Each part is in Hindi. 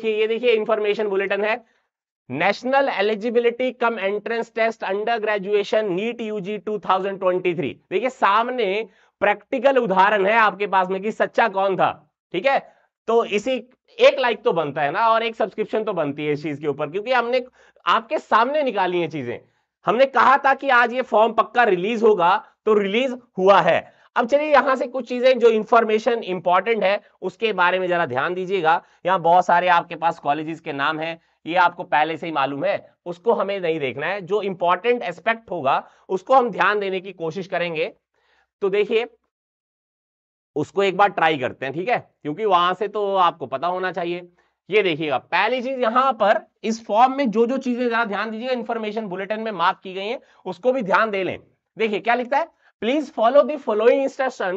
देखिए ये देखिए इंफॉर्मेशन बुलेटिन है national eligibility cum entrance test under graduation NEET UG 2023 देखिए सामने प्रैक्टिकल उदाहरण है आपके पास में कि सच्चा कौन था ठीक है तो इसी एक लाइक तो बनता है ना और एक सब्सक्रिप्शन तो बनती है इस चीज के ऊपर क्योंकि हमने आपके सामने निकाली है चीजें हमने कहा था कि आज ये फॉर्म पक्का रिलीज होगा तो रिलीज हुआ है अब चलिए यहां से कुछ चीजें जो इंफॉर्मेशन इंपॉर्टेंट है उसके बारे में जरा ध्यान दीजिएगा यहाँ बहुत सारे आपके पास कॉलेजेस के नाम है ये आपको पहले से ही मालूम है उसको हमें नहीं देखना है जो इंपॉर्टेंट एस्पेक्ट होगा उसको हम ध्यान देने की कोशिश करेंगे तो देखिए उसको एक बार ट्राई करते हैं ठीक है क्योंकि वहां से तो आपको पता होना चाहिए ये देखिएगा पहली चीज यहां पर इस फॉर्म में जो जो चीजें जरा ध्यान दीजिएगा इन्फॉर्मेशन बुलेटिन में मार्क की गई है उसको भी ध्यान दे लें देखिए क्या लिखता है please follow the following instruction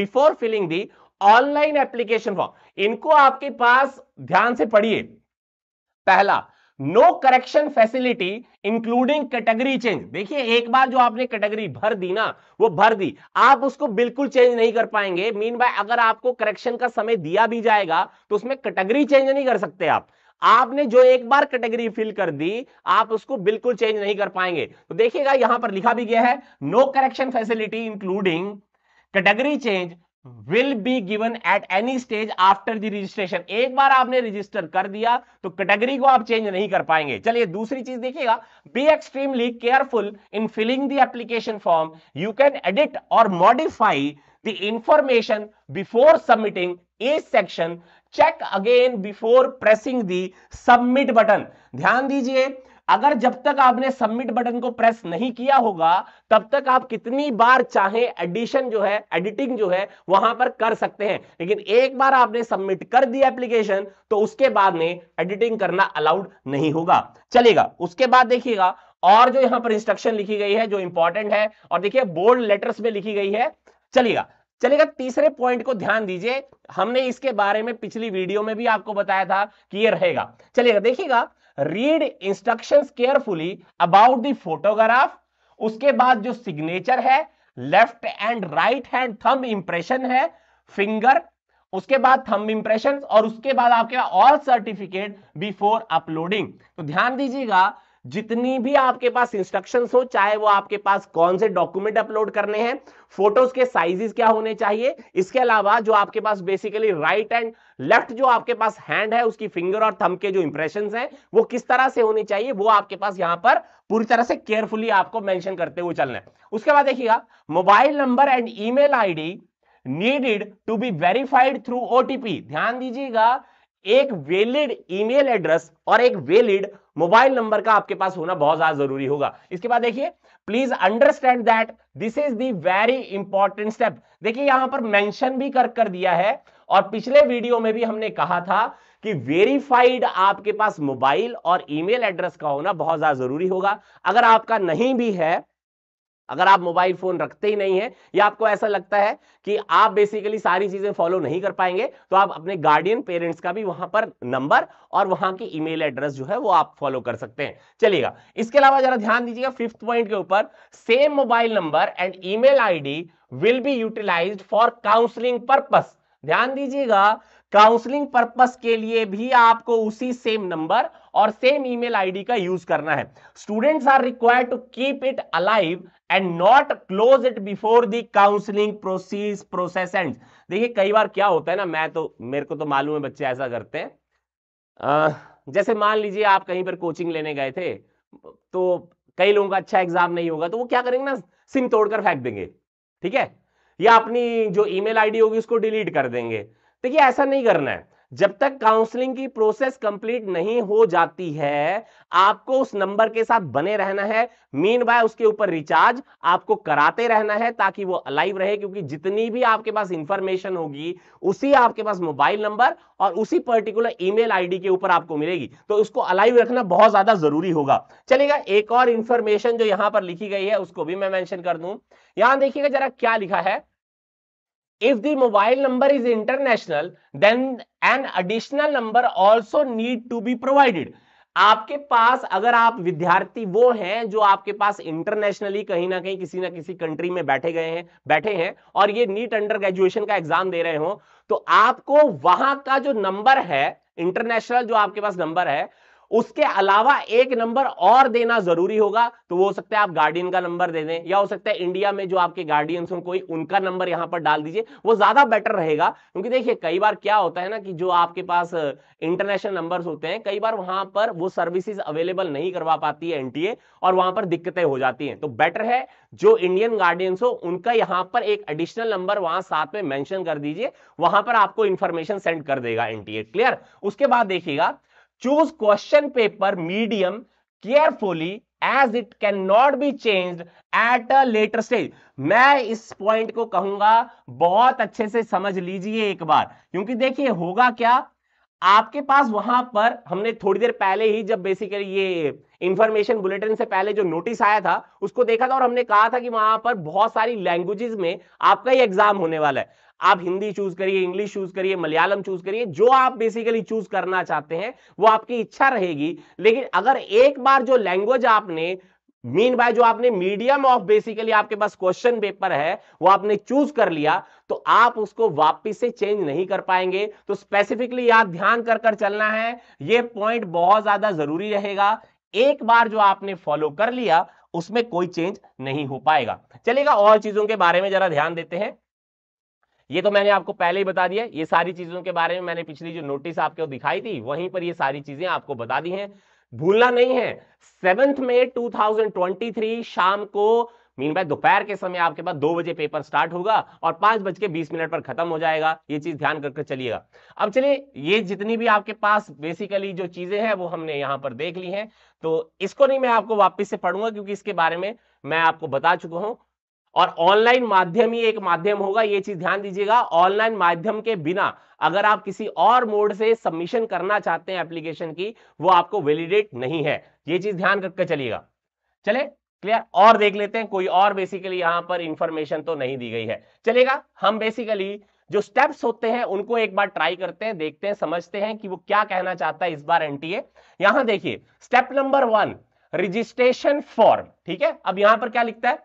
before filling the online application form इनको आपके पास ध्यान से पढ़िए पहला no correction facility including category change देखिए एक बार जो आपने कैटेगरी भर दी ना वो भर दी आप उसको बिल्कुल चेंज नहीं कर पाएंगे मीन बाय अगर आपको करेक्शन का समय दिया भी जाएगा तो उसमें कैटेगरी चेंज नहीं कर सकते आप आपने जो एक बार कैटेगरी फिल कर दी आप उसको बिल्कुल चेंज नहीं कर पाएंगे तो देखिएगा यहां पर लिखा भी गया है no correction facility including category change will be given at any stage after the registration एक बार आपने रजिस्टर कर दिया तो कैटेगरी को आप चेंज नहीं कर पाएंगे चलिए दूसरी चीज देखिएगा be extremely careful in filling the application form you can edit और modify the information before submitting इस section check again before pressing the submit button ध्यान दीजिए अगर जब तक आपने सबमिट बटन को प्रेस नहीं किया होगा तब तक आप कितनी बार चाहे एडिशन जो है एडिटिंग जो है वहां पर कर सकते हैं लेकिन एक बार आपने सबमिट कर दिया एप्लीकेशन तो उसके बाद में एडिटिंग करना अलाउड नहीं होगा चलेगा उसके बाद देखिएगा और जो यहां पर इंस्ट्रक्शन लिखी गई है जो इंपॉर्टेंट है और देखिए बोल्ड लेटर्स में लिखी गई है चलिएगा चलेगा तीसरे पॉइंट को ध्यान दीजिए हमने इसके बारे में पिछली वीडियो में भी आपको बताया था कि ये रहेगा चलिएगा देखिएगा read instructions carefully about the photograph उसके बाद जो सिग्नेचर है left and right hand thumb impression है फिंगर उसके बाद थंब इंप्रेशन और उसके बाद आपके ऑल सर्टिफिकेट बिफोर अपलोडिंग तो ध्यान दीजिएगा जितनी भी आपके पास इंस्ट्रक्शन हो चाहे वो आपके पास कौन से डॉक्यूमेंट अपलोड करने हैं फोटोज के साइजेस क्या होने चाहिए इसके अलावा जो आपके पास बेसिकली राइट एंड लेफ्ट जो आपके पास हैंड है उसकी फिंगर और थंब के जो इंप्रेशन हैं वो किस तरह से होने चाहिए वो आपके पास यहां पर पूरी तरह से केयरफुली आपको मैंशन करते हुए चलना है उसके बाद देखिएगा mobile number and email needed to be verified through OTP ध्यान दीजिएगा एक वेलिड ईमेल एड्रेस और एक वेलिड मोबाइल नंबर का आपके पास होना बहुत ज्यादा जरूरी होगा इसके बाद देखिए please understand that this is the very important step देखिए यहां पर मेंशन भी कर कर दिया है और पिछले वीडियो में भी हमने कहा था कि वेरीफाइड आपके पास मोबाइल और ईमेल एड्रेस का होना बहुत ज्यादा जरूरी होगा अगर आपका नहीं भी है अगर आप मोबाइल फोन रखते ही नहीं है या आपको ऐसा लगता है कि आप बेसिकली सारी चीजें फॉलो नहीं कर पाएंगे तो आप अपने गार्डियन पेरेंट्स का भी वहां पर नंबर और वहां की ईमेल एड्रेस जो है वो आप फॉलो कर सकते हैं चलिएगा इसके अलावा जरा ध्यान दीजिएगा फिफ्थ पॉइंट के ऊपर same mobile number and email mail will be utilise for counselling purpose ध्यान दीजिएगा काउंसलिंग पर्पस के लिए भी आपको उसी सेम नंबर और सेम ईमेल आईडी का यूज करना है students are required to keep it alive and not close it before the counselling process process and देखिए कई बार क्या होता है ना मैं तो मेरे को तो मालूम है बच्चे ऐसा करते हैं जैसे मान लीजिए आप कहीं पर कोचिंग लेने गए थे तो कई लोगों का अच्छा एग्जाम नहीं होगा तो वो क्या करेंगे ना सिम तोड़कर फेंक देंगे ठीक है या अपनी जो ईमेल आईडी होगी उसको डिलीट कर देंगे देखिए ऐसा नहीं करना है जब तक काउंसलिंग की प्रोसेस कंप्लीट नहीं हो जाती है आपको उस नंबर के साथ बने रहना है मीन बाय उसके ऊपर रिचार्ज आपको कराते रहना है ताकि वो अलाइव रहे क्योंकि जितनी भी आपके पास इंफॉर्मेशन होगी उसी आपके पास मोबाइल नंबर और उसी पर्टिकुलर ईमेल आईडी के ऊपर आपको मिलेगी तो उसको अलाइव रखना बहुत ज्यादा जरूरी होगा चलेगा एक और इंफॉर्मेशन जो यहां पर लिखी गई है उसको भी मैं मैंशन कर दू यहां देखिएगा जरा क्या लिखा है if the mobile number is international then an additional number also need to be provided आपके पास अगर आप विद्यार्थी वो हैं जो आपके पास इंटरनेशनली कहीं ना कहीं किसी ना किसी कंट्री में बैठे गए हैं बैठे हैं और ये नीट अंडर ग्रेजुएशन का एग्जाम दे रहे हो तो आपको वहां का जो नंबर है इंटरनेशनल जो आपके पास नंबर है उसके अलावा एक नंबर और देना जरूरी होगा तो वो हो सकता है आप गार्डियन का नंबर दे दें या हो सकता है इंडिया में जो आपके गार्डियंस हों कोई उनका नंबर यहां पर डाल दीजिए वो ज्यादा बेटर रहेगा क्योंकि देखिए कई बार क्या होता है ना कि जो आपके पास इंटरनेशनल नंबर होते हैं कई बार वहां पर वो सर्विसेज अवेलेबल नहीं करवा पाती है एनटीए और वहां पर दिक्कतें हो जाती हैं तो बेटर है जो इंडियन गार्डियंस हो उनका यहां पर एक एडिशनल नंबर वहां साथ में मेंशन कर दीजिए वहां पर आपको इंफॉर्मेशन सेंड कर देगा एनटीए क्लियर उसके बाद देखिएगा choose question paper medium carefully as it can not be change at a later stage मैं इस पॉइंट को कहूंगा बहुत अच्छे से समझ लीजिए एक बार क्योंकि देखिए होगा क्या आपके पास वहां पर हमने थोड़ी देर पहले ही जब बेसिकली ये इंफॉर्मेशन बुलेटिन से पहले जो नोटिस आया था उसको देखा था और हमने कहा था कि वहां पर बहुत सारी लैंग्वेजेस में आपका ये एग्जाम होने वाला है आप हिंदी चूज करिए इंग्लिश चूज करिए मलयालम चूज करिए जो आप बेसिकली चूज करना चाहते हैं वो आपकी इच्छा रहेगी लेकिन अगर एक बार जो लैंग्वेज आपने मीन बाय जो आपने मीडियम ऑफ बेसिकली आपके पास क्वेश्चन पेपर है वो आपने चूज कर लिया तो आप उसको वापस से चेंज नहीं कर पाएंगे तो स्पेसिफिकली याद ध्यान कर कर चलना है ये पॉइंट बहुत ज्यादा जरूरी रहेगा एक बार जो आपने फॉलो कर लिया उसमें कोई चेंज नहीं हो पाएगा चलेगा और चीजों के बारे में जरा ध्यान देते हैं ये तो मैंने आपको पहले ही बता दिया ये सारी चीजों के बारे में मैंने पिछली जो नोटिस आपको दिखाई थी वहीं पर ये सारी चीजें आपको बता दी हैं भूलना नहीं है सेवेंथ मे 2023 शाम को मीन बाय दोपहर के समय आपके पास दो बजे पेपर स्टार्ट होगा और पांच बज के बीस मिनट पर खत्म हो जाएगा ये चीज ध्यान करके चलिएगा अब चलिए ये जितनी भी आपके पास बेसिकली जो चीजें हैं वो हमने यहाँ पर देख ली हैं तो इसको नहीं मैं आपको वापस से पढ़ूंगा क्योंकि इसके बारे में मैं आपको बता चुका हूं और ऑनलाइन माध्यम ही एक माध्यम होगा ये चीज ध्यान दीजिएगा ऑनलाइन माध्यम के बिना अगर आप किसी और मोड से सबमिशन करना चाहते हैं एप्लीकेशन की वो आपको वैलिडेट नहीं है ये चीज ध्यान रखकर चलिएगा चले क्लियर और देख लेते हैं कोई और बेसिकली यहां पर इंफॉर्मेशन तो नहीं दी गई है चलेगा हम बेसिकली जो स्टेप्स होते हैं उनको एक बार ट्राई करते हैं देखते हैं समझते हैं कि वो क्या कहना चाहता है इस बार एनटीए यहां देखिए step number one registration form ठीक है अब यहां पर क्या लिखता है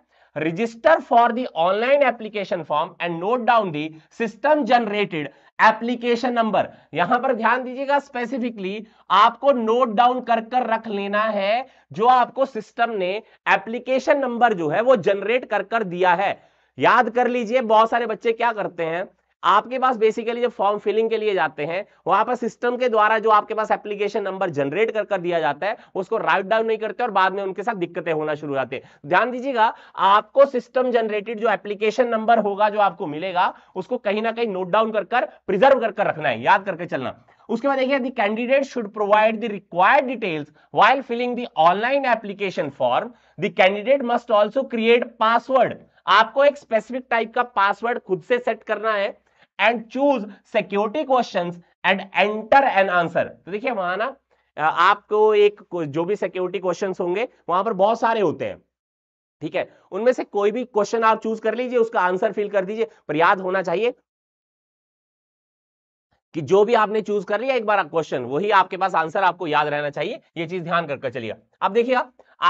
register for the online application form and note down the system generated application number यहां पर ध्यान दीजिएगा स्पेसिफिकली आपको नोट डाउन कर कर रख लेना है जो आपको सिस्टम ने एप्लीकेशन नंबर जो है वो जनरेट कर कर दिया है याद कर लीजिए बहुत सारे बच्चे क्या करते हैं आपके पास बेसिकली जब फॉर्म फिलिंग के लिए जाते हैं वहां पर सिस्टम के द्वारा जो आपके पास एप्लीकेशन नंबर जनरेट कर कर दिया जाता है उसको राइट डाउन नहीं करते और बाद में उनके साथ दिक्कतें होना शुरू हो हैं ध्यान दीजिएगा आपको सिस्टम जनरेटेड जो एप्लीकेशन नंबर होगा जो आपको मिलेगा उसको कहीं ना कहीं नोट डाउन कर प्रिजर्व कर कर रखना है याद करके चलना उसके बाद देखिए candidate should provide the required details while filling the online application form the candidate must also create password आपको एक स्पेसिफिक टाइप का पासवर्ड खुद से सेट करना है and choose security question and enter an answer तो देखिए वहां ना आपको एक जो भी सिक्योरिटी क्वेश्चन होंगे वहां पर बहुत सारे होते हैं ठीक है उनमें से कोई भी क्वेश्चन आप चूज कर लीजिए उसका आंसर फिल कर दीजिए पर याद होना चाहिए कि जो भी आपने चूज कर लिया एक बार क्वेश्चन वही आपके पास आंसर आपको याद रहना चाहिए ये चीज ध्यान करके चलिए अब देखिए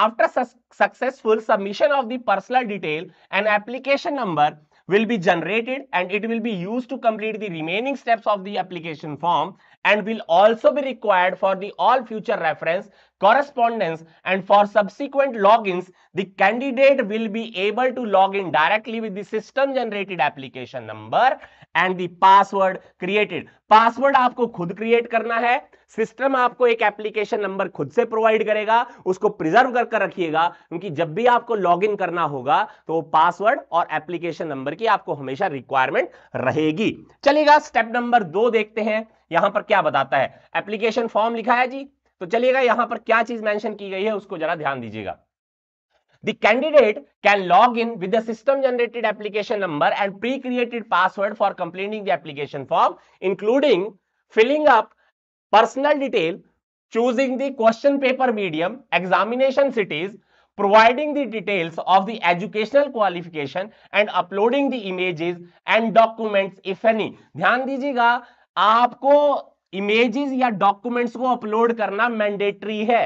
आफ्टर सक्सेसफुल सबमिशन ऑफ दर्सनल personal detail and application number will be generated and it will be used to complete the remaining steps of the application form and will also be required for the all future reference correspondence and for subsequent logins the candidate will be able to log in directly with the system generated application number and the password created password aapko khud create karna hai system आपको एक एप्लीकेशन नंबर खुद से प्रोवाइड करेगा उसको प्रिजर्व कर कर रखिएगा क्योंकि जब भी आपको लॉगिन करना होगा तो पासवर्ड और एप्लीकेशन नंबर की आपको हमेशा रिक्वायरमेंट रहेगी चलिएगा स्टेप नंबर दो देखते हैं यहां पर क्या बताता है एप्लीकेशन फॉर्म लिखा है जी तो चलिएगा यहां पर क्या चीज मैंशन की गई है उसको जरा ध्यान दीजिएगा The candidate can log in with the system generated application number and pre-created password for completing the application form, including filling up personal detail, choosing the question paper medium, examination cities, providing the details of the educational qualification and uploading the images and documents if any. ध्यान दीजिएगा आपको इमेजेस या डॉक्यूमेंट्स को अपलोड करना मैंडेटरी है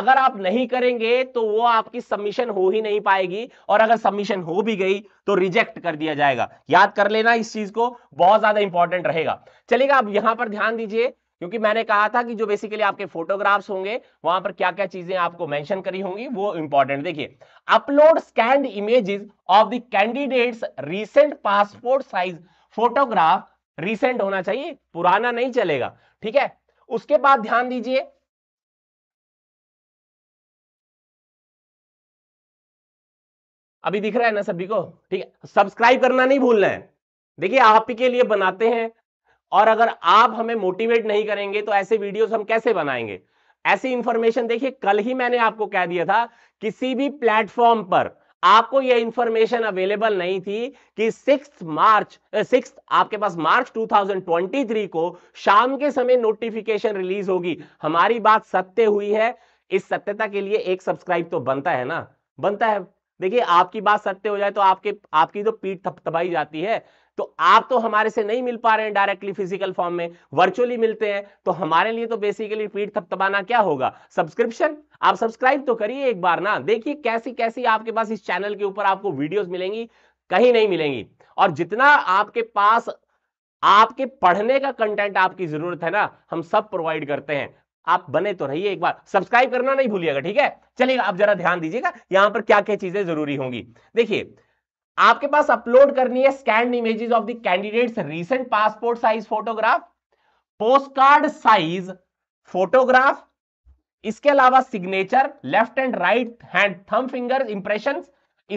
अगर आप नहीं करेंगे तो वो आपकी सबमिशन हो ही नहीं पाएगी और अगर सबमिशन हो भी गई तो रिजेक्ट कर दिया जाएगा याद कर लेना इस चीज को बहुत ज्यादा इंपॉर्टेंट रहेगा चलिएगा आप यहां पर ध्यान दीजिए क्योंकि मैंने कहा था कि जो बेसिकली आपके फोटोग्राफ्स होंगे वहां पर क्या क्या चीजें आपको मेंशन करी होंगी वो इंपॉर्टेंट देखिए upload scanned images of the candidates recent passport size photograph recent होना चाहिए पुराना नहीं चलेगा ठीक है उसके बाद ध्यान दीजिए अभी दिख रहा है ना सभी को ठीक है सब्सक्राइब करना नहीं भूलना है देखिए आप ही के लिए बनाते हैं और अगर आप हमें मोटिवेट नहीं करेंगे तो ऐसे वीडियोस हम कैसे बनाएंगे ऐसी इंफॉर्मेशन देखिए कल ही मैंने आपको कह दिया था किसी भी प्लेटफॉर्म पर आपको यह इंफॉर्मेशन अवेलेबल नहीं थी कि सिक्स मार्च सिक्स आपके पास मार्च 2023 को शाम के समय नोटिफिकेशन रिलीज होगी हमारी बात सत्य हुई है इस सत्यता के लिए एक सब्सक्राइब तो बनता है ना बनता है देखिए आपकी बात सत्य हो जाए तो आपके आपकी तो पीठ थपथपाई जाती है तो आप तो हमारे से नहीं मिल पा रहे हैं डायरेक्टली फिजिकल फॉर्म में वर्चुअली मिलते हैं तो हमारे लिए तो बेसिकली पीठ थपथपाना क्या होगा सब्सक्रिप्शन आप सब्सक्राइब तो करिए एक बार ना देखिए कैसी कैसी आपके पास इस चैनल के ऊपर आपको वीडियोस मिलेंगी कहीं नहीं मिलेंगी और जितना आपके पास आपके पढ़ने का कंटेंट आपकी जरूरत है ना हम सब प्रोवाइड करते हैं आप बने तो रहिए एक बार सब्सक्राइब करना नहीं भूलिएगा ठीक है चलिए आप जरा ध्यान दीजिएगा यहां पर क्या क्या चीजें जरूरी होंगी देखिए आपके पास अपलोड करनी है scanned images of the candidates recent passport size photograph post card size photograph इसके अलावा signature left and right hand thumb finger impression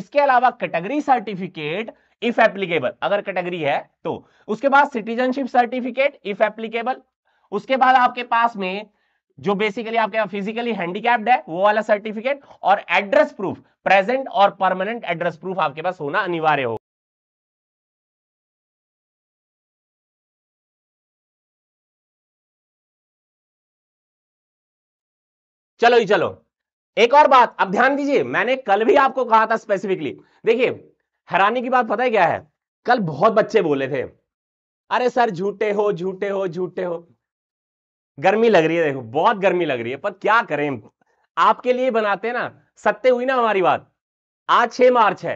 इसके अलावा कैटेगरी सर्टिफिकेट इफ एप्लीकेबल अगर कैटेगरी है तो उसके बाद सिटीजनशिप सर्टिफिकेट इफ एप्लीकेबल उसके बाद आपके पास में जो बेसिकली आपके यहाँ फिजिकली हैंडीकैप्ड है वो वाला सर्टिफिकेट और एड्रेस प्रूफ प्रेजेंट और परमानेंट एड्रेस प्रूफ आपके पास होना अनिवार्य हो चलो ही चलो एक और बात अब ध्यान दीजिए मैंने कल भी आपको कहा था स्पेसिफिकली देखिए हैरानी की बात पता है क्या है कल बहुत बच्चे बोले थे अरे सर झूठे हो झूठे हो झूठे हो गर्मी लग रही है देखो बहुत गर्मी लग रही है पर क्या करें आपके लिए बनाते हैं ना सत्य हुई ना हमारी बात आज छह मार्च है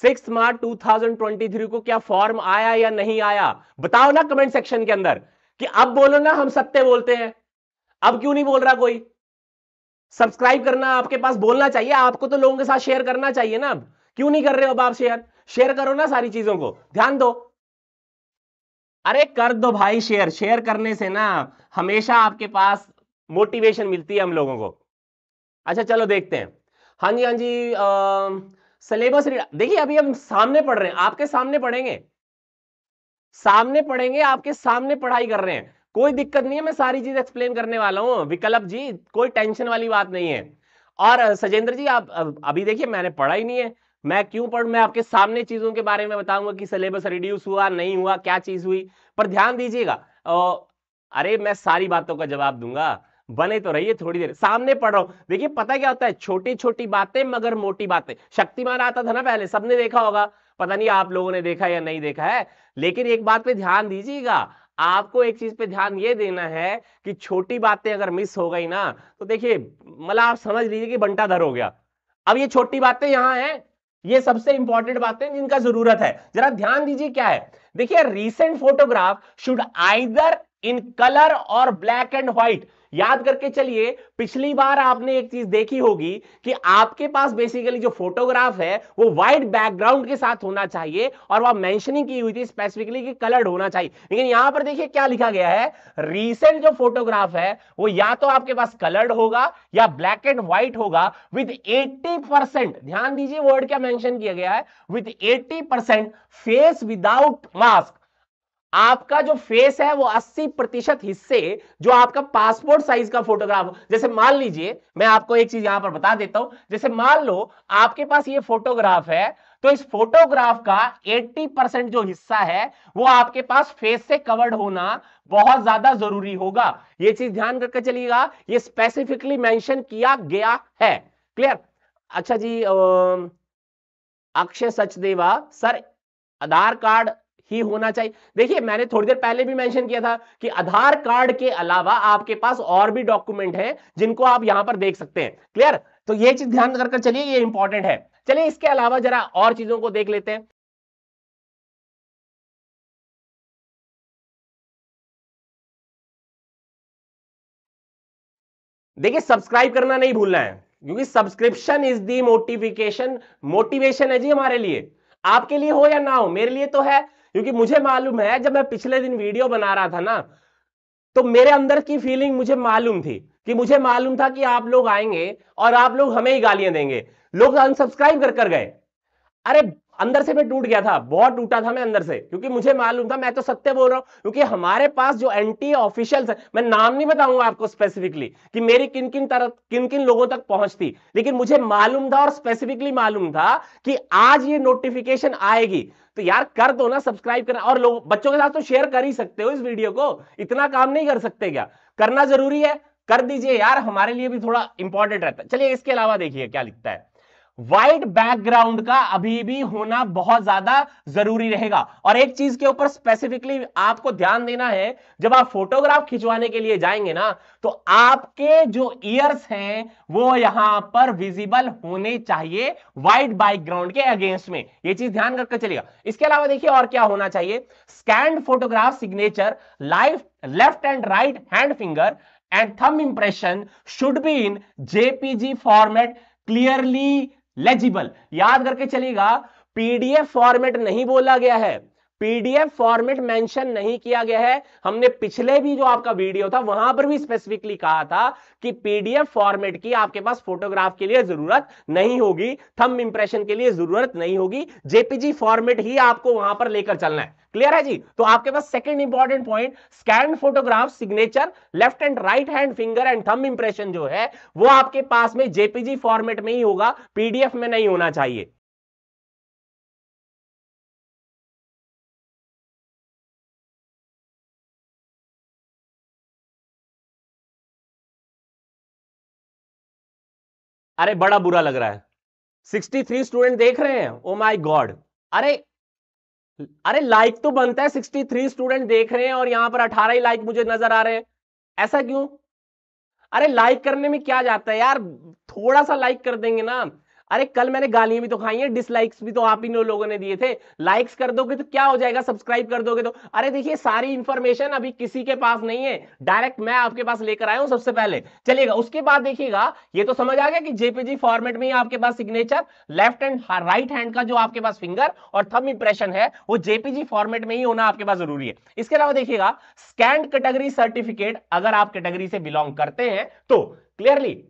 सिक्स मार्च थ्री को क्या फॉर्म आया या नहीं आया बताओ ना कमेंट सेक्शन के अंदर कि अब बोलो ना हम सत्य बोलते हैं अब क्यों नहीं बोल रहा कोई सब्सक्राइब करना आपके पास बोलना चाहिए आपको तो लोगों के साथ शेयर करना चाहिए ना अब क्यों नहीं कर रहे हो अब आप शेयर शेयर करो ना सारी चीजों को ध्यान दो अरे कर दो भाई शेयर शेयर करने से ना हमेशा आपके पास मोटिवेशन मिलती है हम लोगों को अच्छा चलो देखते हैं हाँ जी हाँ जी सिलेबस देखिए अभी हम सामने पढ़ रहे हैं आपके सामने पढ़ेंगे सामने पढ़ेंगे आपके सामने पढ़ाई कर रहे हैं कोई दिक्कत नहीं है मैं सारी चीज एक्सप्लेन करने वाला हूँ विकल्प जी कोई टेंशन वाली बात नहीं है और सजेंद्र जी आप अभी देखिए मैंने पढ़ा ही नहीं है मैं क्यों पढ़ मैं आपके सामने चीजों के बारे में बताऊंगा कि सिलेबस रिड्यूस हुआ नहीं हुआ क्या चीज हुई पर ध्यान दीजिएगा अरे मैं सारी बातों का जवाब दूंगा बने तो रहिए थोड़ी देर सामने पढ़ रहा हूं देखिए पता क्या होता है छोटी छोटी बातें मगर मोटी बातें शक्तिमान आता था ना पहले सबने देखा होगा पता नहीं आप लोगों ने देखा या नहीं देखा है लेकिन एक बात पे ध्यान दीजिएगा आपको एक चीज पे ध्यान ये देना है कि छोटी बातें अगर मिस हो गई ना तो देखिए मतलब आप समझ लीजिए कि बंटाधर हो गया अब ये छोटी बातें यहां है ये सबसे इंपॉर्टेंट बातें जिनका जरूरत है जरा ध्यान दीजिए क्या है देखिए recent photograph should either in colour और ब्लैक एंड व्हाइट याद करके चलिए पिछली बार आपने एक चीज देखी होगी कि आपके पास बेसिकली जो फोटोग्राफ है वो व्हाइट बैकग्राउंड के साथ होना चाहिए और वह मैंशनिंग की हुई थी स्पेसिफिकली कि कलर्ड होना चाहिए लेकिन यहां पर देखिए क्या लिखा गया है रिसेंट जो फोटोग्राफ है वो या तो आपके पास कलर्ड होगा या ब्लैक एंड व्हाइट होगा विद एट्टी ध्यान दीजिए वर्ड क्या मेंशन किया गया है with eighty face without mask आपका जो फेस है वो 80 प्रतिशत हिस्से जो आपका पासपोर्ट साइज का फोटोग्राफ हो जैसे मान लीजिए मैं आपको एक चीज यहां पर बता देता हूं जैसे मान लो आपके पास ये फोटोग्राफ है तो इस फोटोग्राफ का 80 परसेंट जो हिस्सा है वो आपके पास फेस से कवर्ड होना बहुत ज्यादा जरूरी होगा ये चीज ध्यान रखकर चलिएगा ये स्पेसिफिकली मेंशन किया गया है क्लियर अच्छा जी अक्षय सचदेवा सर आधार कार्ड ही होना चाहिए देखिए मैंने थोड़ी देर पहले भी मेंशन किया था कि आधार कार्ड के अलावा आपके पास और भी डॉक्यूमेंट हैं जिनको आप यहां पर देख सकते हैं क्लियर तो ये चीज ध्यान रखकर चलिए ये इंपॉर्टेंट है चलिए इसके अलावा जरा और चीजों को देख लेते हैं देखिए सब्सक्राइब करना नहीं भूलना है क्योंकि सब्सक्रिप्शन इज दी मोटिफिकेशन मोटिवेशन है जी हमारे लिए आपके लिए हो या ना हो मेरे लिए तो है क्योंकि मुझे मालूम है जब मैं पिछले दिन वीडियो बना रहा था ना तो मेरे अंदर की फीलिंग मुझे मालूम थी कि मुझे मालूम था कि आप लोग आएंगे और आप लोग हमें ही गालियां देंगे लोग अनसब्सक्राइब कर कर गए अरे अंदर से मैं टूट गया था बहुत टूटा था मैं अंदर से क्योंकि मुझे मालूम था मैं तो सत्य बोल रहा हूं क्योंकि हमारे पास जो एंटी ऑफिशियल्स है मैं नाम नहीं बताऊंगा आपको स्पेसिफिकली कि मेरी किन किन तरह किन किन लोगों तक पहुंचती लेकिन मुझे मालूम था और स्पेसिफिकली मालूम था कि आज ये नोटिफिकेशन आएगी तो यार कर दो ना सब्सक्राइब करना और लोग बच्चों के साथ तो शेयर कर ही सकते हो इस वीडियो को इतना काम नहीं कर सकते क्या करना जरूरी है कर दीजिए यार हमारे लिए भी थोड़ा इंपॉर्टेंट रहता है चलिए इसके अलावा देखिए क्या लिखता है व्हाइट बैकग्राउंड का अभी भी होना बहुत ज्यादा जरूरी रहेगा और एक चीज के ऊपर स्पेसिफिकली आपको ध्यान देना है जब आप फोटोग्राफ खिंचवाने के लिए जाएंगे ना तो आपके जो इयर्स हैं वो यहां पर विजिबल होने चाहिए व्हाइट बैकग्राउंड के अगेंस्ट में ये चीज ध्यान रखकर चलेगा इसके अलावा देखिए और क्या होना चाहिए scanned photograph signature life left and right hand finger and thumb impression should be in JPG format clearly legible याद करके चलेगा पीडीएफ फॉर्मेट नहीं बोला गया है पीडीएफ फॉर्मेट मेंशन नहीं किया गया है हमने पिछले भी जो आपका वीडियो था वहां पर भी स्पेसिफिकली कहा था कि पीडीएफ फॉर्मेट की आपके पास फोटोग्राफ के लिए जरूरत नहीं होगी थंब इंप्रेशन के लिए जरूरत नहीं होगी जेपीजी फॉर्मेट ही आपको वहां पर लेकर चलना है क्लियर है जी तो आपके पास second important point scan photograph signature left and right hand finger and thumb impression जो है वो आपके पास में जेपीजी फॉर्मेट में ही होगा पीडीएफ में नहीं होना चाहिए अरे बड़ा बुरा लग रहा है सिक्सटी थ्री स्टूडेंट देख रहे हैं ओ माई गॉड अरे अरे लाइक तो बनता है सिक्सटी थ्री स्टूडेंट देख रहे हैं और यहां पर अठारह ही लाइक मुझे नजर आ रहे हैं ऐसा क्यों अरे लाइक करने में क्या जाता है यार थोड़ा सा लाइक कर देंगे ना अरे कल मैंने गालियां भी तो खाई हैं डिसलाइक्स भी तो आप ही लोगों ने दिए थे लाइक्स कर दोगे तो क्या हो जाएगा सब्सक्राइब कर दोगे तो अरे देखिए सारी इंफॉर्मेशन अभी किसी के पास नहीं है डायरेक्ट मैं आपके पास लेकर आया हूं सबसे पहले चलिएगा उसके बाद देखिएगा ये तो समझ आ गया कि जेपीजी फॉर्मेट में आपके पास signature left and right hand का जो आपके पास फिंगर और थम इंप्रेशन है वो जेपीजी फॉर्मेट में ही होना आपके पास जरूरी है इसके अलावा देखिएगा स्कैंड कैटेगरी सर्टिफिकेट अगर आप कैटेगरी से बिलोंग करते हैं तो क्लियरली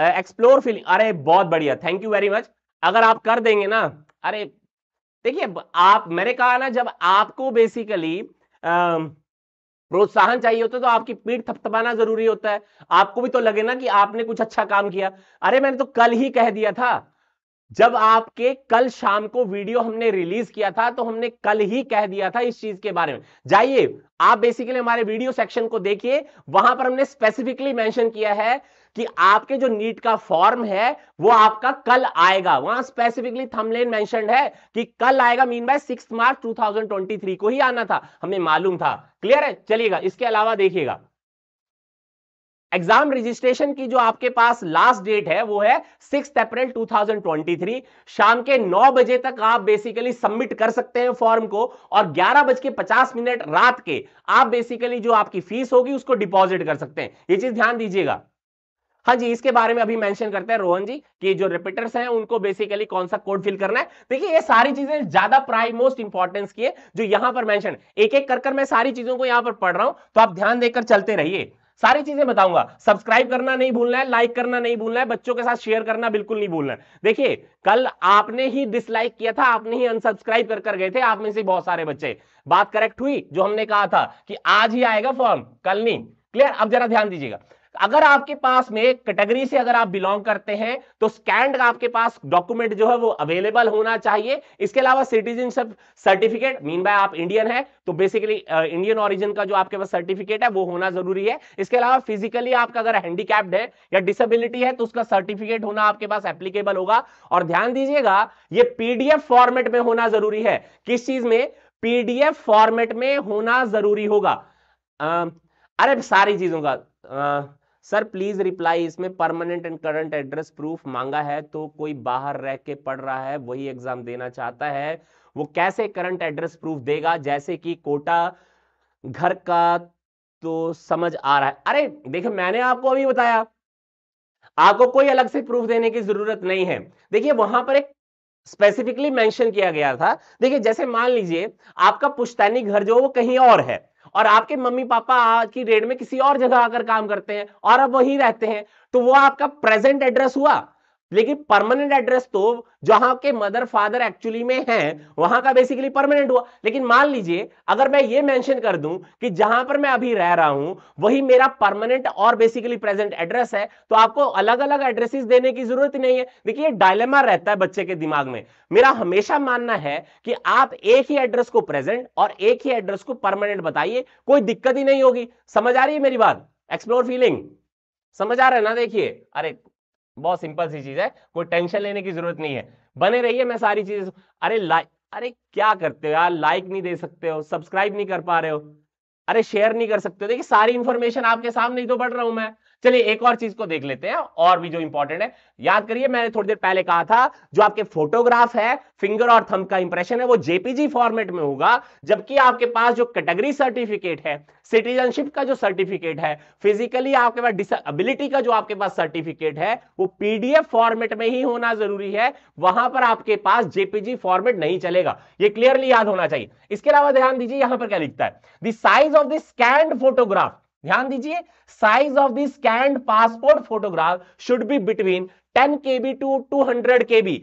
एक्सप्लोर फीलिंग अरे बहुत बढ़िया थैंक यू वेरी मच अगर आप कर देंगे ना अरे देखिए आप मैंने कहा ना जब आपको बेसिकली प्रोत्साहन चाहिए होता है तो आपकी पीठ थपथपाना जरूरी होता है आपको भी तो लगे ना कि आपने कुछ अच्छा काम किया अरे मैंने तो कल ही कह दिया था जब आपके कल शाम को वीडियो हमने रिलीज किया था तो हमने कल ही कह दिया था इस चीज के बारे में जाइए आप बेसिकली हमारे वीडियो सेक्शन को देखिए वहां पर हमने स्पेसिफिकली मेंशन किया है कि आपके जो नीट का फॉर्म है वो आपका कल आएगा वहां स्पेसिफिकली थमलेन मेंशन है कि कल आएगा mean by six March two को ही आना था हमें मालूम था क्लियर है चलिएगा इसके अलावा देखिएगा एग्जाम रजिस्ट्रेशन की जो आपके पास लास्ट डेट है वो है सिक्स अप्रैल 2023 शाम के 9 बजे तक आप बेसिकली सबमिट कर सकते हैं फॉर्म को और ग्यारह बज के पचास मिनट रात के आप बेसिकली जो आपकी फीस होगी उसको डिपॉजिट कर सकते हैं ये चीज ध्यान दीजिएगा हाँ जी इसके बारे में अभी मेंशन करते हैं रोहन जी कि जो रिपीटर्स हैं उनको बेसिकली कौन सा कोड फिल करना है देखिए ये सारी चीजें ज्यादा प्राइम मोस्ट इंपॉर्टेंस की है जो यहां पर मेंशन एक एक कर कर मैं सारी चीजों को यहां पर पढ़ रहा हूं तो आप ध्यान देकर चलते रहिए सारी चीजें बताऊंगा सब्सक्राइब करना नहीं भूलना है लाइक करना नहीं भूलना है बच्चों के साथ शेयर करना बिल्कुल नहीं भूलना है देखिए कल आपने ही डिसलाइक किया था आपने ही अनसब्सक्राइब कर कर गए थे आप में से बहुत सारे बच्चे बात करेक्ट हुई जो हमने कहा था कि आज ही आएगा फॉर्म कल नहीं क्लियर अब जरा ध्यान दीजिएगा अगर आपके पास में कैटेगरी से अगर आप बिलोंग करते हैं तो स्कैंड आपके पास डॉक्यूमेंट जो है वो अवेलेबल होना चाहिए इसके अलावा सिटीजनशिप सर्टिफिकेट मीन बाय आप इंडियन है तो बेसिकली इंडियन ओरिजिन का जो आपके पास सर्टिफिकेट है वो होना जरूरी है इसके अलावा फिजिकली आपका अगर हैंडीकैप्ड है या डिसबिलिटी है तो उसका सर्टिफिकेट होना आपके पास एप्लीकेबल होगा और ध्यान दीजिएगा ये पीडीएफ फॉर्मेट में होना जरूरी है किस चीज में पीडीएफ फॉर्मेट में होना जरूरी होगा आ, अरे सारी चीजों का सर प्लीज रिप्लाई इसमें permanent and current address proof मांगा है तो कोई बाहर रह के पढ़ रहा है वही एग्जाम देना चाहता है वो कैसे करंट एड्रेस प्रूफ देगा जैसे कि कोटा घर का तो समझ आ रहा है अरे देखिए मैंने आपको अभी बताया आपको कोई अलग से प्रूफ देने की जरूरत नहीं है देखिए वहां पर एक स्पेसिफिकली मेंशन किया गया था देखिए जैसे मान लीजिए आपका पुश्तैनी घर जो वो कहीं और है और आपके मम्मी पापा की रेड में किसी और जगह आकर काम करते हैं और अब वहीं रहते हैं तो वो आपका प्रेजेंट एड्रेस हुआ लेकिन परमानेंट एड्रेस तो जहां के मदर फादर एक्चुअली में हैं वहां का बेसिकली परमानेंट हुआ लेकिन मान लीजिए अगर मैं ये मेंशन कर दूं कि जहां पर मैं अभी रह रहा हूं वही मेरा परमानेंट और बेसिकली प्रेजेंट एड्रेस है तो आपको अलग अलग एड्रेसेस देने की जरूरत नहीं है देखिए डायलेमा रहता है बच्चे के दिमाग में मेरा हमेशा मानना है कि आप एक ही एड्रेस को प्रेजेंट और एक ही एड्रेस को परमानेंट बताइए कोई दिक्कत ही नहीं होगी समझ आ रही है मेरी बात एक्सप्लोर फीलिंग समझ आ रहा है ना देखिए अरे बहुत सिंपल सी चीज है कोई टेंशन लेने की जरूरत नहीं है बने रहिए मैं सारी चीजें अरे लाइक अरे क्या करते हो यार लाइक नहीं दे सकते हो सब्सक्राइब नहीं कर पा रहे हो अरे शेयर नहीं कर सकते हो देखिए सारी इंफॉर्मेशन आपके सामने ही तो बढ़ रहा हूं मैं चलिए एक और चीज को देख लेते हैं और भी जो इंपॉर्टेंट है याद करिए मैंने थोड़ी देर पहले कहा था जो आपके फोटोग्राफ है फिंगर और थंब का इंप्रेशन है वो जेपीजी फॉर्मेट में होगा जबकि आपके पास जो कैटेगरी सर्टिफिकेट है सिटीजनशिप का जो सर्टिफिकेट है फिजिकली आपके पास डिसबिलिटी का जो आपके पास सर्टिफिकेट है वो पीडीएफ फॉर्मेट में ही होना जरूरी है वहां पर आपके पास जेपीजी फॉर्मेट नहीं चलेगा ये क्लियरली याद होना चाहिए इसके अलावा ध्यान दीजिए यहां पर क्या लिखता है the size of the scanned photograph ध्यान दीजिए size of the scanned passport photograph should be between 10 KB to 200 KB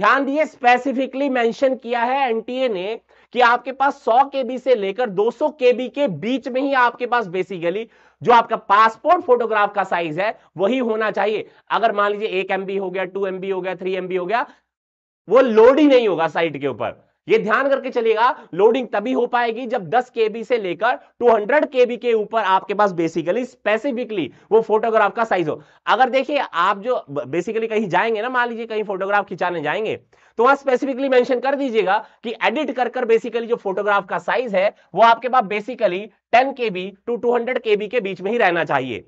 ध्यान दिए स्पेसिफिकली मेंशन किया है एनटीए ने कि आपके पास 100 केबी से लेकर 200 केबी के बीच में ही आपके पास बेसिकली जो आपका पासपोर्ट फोटोग्राफ का साइज है वही होना चाहिए अगर मान लीजिए एक एमबी हो गया टू एमबी हो गया थ्री एमबी हो गया वो लोड ही नहीं होगा साइट के ऊपर ये ध्यान करके चलेगा लोडिंग तभी हो पाएगी जब 10 बी से लेकर 200 हंड्रेड के बी के ऊपर आपके पास बेसिकली स्पेसिफिकली वो फोटोग्राफ का साइज हो अगर देखिए आप जो बेसिकली कहीं जाएंगे ना मान लीजिए कहीं फोटोग्राफ खिंचाने जाएंगे तो वहां स्पेसिफिकली मेंशन कर दीजिएगा कि एडिट कर कर बेसिकली जो फोटोग्राफ का साइज है वो आपके पास basically ten K B to K B के बीच में ही रहना चाहिए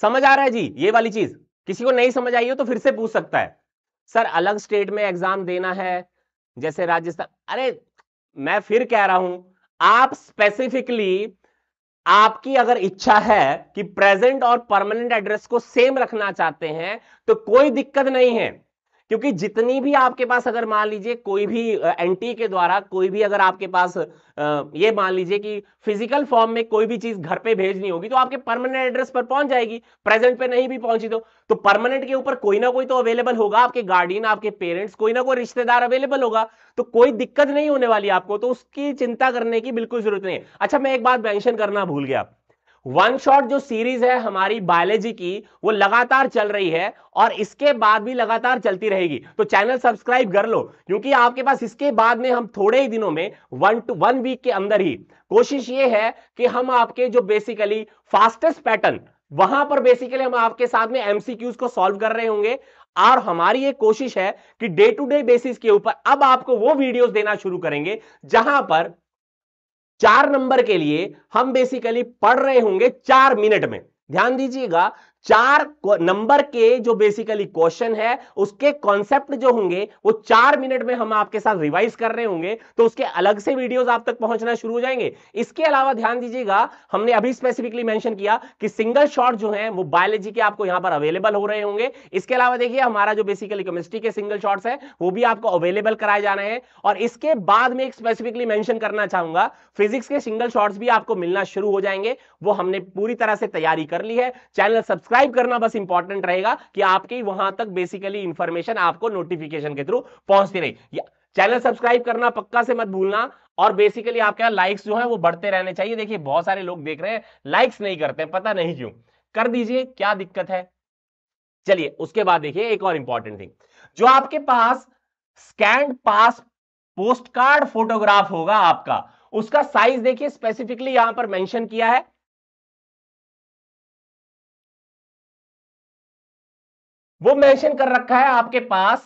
समझ आ रहा है जी ये वाली चीज किसी को नहीं समझ आई हो तो फिर से पूछ सकता है सर अलग स्टेट में एग्जाम देना है जैसे राजस्थान अरे मैं फिर कह रहा हूं आप स्पेसिफिकली आपकी अगर इच्छा है कि प्रेजेंट और परमानेंट एड्रेस को सेम रखना चाहते हैं तो कोई दिक्कत नहीं है क्योंकि जितनी भी आपके पास अगर मान लीजिए कोई भी एंटी के द्वारा कोई भी अगर आपके पास ये मान लीजिए कि फिजिकल फॉर्म में कोई भी चीज घर पे भेजनी होगी तो आपके परमानेंट एड्रेस पर पहुंच जाएगी प्रेजेंट पे नहीं भी पहुंची तो तो परमानेंट के ऊपर कोई ना कोई तो अवेलेबल होगा आपके गार्डियन आपके पेरेंट्स कोई ना कोई रिश्तेदार अवेलेबल होगा तो कोई दिक्कत नहीं होने वाली आपको तो उसकी चिंता करने की बिल्कुल जरूरत नहीं है अच्छा मैं एक बात मैंशन करना भूल गया वन शॉट जो सीरीज है हमारी बायोलॉजी की वो लगातार चल रही है और इसके बाद भी लगातार चलती रहेगी तो चैनल सब्सक्राइब कर लो क्योंकि आपके पास इसके बाद में हम थोड़े ही दिनों में वन टू वन वीक के अंदर ही कोशिश ये है कि हम आपके जो बेसिकली फास्टेस्ट पैटर्न वहां पर बेसिकली हम आपके साथ में एमसीक्यूज को सॉल्व कर रहे होंगे और हमारी ये कोशिश है कि डे टू डे बेसिस के ऊपर अब आपको वो वीडियोस देना शुरू करेंगे जहां पर चार नंबर के लिए हम बेसिकली पढ़ रहे होंगे चार मिनट में ध्यान दीजिएगा चार नंबर के जो बेसिकली क्वेश्चन है उसके कॉन्सेप्ट जो होंगे वो चार मिनट में हम आपके साथ रिवाइज कर रहे होंगे तो उसके अलग से वीडियोस आप तक पहुंचना शुरू हो जाएंगे इसके अलावा ध्यान दीजिएगा हमने अभी स्पेसिफिकली मेंशन किया कि सिंगल शॉट जो है वो बायोलॉजी के आपको यहां पर अवेलेबल हो रहे होंगे इसके अलावा देखिए हमारा जो बेसिकली केमिस्ट्री के सिंगल शॉर्ट्स है वो भी आपको अवेलेबल कराए जा रहे हैं और इसके बाद में एक स्पेसिफिकली मेंशन करना चाहूंगा फिजिक्स के सिंगल शॉर्ट्स भी आपको मिलना शुरू हो जाएंगे वो हमने पूरी तरह से तैयारी कर ली है चैनल सब्सक्राइब सब्सक्राइब करना बस इंपॉर्टेंट रहेगा कि आपके वहां तक बेसिकली इंफॉर्मेशन आपको नोटिफिकेशन के थ्रू पहुंचती रही चैनल सब्सक्राइब करना पक्का से मत भूलना और बेसिकली आपके यहाँ लाइक्स जो है वो बढ़ते रहने चाहिए देखिए बहुत सारे लोग देख रहे हैं लाइक्स नहीं करते हैं पता नहीं क्यों कर दीजिए क्या दिक्कत है चलिए उसके बाद देखिए एक और इंपॉर्टेंट थिंग जो आपके पास स्कैंड पास पोस्ट कार्ड फोटोग्राफ होगा आपका उसका साइज देखिए स्पेसिफिकली यहां पर मेंशन किया है वो मेंशन कर रखा है आपके पास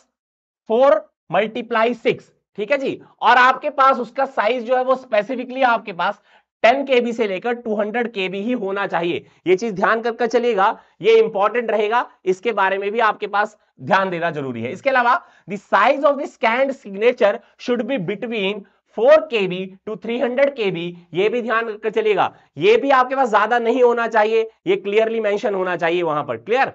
फोर मल्टीप्लाई सिक्स ठीक है जी और आपके पास उसका साइज जो है वो स्पेसिफिकली आपके पास 10 बी से लेकर 200 बी ही होना चाहिए ये चीज ध्यान करके कर चलेगा ये इंपॉर्टेंट रहेगा इसके बारे में भी आपके पास ध्यान देना जरूरी है इसके अलावा the size of the scanned signature should be between 4 KB to 300 B ये भी ध्यान रखकर चलेगा ये भी आपके पास ज्यादा नहीं होना चाहिए ये क्लियरली मेंशन होना चाहिए वहां पर clear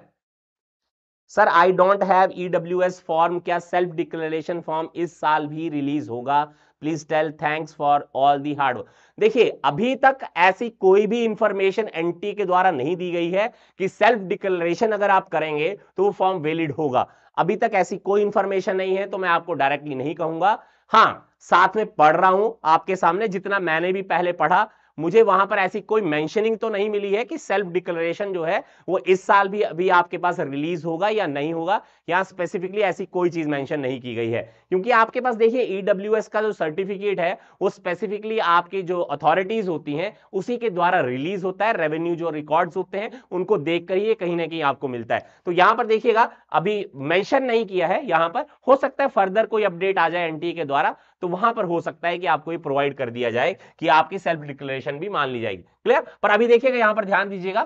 sir I don't have EWS form क्या सेल्फ डिक्लेरेशन फॉर्म इस साल भी रिलीज होगा please tell thanks for all the hard work देखिए अभी तक ऐसी कोई भी इंफॉर्मेशन एनटी के द्वारा नहीं दी गई है कि सेल्फ डिक्लेरेशन अगर आप करेंगे तो वो फॉर्म वैलिड होगा अभी तक ऐसी कोई इंफॉर्मेशन नहीं है तो मैं आपको डायरेक्टली नहीं कहूंगा हाँ साथ में पढ़ रहा हूं आपके सामने जितना मैंने भी पहले पढ़ा मुझे वहां पर ऐसी कोई मेंशनिंग तो नहीं मिली है कि सेल्फ डिक्लेरेशन जो है वो इस साल भी अभी आपके पास रिलीज होगा या नहीं होगा यहाँ स्पेसिफिकली ऐसी कोई चीज मेंशन नहीं की गई है क्योंकि आपके पास देखिए ईडब्ल्यू e का जो सर्टिफिकेट है वो स्पेसिफिकली आपकी जो अथॉरिटीज होती हैं उसी के द्वारा रिलीज होता है रेवेन्यू जो रिकॉर्ड होते हैं उनको देख कर ही कहीं ना कहीं आपको मिलता है तो यहाँ पर देखिएगा अभी मैंशन नहीं किया है यहाँ पर हो सकता है फर्दर कोई अपडेट आ जाए एनटीए के द्वारा तो वहां पर हो सकता है कि आपको ये प्रोवाइड कर दिया जाए कि आपकी सेल्फ डिक्लेरेशन भी मान ली जाएगी क्लियर पर अभी देखिएगा यहां पर ध्यान दीजिएगा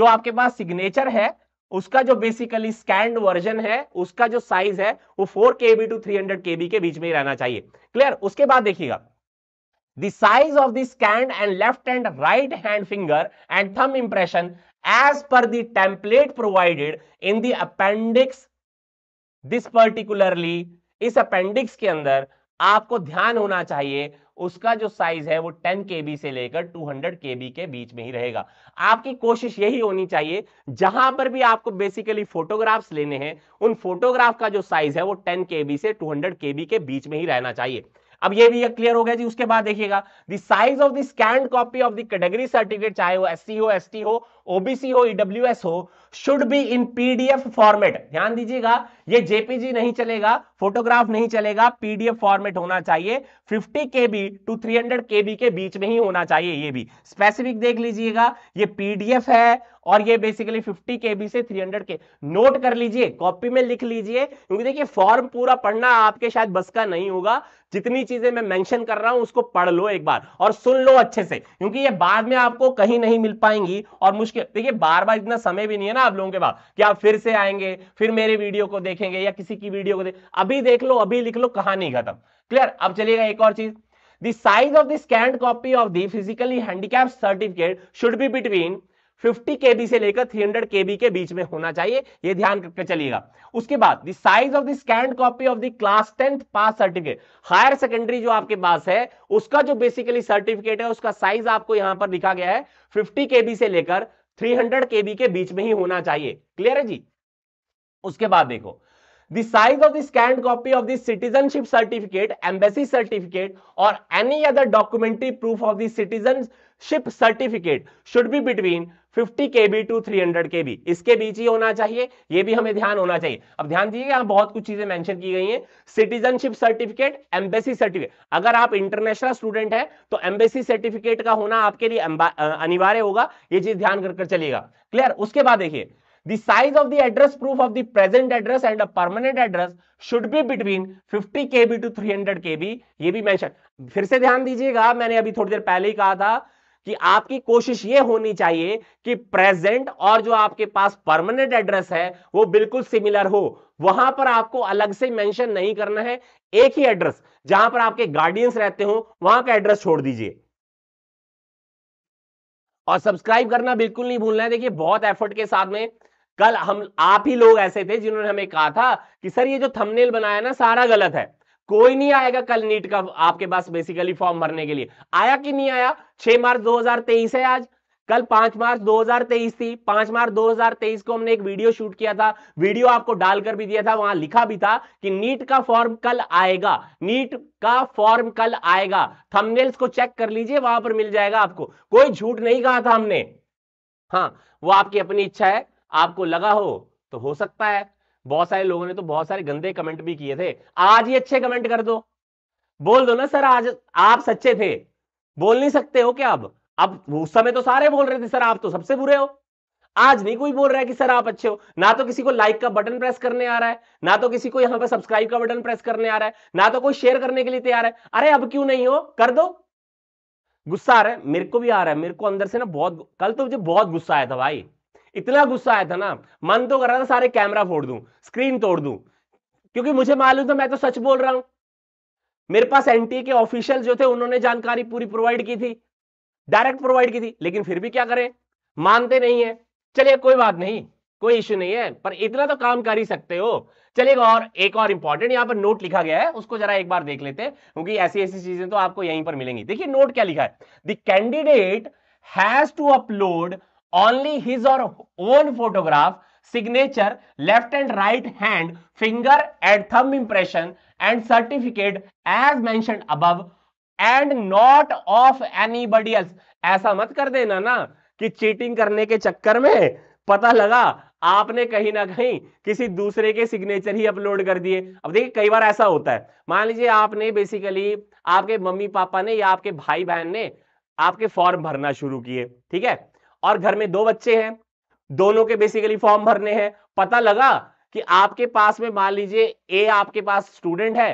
जो आपके पास सिग्नेचर है उसका जो बेसिकली स्कैंड वर्जन है उसका जो साइज है वो four KB to three hundred KB के बीच में ही रहना चाहिए क्लियर उसके बाद देखिएगा the size of the scanned and left and right hand finger and thumb impression as per the template provided in the appendix this particularly इस अपेंडिक्स के अंदर आपको ध्यान होना चाहिए उसका जो साइज है वो 10 के से लेकर 200 के के बीच में ही रहेगा आपकी कोशिश यही होनी चाहिए जहां पर भी आपको बेसिकली फोटोग्राफ्स लेने हैं उन फोटोग्राफ का जो साइज है वो 10 के से 200 के के बीच में ही रहना चाहिए अब ये भी क्लियर हो गया जी उसके बाद देखिएगा the size of the scanned copy of the category certificate चाहे वो एस हो एस हो ओबीसी हो ईडब्ल्यू e हो should be in PDF format ध्यान दीजिएगा ये जेपीजी नहीं चलेगा फोटोग्राफ नहीं चलेगा पीडीएफ फॉर्मेट होना चाहिए 50 बी टू 300 केबी के बीच में ही होना चाहिए ये भी स्पेसिफिक देख लीजिएगा ये पीडीएफ है और ये बेसिकली 50 बी से 300 के नोट कर लीजिए कॉपी में लिख लीजिए क्योंकि देखिए फॉर्म पूरा पढ़ना आपके शायद बस का नहीं होगा जितनी चीजें मैं मेंशन कर रहा हूं उसको पढ़ लो एक बार और सुन लो अच्छे से क्योंकि ये बाद में आपको कहीं नहीं मिल पाएंगी और मुश्किल देखिए बार बार इतना समय भी नहीं है ना आप लोगों के पास कि आप फिर से आएंगे फिर मेरे वीडियो को देखेंगे या किसी की वीडियो को देख अभी देख लो अभी लिख लो कहानी खत्म क्लियर अब चलिएगा एक और चीज the size of the scanned copy of the physically handicap certificate should be between 50 kb से लेकर 300 केबी के के बीच में होना चाहिए ये ध्यान करके चलिएगा उसके बाद the size of the scanned copy of the class tenth pass certificate higher secondary जो आपके पास है उसका जो बेसिकली सर्टिफिकेट है उसका साइज आपको यहां पर लिखा गया है 50 kb से लेकर थ्री हंड्रेड के बी के बीच में ही होना चाहिए क्लियर है जी उसके बाद देखो the size of the scanned copy of the citizenship certificate embassy certificate or any other documentary proof of the citizenship certificate should be between 50 B to 300 B इसके बीच ही होना चाहिए ये भी हमें ध्यान होना चाहिए अब ध्यान दीजिए यहाँ बहुत कुछ चीजें मेंशन की गई हैं सिटीजनशिप सर्टिफिकेट एम्बेसी सर्टिफिकेट अगर आप इंटरनेशनल स्टूडेंट हैं तो एम्बेसी सर्टिफिकेट का होना आपके लिए अनिवार्य होगा ये चीज ध्यान कर, चलिएगा क्लियर उसके बाद देखिए the size of the address proof of the present address and a permanent address should be between 50 kb to 300 kb ये भी mention. फिर से ध्यान दीजिएगा मैंने अभी थोड़ी देर पहले ही कहा था कि आपकी कोशिश ये होनी चाहिए कि प्रेजेंट और जो आपके पास परमानेंट एड्रेस है वो बिल्कुल सिमिलर हो वहां पर आपको अलग से मेंशन नहीं करना है एक ही एड्रेस जहां पर आपके गार्डियंस रहते हो वहां का एड्रेस छोड़ दीजिए और सब्सक्राइब करना बिल्कुल नहीं भूलना है देखिए बहुत एफर्ट के साथ में कल हम आप ही लोग ऐसे थे जिन्होंने हमें कहा था कि सर ये जो थंबनेल बनाया ना सारा गलत है कोई नहीं आएगा कल नीट का आपके पास बेसिकली फॉर्म भरने के लिए आया कि नहीं आया 6 मार्च 2023 है आज कल 5 मार्च 2023 थी 5 मार्च 2023 को हमने एक वीडियो शूट किया था वीडियो आपको डालकर भी दिया था वहां लिखा भी था कि नीट का फॉर्म कल आएगा नीट का फॉर्म कल आएगा थंबनेल्स को चेक कर लीजिए वहां पर मिल जाएगा आपको कोई झूठ नहीं कहा था हमने हाँ वो आपकी अपनी इच्छा है आपको लगा हो तो हो सकता है बहुत सारे लोगों ने तो बहुत सारे गंदे कमेंट भी किए थे आज ही अच्छे कमेंट कर दो बोल दो ना सर आज आप सच्चे थे बोल नहीं सकते हो क्या अब अब उस समय तो सारे बोल रहे थे सर आप तो सबसे बुरे हो आज नहीं कोई बोल रहा है कि सर आप अच्छे हो ना तो किसी को लाइक का बटन प्रेस करने आ रहा है ना तो किसी को यहां पर सब्सक्राइब का बटन प्रेस करने आ रहा है ना तो कोई शेयर करने के लिए तैयार है अरे अब क्यों नहीं हो कर दो गुस्सा आ रहा है मेरे को भी आ रहा है मेरे को अंदर से ना बहुत कल तो मुझे बहुत गुस्सा आया था भाई इतना गुस्सा आया था ना मन तो कर रहा था सारे कैमरा फोड़ दूं स्क्रीन तोड़ दूं क्योंकि मुझे मालूम था मैं तो सच बोल रहा हूं मेरे पास एनटीए के ऑफिशियल जो थे उन्होंने जानकारी पूरी प्रोवाइड की थी डायरेक्ट प्रोवाइड की थी लेकिन फिर भी क्या करें मानते नहीं है चलिए कोई बात नहीं कोई इश्यू नहीं है पर इतना तो काम कर ही सकते हो चलिए और एक और इंपॉर्टेंट यहां पर नोट लिखा गया है उसको जरा एक बार देख लेते हैं क्योंकि ऐसी ऐसी चीजें तो आपको यहीं पर मिलेंगी देखिए नोट क्या लिखा है the candidate has to upload only his or own photograph signature left and right hand finger and thumb impression and certificate as mentioned above and not of anybody else ऐसा मत कर देना ना कि चीटिंग करने के चक्कर में पता लगा आपने कहीं ना कहीं किसी दूसरे के सिग्नेचर ही अपलोड कर दिए अब देखिए कई बार ऐसा होता है मान लीजिए आपने बेसिकली आपके मम्मी पापा ने या आपके भाई बहन ने आपके फॉर्म भरना शुरू किए ठीक है और घर में दो बच्चे हैं दोनों के बेसिकली फॉर्म भरने हैं पता लगा कि आपके पास में मान लीजिए ए आपके पास स्टूडेंट है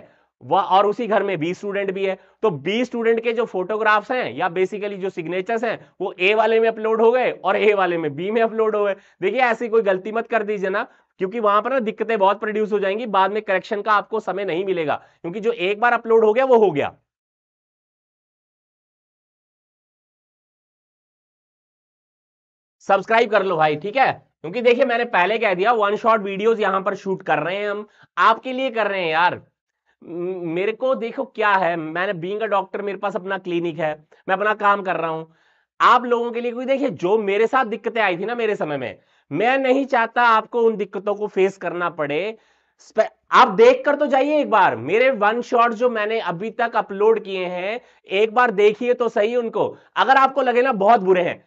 वह और उसी घर में बी स्टूडेंट भी है तो बी स्टूडेंट के जो फोटोग्राफ्स हैं या बेसिकली जो सिग्नेचर्स हैं वो ए वाले में अपलोड हो गए और ए वाले में बी में अपलोड हो गए देखिए ऐसी कोई गलती मत कर दीजिए ना क्योंकि वहां पर ना दिक्कतें बहुत प्रोड्यूस हो जाएंगी बाद में करेक्शन का आपको समय नहीं मिलेगा क्योंकि जो एक बार अपलोड हो गया वो हो गया सब्सक्राइब कर लो भाई ठीक है क्योंकि देखिए मैंने पहले कह दिया वन शॉट वीडियोस यहां पर शूट कर रहे हैं हम आपके लिए कर रहे हैं यार मेरे को देखो क्या है मैंने बींग अ डॉक्टर मेरे पास अपना क्लिनिक है मैं अपना काम कर रहा हूं आप लोगों के लिए कोई देखिए जो मेरे साथ दिक्कतें आई थी ना मेरे समय में मैं नहीं चाहता आपको उन दिक्कतों को फेस करना पड़े आप देख कर तो जाइए एक बार मेरे वन शॉट जो मैंने अभी तक अपलोड किए हैं एक बार देखिए तो सही उनको अगर आपको लगे ना बहुत बुरे हैं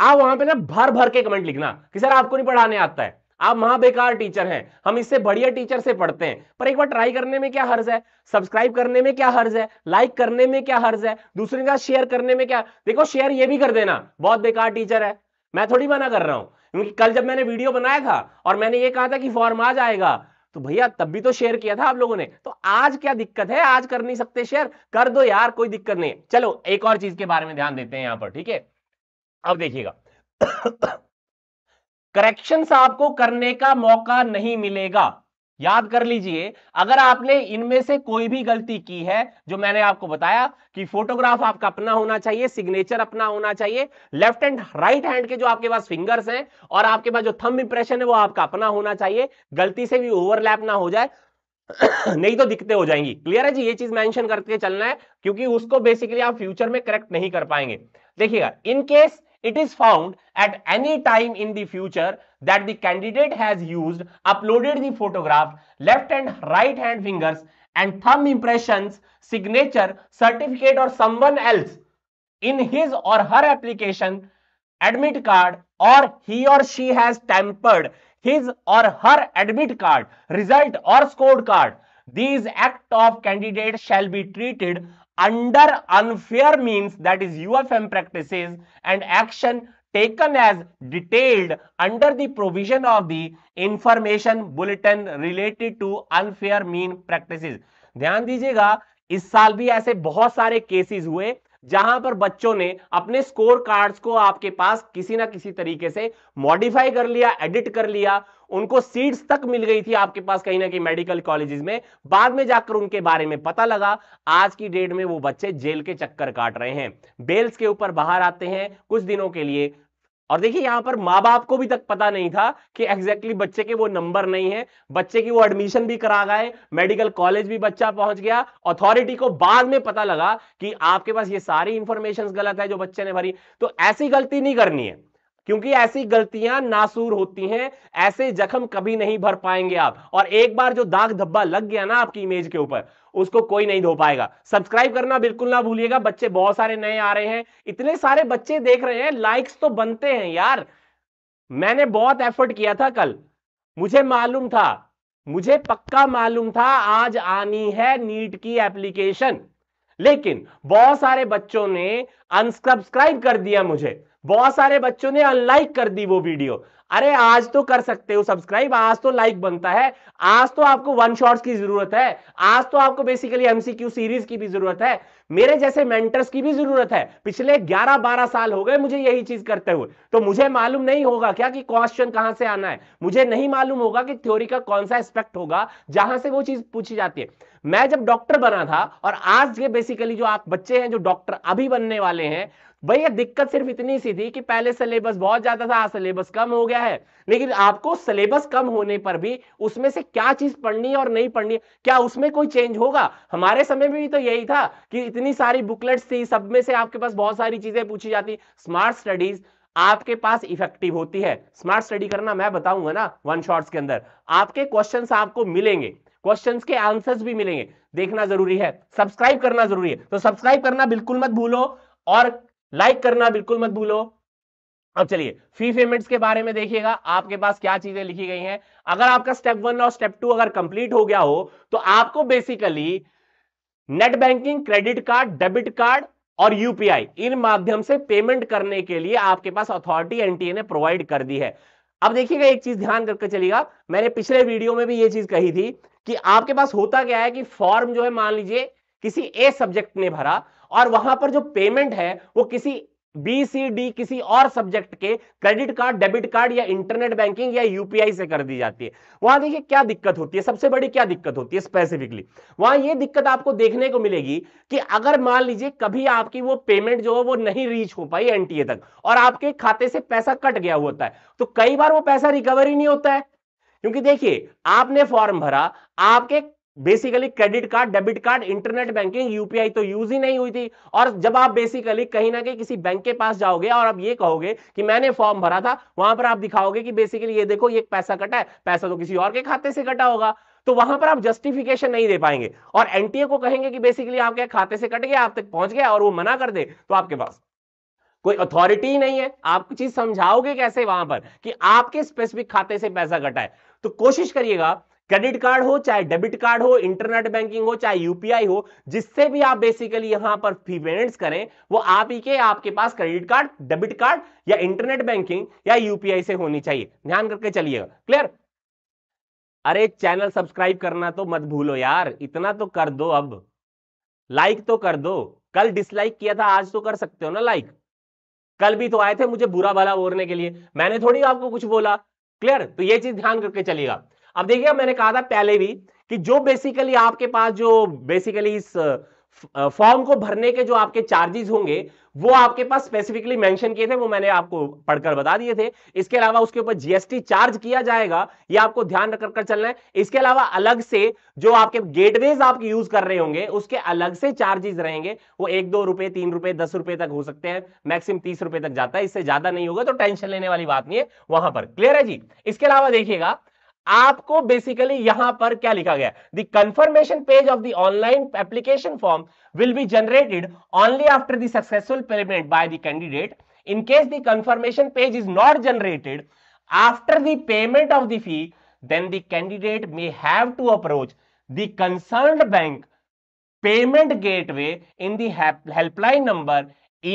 आप वहां पे ना भर भर के कमेंट लिखना कि सर आपको नहीं पढ़ाने आता है आप बेकार टीचर हैं हम इससे बढ़िया टीचर से पढ़ते हैं पर एक बार ट्राई करने में क्या हर्ज है सब्सक्राइब करने में क्या हर्ज है लाइक करने में क्या हर्ज है दूसरे का शेयर करने में क्या देखो शेयर ये भी कर देना बहुत बेकार टीचर है मैं थोड़ी मना कर रहा हूं क्योंकि कल जब मैंने वीडियो बनाया था और मैंने ये कहा था कि फॉर्म आज आएगा तो भैया तब भी तो शेयर किया था आप लोगों ने तो आज क्या दिक्कत है आज कर नहीं सकते शेयर कर दो यार कोई दिक्कत नहीं चलो एक और चीज के बारे में ध्यान देते हैं यहां पर ठीक है अब देखिएगा करेक्शन आपको करने का मौका नहीं मिलेगा याद कर लीजिए अगर आपने इनमें से कोई भी गलती की है जो मैंने आपको बताया कि फोटोग्राफ आपका अपना होना चाहिए सिग्नेचर अपना होना चाहिए लेफ्ट एंड राइट हैंड के जो आपके पास फिंगर्स हैं और आपके पास जो थंब इंप्रेशन है वो आपका अपना होना चाहिए गलती से भी ओवरलैप ना हो जाए नहीं तो दिक्कतें हो जाएंगी क्लियर है जी ये चीज मेंशन करके चलना है क्योंकि उसको बेसिकली आप फ्यूचर में करेक्ट नहीं कर पाएंगे देखिएगा in case it is found at any time in the future that the candidate has used, uploaded the photograph, left and right hand fingers and thumb impressions, signature, certificate or someone else in his or her application, admit card or he or she has tampered his or her admit card, result or scored card. These act of candidates shall be treated under unfair means that is UFM practices and action taken as detailed under the provision of the information bulletin related to unfair mean practices ध्यान दीजिएगा इस साल भी ऐसे बहुत सारे केसेस हुए जहां पर बच्चों ने अपने स्कोर कार्ड्स को आपके पास किसी ना किसी तरीके से मॉडिफाई कर लिया एडिट कर लिया उनको सीट्स तक मिल गई थी आपके पास कहीं ना कहीं मेडिकल कॉलेजेस में बाद में जाकर उनके बारे में पता लगा आज की डेट में वो बच्चे जेल के चक्कर काट रहे हैं बेल्स के ऊपर बाहर आते हैं कुछ दिनों के लिए और देखिए यहां पर माँ बाप को भी तक पता नहीं था कि एग्जैक्टली बच्चे के वो नंबर नहीं है बच्चे की वो एडमिशन भी करा गए मेडिकल कॉलेज भी बच्चा पहुंच गया अथॉरिटी को बाद में पता लगा कि आपके पास ये सारी इंफॉर्मेशन गलत है जो बच्चे ने भरी तो ऐसी गलती नहीं करनी है क्योंकि ऐसी गलतियां नासूर होती हैं ऐसे जख्म कभी नहीं भर पाएंगे आप और एक बार जो दाग धब्बा लग गया ना आपकी इमेज के ऊपर उसको कोई नहीं धो पाएगा सब्सक्राइब करना बिल्कुल ना भूलिएगा बच्चे बहुत सारे नए आ रहे हैं इतने सारे बच्चे देख रहे हैं लाइक्स तो बनते हैं यार मैंने बहुत एफर्ट किया था कल मुझे मालूम था मुझे पक्का मालूम था आज आनी है नीट की एप्लीकेशन लेकिन बहुत सारे बच्चों ने अनसब्सक्राइब कर दिया मुझे बहुत सारे बच्चों ने अनलाइक कर दी वो वीडियो अरे आज तो कर सकते हो सब्सक्राइब आज तो लाइक बनता है आज तो आपको वन शॉट्स की जरूरत है आज तो आपको बेसिकली एमसीक्यू सीरीज की भी जरूरत है मेरे जैसे मेंटर्स की भी जरूरत है पिछले 11-12 साल हो गए मुझे यही चीज करते हुए तो मुझे मालूम नहीं होगा क्या कि क्वेश्चन कहां से आना है मुझे नहीं मालूम होगा कि थ्योरी का कौन सा एस्पेक्ट होगा जहां से वो चीज पूछी जाती है मैं जब डॉक्टर बना था और आज के बेसिकली जो आप बच्चे हैं जो डॉक्टर अभी बनने वाले हैं भैया दिक्कत सिर्फ इतनी सी थी कि पहले सिलेबस बहुत ज्यादा था सिलेबस कम हो गया है लेकिन आपको सिलेबस कम होने पर भी उसमें से क्या चीज पढ़नी है और नहीं पढ़नी क्या उसमें कोई चेंज होगा हमारे समय में भी तो यही था कि इतनी सारी बुकलेट्स थी सब में से आपके पास बहुत सारी चीजें पूछी जाती स्मार्ट स्टडीज आपके पास इफेक्टिव होती है स्मार्ट स्टडी करना मैं बताऊंगा ना वन शॉर्ट के अंदर आपके क्वेश्चन आपको मिलेंगे क्वेश्चंस के आंसर्स भी मिलेंगे देखना जरूरी है सब्सक्राइब करना जरूरी है तो सब्सक्राइब करना बिल्कुल मत भूलो और लाइक करना बिल्कुल मत भूलो अब चलिए फी पेमेंट्स के बारे में देखिएगा आपके पास क्या चीजें लिखी गई हैं अगर आपका स्टेप वन और स्टेप टू अगर कंप्लीट हो गया हो तो आपको basically net banking credit card debit card और यूपीआई इन माध्यम से पेमेंट करने के लिए आपके पास अथॉरिटी एनटीए ने प्रोवाइड कर दी है अब देखिएगा एक चीज ध्यान करके चलिएगा मैंने पिछले वीडियो में भी ये चीज कही थी कि आपके पास होता क्या है कि फॉर्म जो है मान लीजिए किसी ए सब्जेक्ट ने भरा और वहां पर जो पेमेंट है वो किसी बी सी डी किसी और सब्जेक्ट के क्रेडिट कार्ड डेबिट कार्ड या इंटरनेट बैंकिंग या यूपीआई से कर दी जाती है वहां देखिए क्या दिक्कत होती है सबसे बड़ी क्या दिक्कत होती है स्पेसिफिकली वहां ये दिक्कत आपको देखने को मिलेगी कि अगर मान लीजिए कभी आपकी वो पेमेंट जो है वो नहीं रीच हो पाई एनटीए तक और आपके खाते से पैसा कट गया होता है तो कई बार वो पैसा रिकवर ही नहीं होता है क्योंकि देखिए आपने फॉर्म भरा आपके basically credit card debit card internet banking UPI तो यूज ही नहीं हुई थी और जब आप बेसिकली कहीं ना कहीं किसी बैंक के पास जाओगे और आप ये कहोगे कि मैंने फॉर्म भरा था वहां पर आप दिखाओगे कि बेसिकली ये देखो ये पैसा कटा है पैसा तो किसी और के खाते से कटा होगा तो वहां पर आप जस्टिफिकेशन नहीं दे पाएंगे और एनटीए को कहेंगे कि बेसिकली आपके खाते से कट गया आप तक पहुंच गया और वो मना कर दे तो आपके पास कोई अथॉरिटी ही नहीं है आप चीज समझाओगे कैसे वहां पर कि आपके स्पेसिफिक खाते से पैसा कटा है तो कोशिश करिएगा क्रेडिट कार्ड हो चाहे डेबिट कार्ड हो इंटरनेट बैंकिंग हो चाहे यूपीआई हो जिससे भी आप बेसिकली यहां पर पेमेंट्स करें वो आप ही के आपके पास क्रेडिट कार्ड डेबिट कार्ड या इंटरनेट बैंकिंग या यूपीआई से होनी चाहिए ध्यान करके चलिएगा क्लियर अरे चैनल सब्सक्राइब करना तो मत भूलो यार इतना तो कर दो अब लाइक तो कर दो कल डिसलाइक किया था आज तो कर सकते हो ना लाइक कल भी तो आए थे मुझे बुरा भला बोलने के लिए मैंने थोड़ी आपको कुछ बोला क्लियर तो ये चीज ध्यान करके चलिएगा अब देखिए मैंने कहा था पहले भी कि जो बेसिकली आपके पास जो बेसिकली इस फॉर्म को भरने के जो आपके चार्जेस होंगे वो आपके पास स्पेसिफिकली मेंशन किए थे वो मैंने आपको पढ़कर बता दिए थे इसके अलावा उसके ऊपर जीएसटी चार्ज किया जाएगा ये आपको ध्यान रखकर चलना है इसके अलावा अलग से जो आपके गेटवेज आप यूज कर रहे होंगे उसके अलग से चार्जेस रहेंगे वो एक दो रुपए तीन रुपए दस रुपए तक हो सकते हैं मैक्सिम तीस रुपए तक जाता है इससे ज्यादा नहीं होगा तो टेंशन लेने वाली बात नहीं है वहां पर क्लियर है जी इसके अलावा देखिएगा आपको बेसिकली यहां पर क्या लिखा गया the confirmation page of the online application form will be generated only after the successful payment by the candidate in case the confirmation page is not generated after the payment of the fee then the candidate may have to approach the concern bank payment gateway in helpline number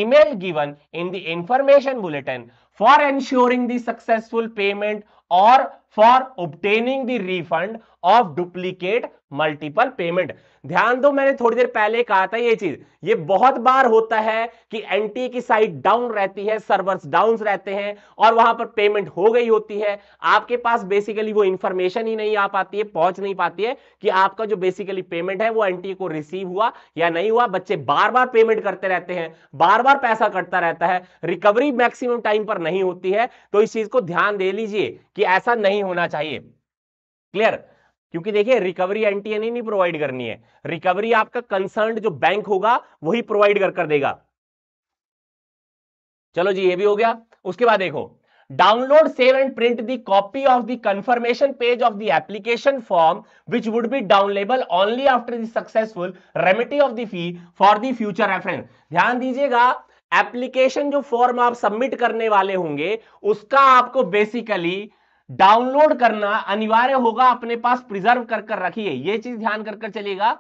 email given in the information bulletin for ensuring the successful payment or for obtaining the refund of duplicate multiple payment ध्यान दो मैंने थोड़ी देर पहले कहा था ये चीज ये बहुत बार होता है कि एनटीए की साइट डाउन रहती है सर्वर्स डाउन रहते हैं और वहां पर पेमेंट हो गई होती है आपके पास बेसिकली वो इंफॉर्मेशन ही नहीं आ पाती है पहुंच नहीं पाती है कि आपका जो बेसिकली पेमेंट है वो एनटीए को रिसीव हुआ या नहीं हुआ बच्चे बार बार पेमेंट करते रहते हैं बार बार पैसा कटता रहता है रिकवरी मैक्सिमम टाइम पर नहीं होती है तो इस चीज को ध्यान दे लीजिए कि ऐसा नहीं नहीं होना चाहिए क्लियर क्योंकि देखिए रिकवरी एनटीएनई e नहीं प्रोवाइड करनी है रिकवरी आपका कंसर्न जो बैंक होगा वही प्रोवाइड कर कर देगा चलो जी ये भी हो गया उसके बाद देखो download save and print the copy of the confirmation page of the application form which would be downloadable only after the successful remittance of the fee for the future reference ध्यान दीजिएगा एप्लीकेशन जो फॉर्म आप सबमिट करने वाले होंगे उसका आपको बेसिकली डाउनलोड करना अनिवार्य होगा अपने पास प्रिजर्व कर कर रखिए ये चीज ध्यान कर कर चलेगा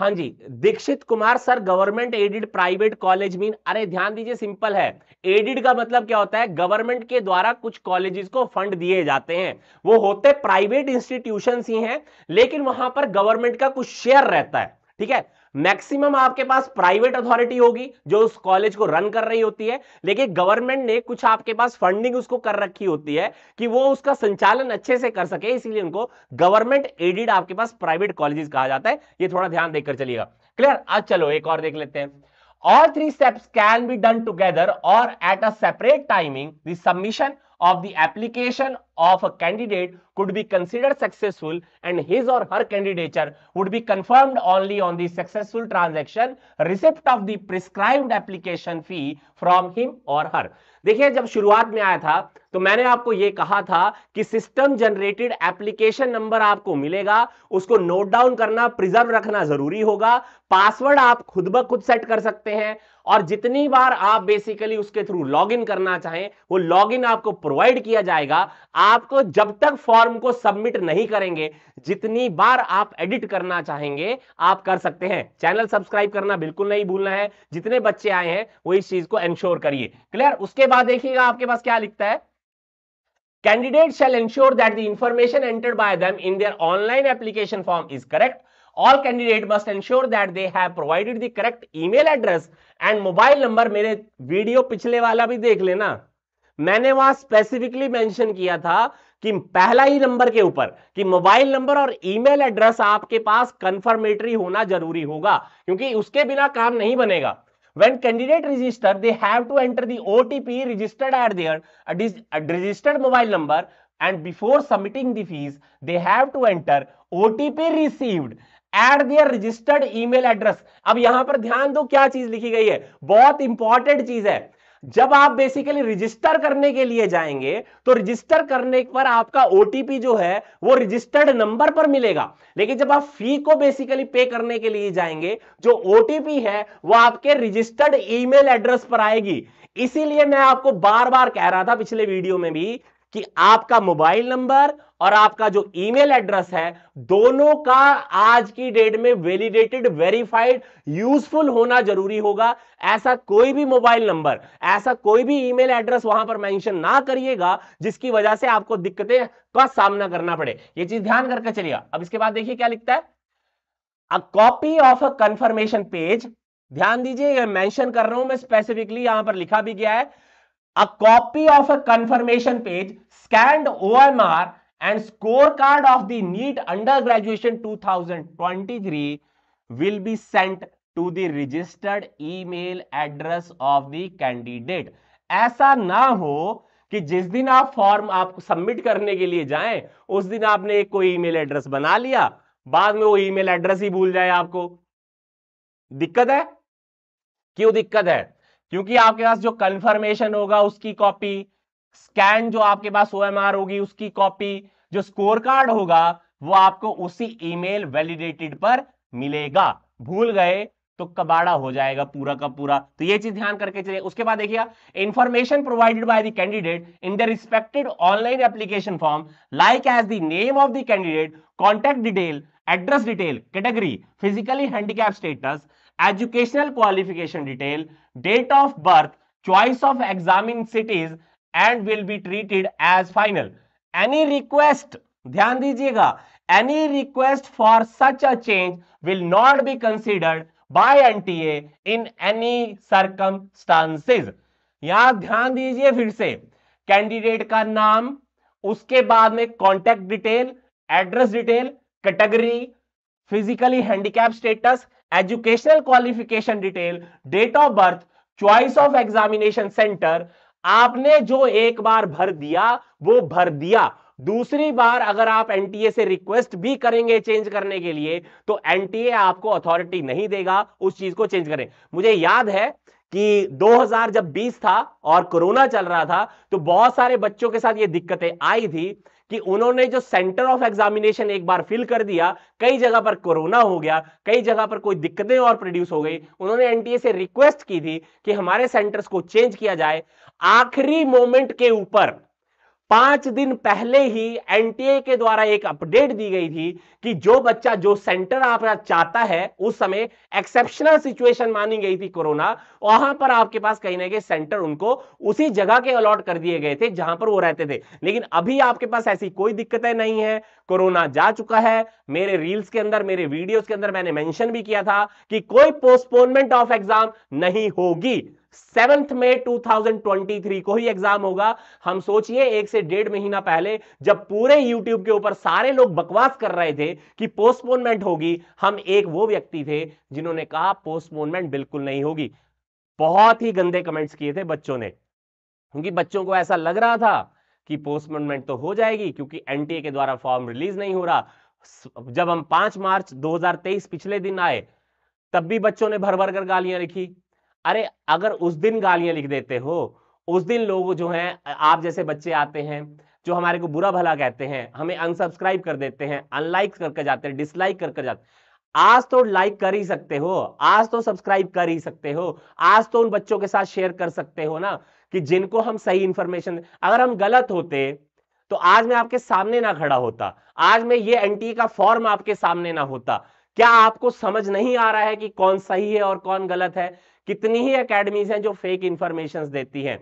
हाँ जी Dikshit Kumar sir government aided private college mean अरे ध्यान दीजिए सिंपल है एडिड का मतलब क्या होता है गवर्नमेंट के द्वारा कुछ कॉलेजेस को फंड दिए जाते हैं वो होते प्राइवेट इंस्टीट्यूशन ही हैं लेकिन वहां पर गवर्नमेंट का कुछ शेयर रहता है ठीक है मैक्सिमम आपके पास प्राइवेट अथॉरिटी होगी जो उस कॉलेज को रन कर रही होती है लेकिन गवर्नमेंट ने कुछ आपके पास फंडिंग उसको कर रखी होती है कि वो उसका संचालन अच्छे से कर सके इसीलिए उनको गवर्नमेंट एडिड आपके पास प्राइवेट कॉलेजेस कहा जाता है ये थोड़ा ध्यान देकर चलिएगा क्लियर आज चलो एक और देख लेते हैं all three step can be done together or at a separate timing the submission of the application of a candidate could be considered successful and his or her candidature would be confirmed only on the successful transaction receipt of the prescribed application fee from him or her देखिए जब शुरुआत में आया था तो मैंने आपको ये कहा था कि सिस्टम जनरेटेड एप्लीकेशन नंबर आपको मिलेगा उसको नोट डाउन करना प्रिजर्व रखना जरूरी होगा पासवर्ड आप खुद ब खुद सेट कर सकते हैं और जितनी बार आप बेसिकली उसके थ्रू लॉगिन करना चाहें वो लॉगिन आपको प्रोवाइड किया जाएगा आपको जब तक फॉर्म को सबमिट नहीं करेंगे जितनी बार आप एडिट करना चाहेंगे आप कर सकते हैं चैनल सब्सक्राइब करना बिल्कुल नहीं भूलना है जितने बच्चे आए हैं वो इस चीज को एंश्योर करिए क्लियर उसके बाद देखिएगा आपके पास क्या लिखता है candidate shall ensure that the information entered by them in their online application form is correct All candidate must ensure that they have provided the correct email address and mobile number. मेरे वीडियो पिछले वाला भी देख लेना मैंने वहां स्पेसिफिकली मेंशन किया था कि पहला ही नंबर के ऊपर कि मोबाइल नंबर और ईमेल एड्रेस आपके पास कंफर्मेटरी होना जरूरी होगा क्योंकि उसके बिना काम नहीं बनेगा when candidate register they have to enter the otp registered at their registered mobile number and before submitting the fees they have to enter otp received at their registered email address अब यहां पर ध्यान दो क्या चीज लिखी गई है बहुत इंपॉर्टेंट चीज है जब आप बेसिकली रजिस्टर करने के लिए जाएंगे तो रजिस्टर करने पर आपका ओटीपी जो है वो रजिस्टर्ड नंबर पर मिलेगा लेकिन जब आप फी को बेसिकली पे करने के लिए जाएंगे जो ओटीपी है वो आपके रजिस्टर्ड ईमेल एड्रेस पर आएगी इसीलिए मैं आपको बार बार कह रहा था पिछले वीडियो में भी कि आपका मोबाइल नंबर और आपका जो ईमेल एड्रेस है दोनों का आज की डेट में वेलिडेटेड वेरीफाइड यूजफुल होना जरूरी होगा ऐसा कोई भी मोबाइल नंबर ऐसा कोई भी ईमेल एड्रेस वहां पर मेंशन ना करिएगा जिसकी वजह से आपको दिक्कतें का सामना करना पड़े ये चीज ध्यान करके चलिएगा अब इसके बाद देखिए क्या लिखता है a copy of a confirmation page ध्यान दीजिए मेंशन कर रहा हूं मैं स्पेसिफिकली यहां पर लिखा भी गया है a copy of a confirmation page scanned OMR and scorecard of the NEET undergraduation 2023 will be sent to the registered email address of the candidate. ऐसा ना हो कि जिस दिन आप फॉर्म आप सबमिट करने के लिए जाएं उस दिन आपने एक कोई ईमेल एड्रेस बना लिया बाद में वो ईमेल एड्रेस ही भूल जाए आपको दिक्कत है क्यों दिक्कत है क्योंकि आपके पास जो कंफर्मेशन होगा उसकी कॉपी स्कैन जो आपके पास ओ होगी उसकी कॉपी जो स्कोर कार्ड होगा वो आपको उसी ईमेल वैलिडेटेड पर मिलेगा भूल गए तो कबाड़ा हो जाएगा पूरा का पूरा तो ये चीज ध्यान करके चलिए उसके बाद देखिए information provided by the candidate in the respected online application form like as the name of the candidate contact detail address detail category physically handicap status educational qualification detail date of birth choice of examination cities and will be treated as final any request ध्यान दीजिएगा any request for such a change will not be considered by a in any circumstances यहां ध्यान दीजिए फिर से कैंडिडेट का नाम उसके बाद में contact detail address detail category physically handicap status educational qualification detail date of birth choice of examination centre आपने जो एक बार भर दिया वो भर दिया दूसरी बार अगर आप एनटीए से रिक्वेस्ट भी करेंगे चेंज करने के लिए तो एनटीए आपको अथॉरिटी नहीं देगा उस चीज को चेंज करें मुझे याद है कि 2000 जब 20 था और कोरोना चल रहा था तो बहुत सारे बच्चों के साथ ये दिक्कतें आई थी कि उन्होंने जो सेंटर ऑफ एग्जामिनेशन एक बार फिल कर दिया कई जगह पर कोरोना हो गया कई जगह पर कोई दिक्कतें और प्रोड्यूस हो गई उन्होंने एनटीए से रिक्वेस्ट की थी कि हमारे सेंटर्स को चेंज किया जाए आखिरी मोमेंट के ऊपर पांच दिन पहले ही एनटीए के द्वारा एक अपडेट दी गई थी कि जो बच्चा जो सेंटर आपका चाहता है उस समय एक्सेप्शनल सिचुएशन मानी गई थी कोरोना वहां पर आपके पास कहीं ना कहीं सेंटर उनको उसी जगह के अलॉट कर दिए गए थे जहां पर वो रहते थे लेकिन अभी आपके पास ऐसी कोई दिक्कतें नहीं है कोरोना जा चुका है मेरे रील्स के अंदर मेरे वीडियो के अंदर मैंने मैंशन भी किया था कि कोई पोस्टपोनमेंट ऑफ एग्जाम नहीं होगी सेवेंथ में 2023 को ही एग्जाम होगा हम सोचिए एक से डेढ़ महीना पहले जब पूरे यूट्यूब के ऊपर सारे लोग बकवास कर रहे थे कि पोस्टपोनमेंट होगी हम एक वो व्यक्ति थे जिन्होंने कहा पोस्टपोनमेंट बिल्कुल नहीं होगी बहुत ही गंदे कमेंट्स किए थे बच्चों ने क्योंकि बच्चों को ऐसा लग रहा था कि पोस्टपोनमेंट तो हो जाएगी क्योंकि एनटीए के द्वारा फॉर्म रिलीज नहीं हो रहा जब हम पांच मार्च 2023 पिछले दिन आए तब भी बच्चों ने भर भर कर गालियां लिखी अरे अगर उस दिन गालियां लिख देते हो उस दिन लोग जो हैं आप जैसे बच्चे आते हैं जो हमारे को बुरा भला कहते हैं हमें अनसब्सक्राइब कर देते हैं अनलाइक करके जाते हैं डिसलाइक करके जाते आज तो लाइक कर ही सकते हो आज तो सब्सक्राइब कर ही सकते हो आज तो उन बच्चों के साथ शेयर कर सकते हो ना कि जिनको हम सही इंफॉर्मेशन अगर हम गलत होते तो आज मैं आपके सामने ना खड़ा होता आज मैं ये एनटीए का फॉर्म आपके सामने ना होता क्या आपको समझ नहीं आ रहा है कि कौन सही है और कौन गलत है कितनी ही अकेडमीज हैं जो फेक इंफॉर्मेशन देती हैं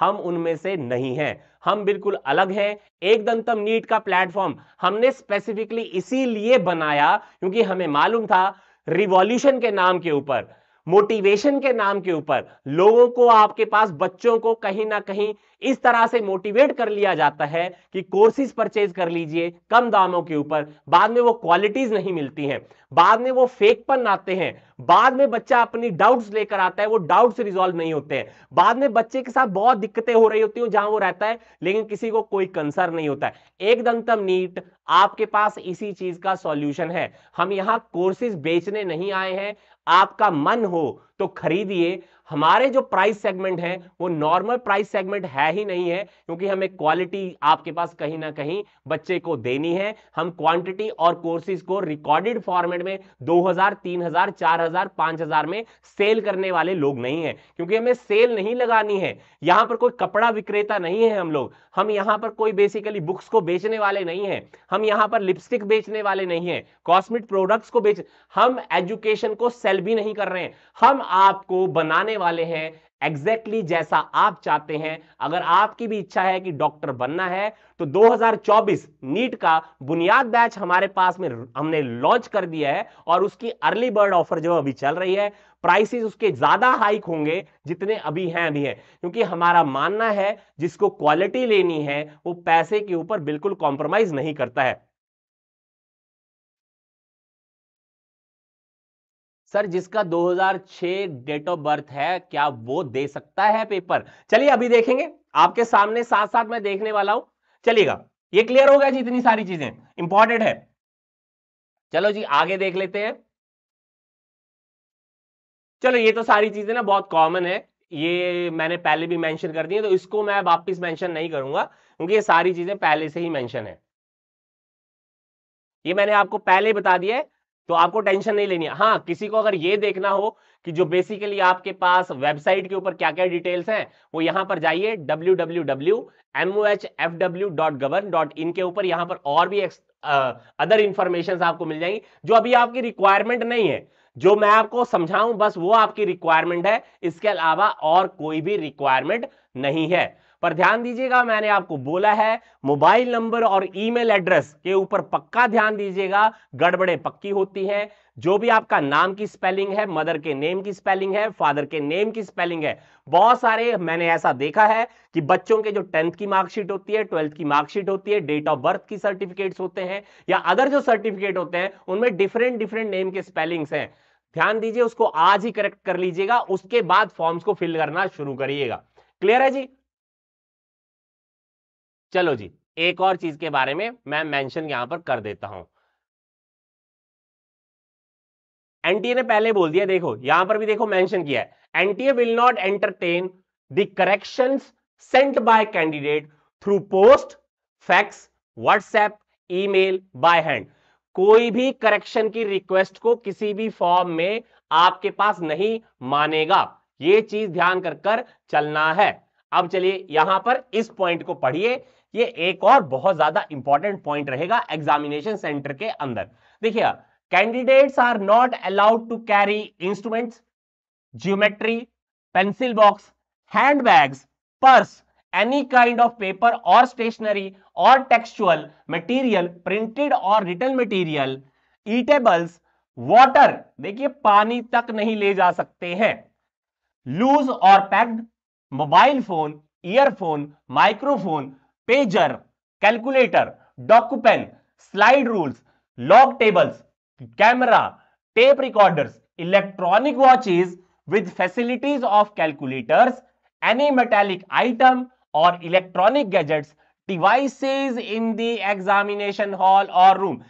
हम उनमें से नहीं हैं हम बिल्कुल अलग हैं एक दंतम नीट का प्लेटफॉर्म हमने स्पेसिफिकली इसीलिए बनाया क्योंकि हमें मालूम था रिवॉल्यूशन के नाम के ऊपर मोटिवेशन के नाम के ऊपर लोगों को आपके पास बच्चों को कहीं ना कहीं इस तरह से मोटिवेट कर लिया जाता है कि कोर्सेज परचेज कर लीजिए कम दामों के ऊपर बाद में वो क्वालिटीज नहीं मिलती हैं बाद में वो फेकपन आते हैं बाद में बच्चा अपनी डाउट्स लेकर आता है वो डाउट्स रिजॉल्व नहीं होते हैं बाद में बच्चे के साथ बहुत दिक्कतें हो रही होती हूँ जहां वो रहता है लेकिन किसी को कोई कंसर्न नहीं होता है एकदम तम नीट आपके पास इसी चीज का सॉल्यूशन है हम यहाँ कोर्सेज बेचने नहीं आए हैं आपका मन हो तो खरीदिए हमारे जो प्राइस सेगमेंट है वो नॉर्मल प्राइस सेगमेंट है ही नहीं है क्योंकि हमें क्वालिटी आपके पास कहीं ना कहीं बच्चे को देनी है हम क्वांटिटी और कोर्सेज को रिकॉर्डेड फॉर्मेट में 2000, 3000, 4000, 5000 में सेल करने वाले लोग नहीं है क्योंकि हमें सेल नहीं लगानी है यहां पर कोई कपड़ा विक्रेता नहीं है हम लोग हम यहां पर कोई बेसिकली बुक्स को बेचने वाले नहीं है हम यहां पर लिपस्टिक बेचने वाले नहीं है कॉस्मिक प्रोडक्ट्स को बेच हम एजुकेशन को सेल भी नहीं कर रहे हैं हम आपको बनाने वाले हैं एग्जैक्टली exactly जैसा आप चाहते हैं अगर आपकी भी इच्छा है कि डॉक्टर बनना है तो 2024 नीट का बुनियाद बैच हमारे पास में हमने लॉन्च कर दिया है और उसकी अर्ली बर्ड ऑफर जो अभी चल रही है प्राइसेस उसके ज्यादा हाइक होंगे जितने अभी हैं अभी हैं क्योंकि हमारा मानना है जिसको क्वालिटी लेनी है वो पैसे के ऊपर बिल्कुल कॉम्प्रोमाइज नहीं करता है सर जिसका 2006 डेट ऑफ बर्थ है क्या वो दे सकता है पेपर चलिए अभी देखेंगे आपके सामने साथ साथ मैं देखने वाला हूं चलिएगा ये क्लियर हो गया जी इतनी सारी चीजें इंपॉर्टेंट है चलो जी आगे देख लेते हैं चलो ये तो सारी चीजें ना बहुत कॉमन है ये मैंने पहले भी मेंशन कर दी है तो इसको मैं वापिस मेंशन नहीं करूंगा क्योंकि ये सारी चीजें पहले से ही मेंशन है ये मैंने आपको पहले बता दिया है तो आपको टेंशन नहीं लेनी है हाँ किसी को अगर ये देखना हो कि जो बेसिकली आपके पास वेबसाइट के ऊपर क्या क्या डिटेल्स हैं वो यहां पर जाइए W W W H F W dot गवर्न डॉट के ऊपर यहां पर और भी अदर इंफॉर्मेशन आपको मिल जाएंगी जो अभी आपकी रिक्वायरमेंट नहीं है जो मैं आपको समझाऊं बस वो आपकी रिक्वायरमेंट है इसके अलावा और कोई भी रिक्वायरमेंट नहीं है पर ध्यान दीजिएगा मैंने आपको बोला है मोबाइल नंबर और ईमेल एड्रेस के ऊपर पक्का ध्यान दीजिएगा गड़बड़े पक्की होती हैं जो भी आपका नाम की स्पेलिंग है मदर के नेम की स्पेलिंग है फादर के नेम की स्पेलिंग है बहुत सारे मैंने ऐसा देखा है कि बच्चों के जो टेंथ की मार्कशीट होती है ट्वेल्थ की मार्कशीट होती है डेट ऑफ बर्थ की सर्टिफिकेट्स होते हैं या अदर जो सर्टिफिकेट होते हैं उनमें डिफरेंट डिफरेंट नेम के स्पेलिंग्स हैं ध्यान दीजिए उसको आज ही करेक्ट कर लीजिएगा उसके बाद फॉर्म्स को फिल करना शुरू करिएगा क्लियर है जी चलो जी एक और चीज के बारे में मैं मेंशन यहां पर कर देता हूं एनटीए ने पहले बोल दिया देखो यहां पर भी देखो मेंशन किया है NTA will not entertain the correction sent by candidate through post fax WhatsApp email by hand कोई भी करेक्शन की रिक्वेस्ट को किसी भी फॉर्म में आपके पास नहीं मानेगा ये चीज ध्यान कर कर चलना है अब चलिए यहां पर इस पॉइंट को पढ़िए ये एक और बहुत ज्यादा इंपॉर्टेंट पॉइंट रहेगा एग्जामिनेशन सेंटर के अंदर देखिए candidates are not allowed to carry instruments geometry pencil box hand bags purse any kind of paper or stationery or textual material printed or written material eatables water देखिए पानी तक नहीं ले जा सकते हैं loose or packed mobile phone earphone microphone pager calculator docupen slide rules log tables camera tape recorders electronic watches with facilities of calculators any metallic item or electronic gadgets devices in the examination hall or room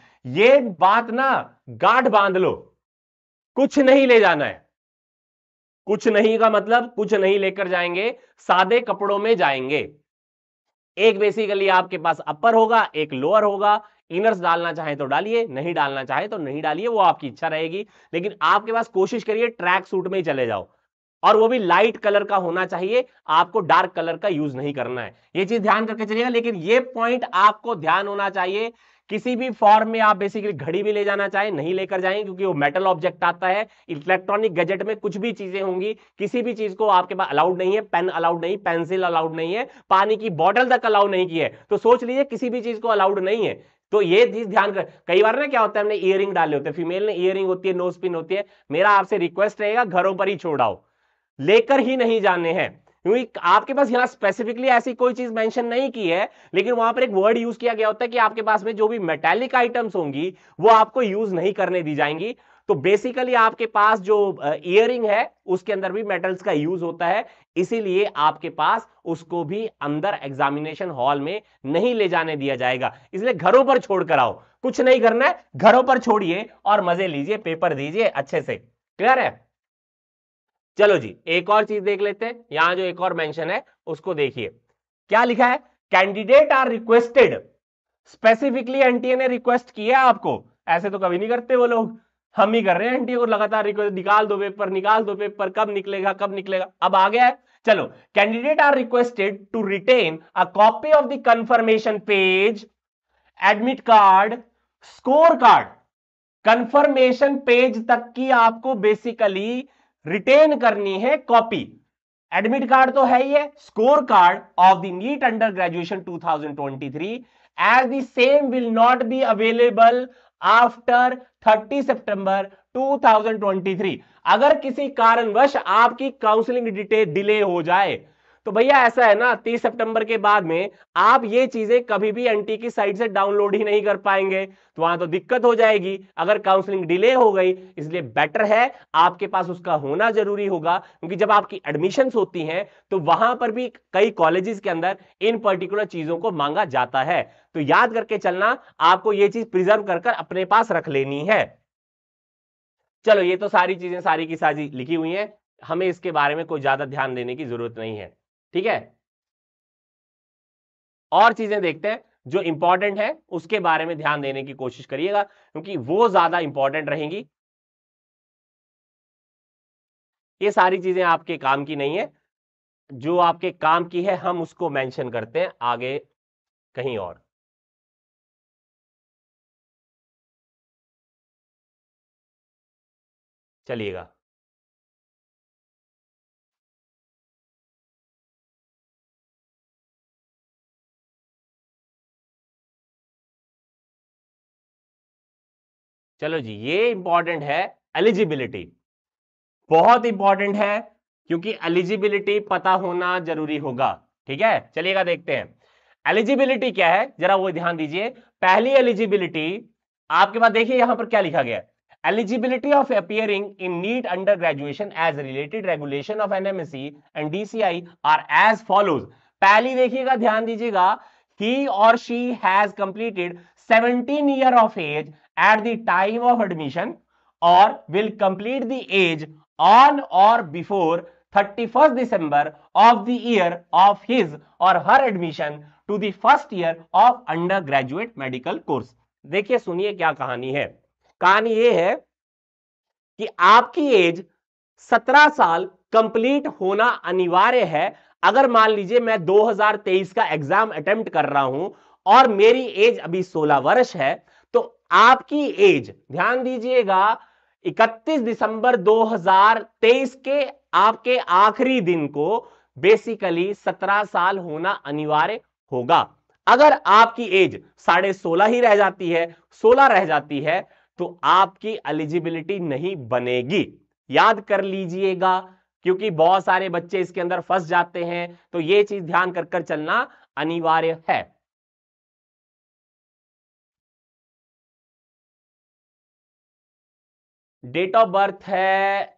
ये बात ना गांठ बांध लो कुछ नहीं ले जाना है कुछ नहीं का मतलब कुछ नहीं लेकर जाएंगे सादे कपड़ों में जाएंगे एक बेसिकली आपके पास अपर होगा एक लोअर होगा इनर्स डालना चाहे तो डालिए नहीं डालना चाहे तो नहीं डालिए वो आपकी इच्छा रहेगी लेकिन आपके पास कोशिश करिए ट्रैक सूट में ही चले जाओ और वो भी लाइट कलर का होना चाहिए आपको डार्क कलर का यूज नहीं करना है ये चीज ध्यान करके चलिएगा लेकिन ये पॉइंट आपको ध्यान होना चाहिए किसी भी फॉर्म में आप बेसिकली घड़ी भी ले जाना चाहे नहीं लेकर जाए क्योंकि वो मेटल ऑब्जेक्ट आता है इलेक्ट्रॉनिक गजेट में कुछ भी चीजें होंगी किसी भी चीज को आपके पास अलाउड नहीं है पेन अलाउड नहीं पेंसिल अलाउड नहीं है पानी की बॉटल तक अलाउड नहीं की है तो सोच लीजिए किसी भी चीज को अलाउड नहीं है तो ये चीज ध्यान कर कई बार ना क्या होता है हमने इयरिंग डाले होते हैं फीमेल ने इयरिंग होती है नो पिन होती है मेरा आपसे रिक्वेस्ट रहेगा घरों पर ही छोड़ाओ लेकर ही नहीं जाने हैं क्योंकि आपके पास यहां स्पेसिफिकली ऐसी कोई चीज मेंशन नहीं की है लेकिन वहां पर एक वर्ड यूज किया गया होता है कि आपके पास में जो भी मेटेलिक आइटम्स होंगी वो आपको यूज नहीं करने दी जाएंगी तो बेसिकली आपके पास जो इयर है उसके अंदर भी मेटल्स का यूज होता है इसीलिए आपके पास उसको भी अंदर एग्जामिनेशन हॉल में नहीं ले जाने दिया जाएगा इसलिए घरों पर छोड़कर आओ कुछ नहीं करना है घरों पर छोड़िए और मजे लीजिए पेपर दीजिए अच्छे से क्लियर है चलो जी एक और चीज देख लेते हैं यहां जो एक और मेंशन है उसको देखिए क्या लिखा है candidate are requested specifically NTA ने रिक्वेस्ट किया आपको ऐसे तो कभी नहीं करते वो लोग हम ही कर रहे हैं एनटीए को लगातार रिक्वेस्ट निकाल दो पेपर निकाल दो पेपर कब निकलेगा कब निकलेगा अब आ गया है चलो candidate are requested to retain a copy of the confirmation page admit card score card confirmation page तक की आपको बेसिकली रिटेन करनी है कॉपी एडमिट कार्ड तो है ही है score card of the NEET under graduation 2023 will not be available after thirty September to 30 सितंबर 2023 अगर किसी कारणवश आपकी काउंसलिंग डिले हो जाए तो भैया ऐसा है ना तीस सितंबर के बाद में आप ये चीजें कभी भी एनटी की साइट से डाउनलोड ही नहीं कर पाएंगे तो वहां तो दिक्कत हो जाएगी अगर काउंसलिंग डिले हो गई इसलिए बेटर है आपके पास उसका होना जरूरी होगा क्योंकि जब आपकी एडमिशन होती हैं तो वहां पर भी कई कॉलेजेस के अंदर इन पर्टिकुलर चीजों को मांगा जाता है तो याद करके चलना आपको ये चीज प्रिजर्व कर, अपने पास रख लेनी है चलो ये तो सारी चीजें सारी की साजी लिखी हुई है हमें इसके बारे में कोई ज्यादा ध्यान देने की जरूरत नहीं है ठीक है और चीजें देखते हैं जो इंपॉर्टेंट है उसके बारे में ध्यान देने की कोशिश करिएगा क्योंकि वो ज्यादा इंपॉर्टेंट रहेंगी ये सारी चीजें आपके काम की नहीं है जो आपके काम की है हम उसको मेंशन करते हैं आगे कहीं और चलिएगा चलो जी ये इंपॉर्टेंट है एलिजिबिलिटी बहुत इंपॉर्टेंट है क्योंकि एलिजिबिलिटी पता होना जरूरी होगा ठीक है चलिएगा देखते हैं एलिजिबिलिटी क्या है जरा वो ध्यान दीजिए पहली एलिजिबिलिटी आपके पास देखिए यहां पर क्या लिखा गया eligibility of appearing in NEET under graduation as related regulation of NMC and DCI are as follows पहली देखिएगा ध्यान दीजिएगा he or she has completed 17 year of age at the time of admission or will complete the age on or before 31 December of the year of his or her admission to the first year of under graduate medical course देखिए सुनिए क्या कहानी है कहानी ये है कि आपकी एज सत्रह साल कंप्लीट होना अनिवार्य है अगर मान लीजिए मैं 2023 का एग्जाम अटेम्प्ट कर रहा हूं और मेरी एज अभी 16 वर्ष है आपकी एज ध्यान दीजिएगा 31 दिसंबर 2023 के आपके आखिरी दिन को बेसिकली 17 साल होना अनिवार्य होगा अगर आपकी एज साढ़े सोलह ही रह जाती है 16 रह जाती है तो आपकी एलिजिबिलिटी नहीं बनेगी याद कर लीजिएगा क्योंकि बहुत सारे बच्चे इसके अंदर फंस जाते हैं तो ये चीज ध्यान कर कर चलना अनिवार्य है डेट ऑफ बर्थ है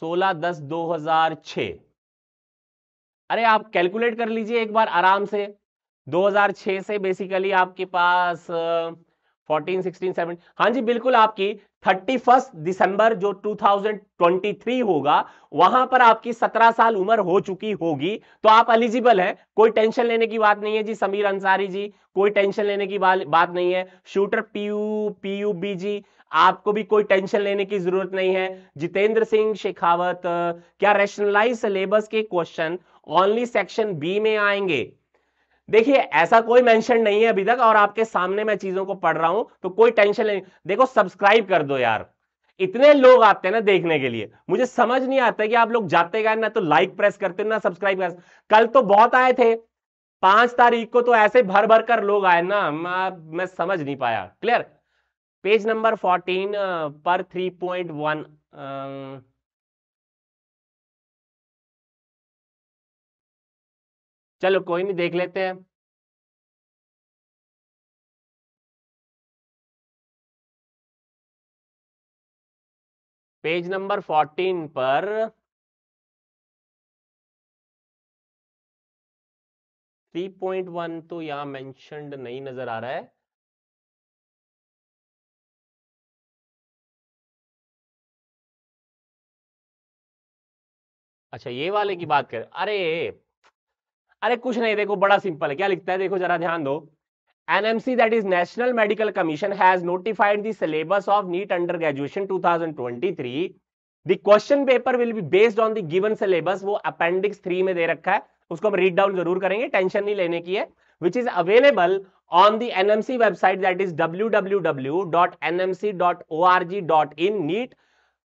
सोलह दस दो हजार छ अरे आप कैलकुलेट कर लीजिए एक बार आराम से 2006 से बेसिकली आपके पास फोर्टीन सिक्सटीन सेवन हाँ जी बिल्कुल आपकी थर्टी फर्स्ट दिसंबर जो 2023 होगा वहां पर आपकी 17 साल उम्र हो चुकी होगी तो आप एलिजिबल हैं कोई टेंशन लेने की बात नहीं है जी समीर अंसारी जी कोई टेंशन लेने की बात नहीं है शूटर पीयू पीयू बीजी आपको भी कोई टेंशन लेने की जरूरत नहीं है जितेंद्र सिंह शेखावत क्या रेशनलाइज सिलेबस के क्वेश्चन ओनली सेक्शन बी में आएंगे देखिए ऐसा कोई मेंशन नहीं है अभी तक और आपके सामने मैं चीजों को पढ़ रहा हूं तो कोई टेंशन नहीं देखो सब्सक्राइब कर दो यार इतने लोग आते हैं ना देखने के लिए मुझे समझ नहीं आता कि आप लोग जाते गए ना तो लाइक प्रेस करते ना सब्सक्राइब कर कल तो बहुत आए थे पांच तारीख को तो ऐसे भर भर कर लोग आए ना मैं समझ नहीं पाया क्लियर पेज नंबर फोर्टीन पर थ्री पॉइंट वन चलो कोई नहीं देख लेते हैं पेज नंबर फोर्टीन पर थ्री पॉइंट वन तो यहां मेंशनड नहीं नजर आ रहा है अच्छा ये वाले की बात कर अरे अरे कुछ नहीं देखो बड़ा सिंपल है क्या लिखता है देखो जरा ध्यान दो NMC that is National Medical Commission has notified the syllabus of NEET under graduation 2023 the question paper will be based on the given syllabus वो अपेंडिक्स थ्री में दे रखा है उसको हम रीड डाउन जरूर करेंगे टेंशन नहीं लेने की है which is available on the NMC website that is W W W dot N M C dot O R G dot in NEET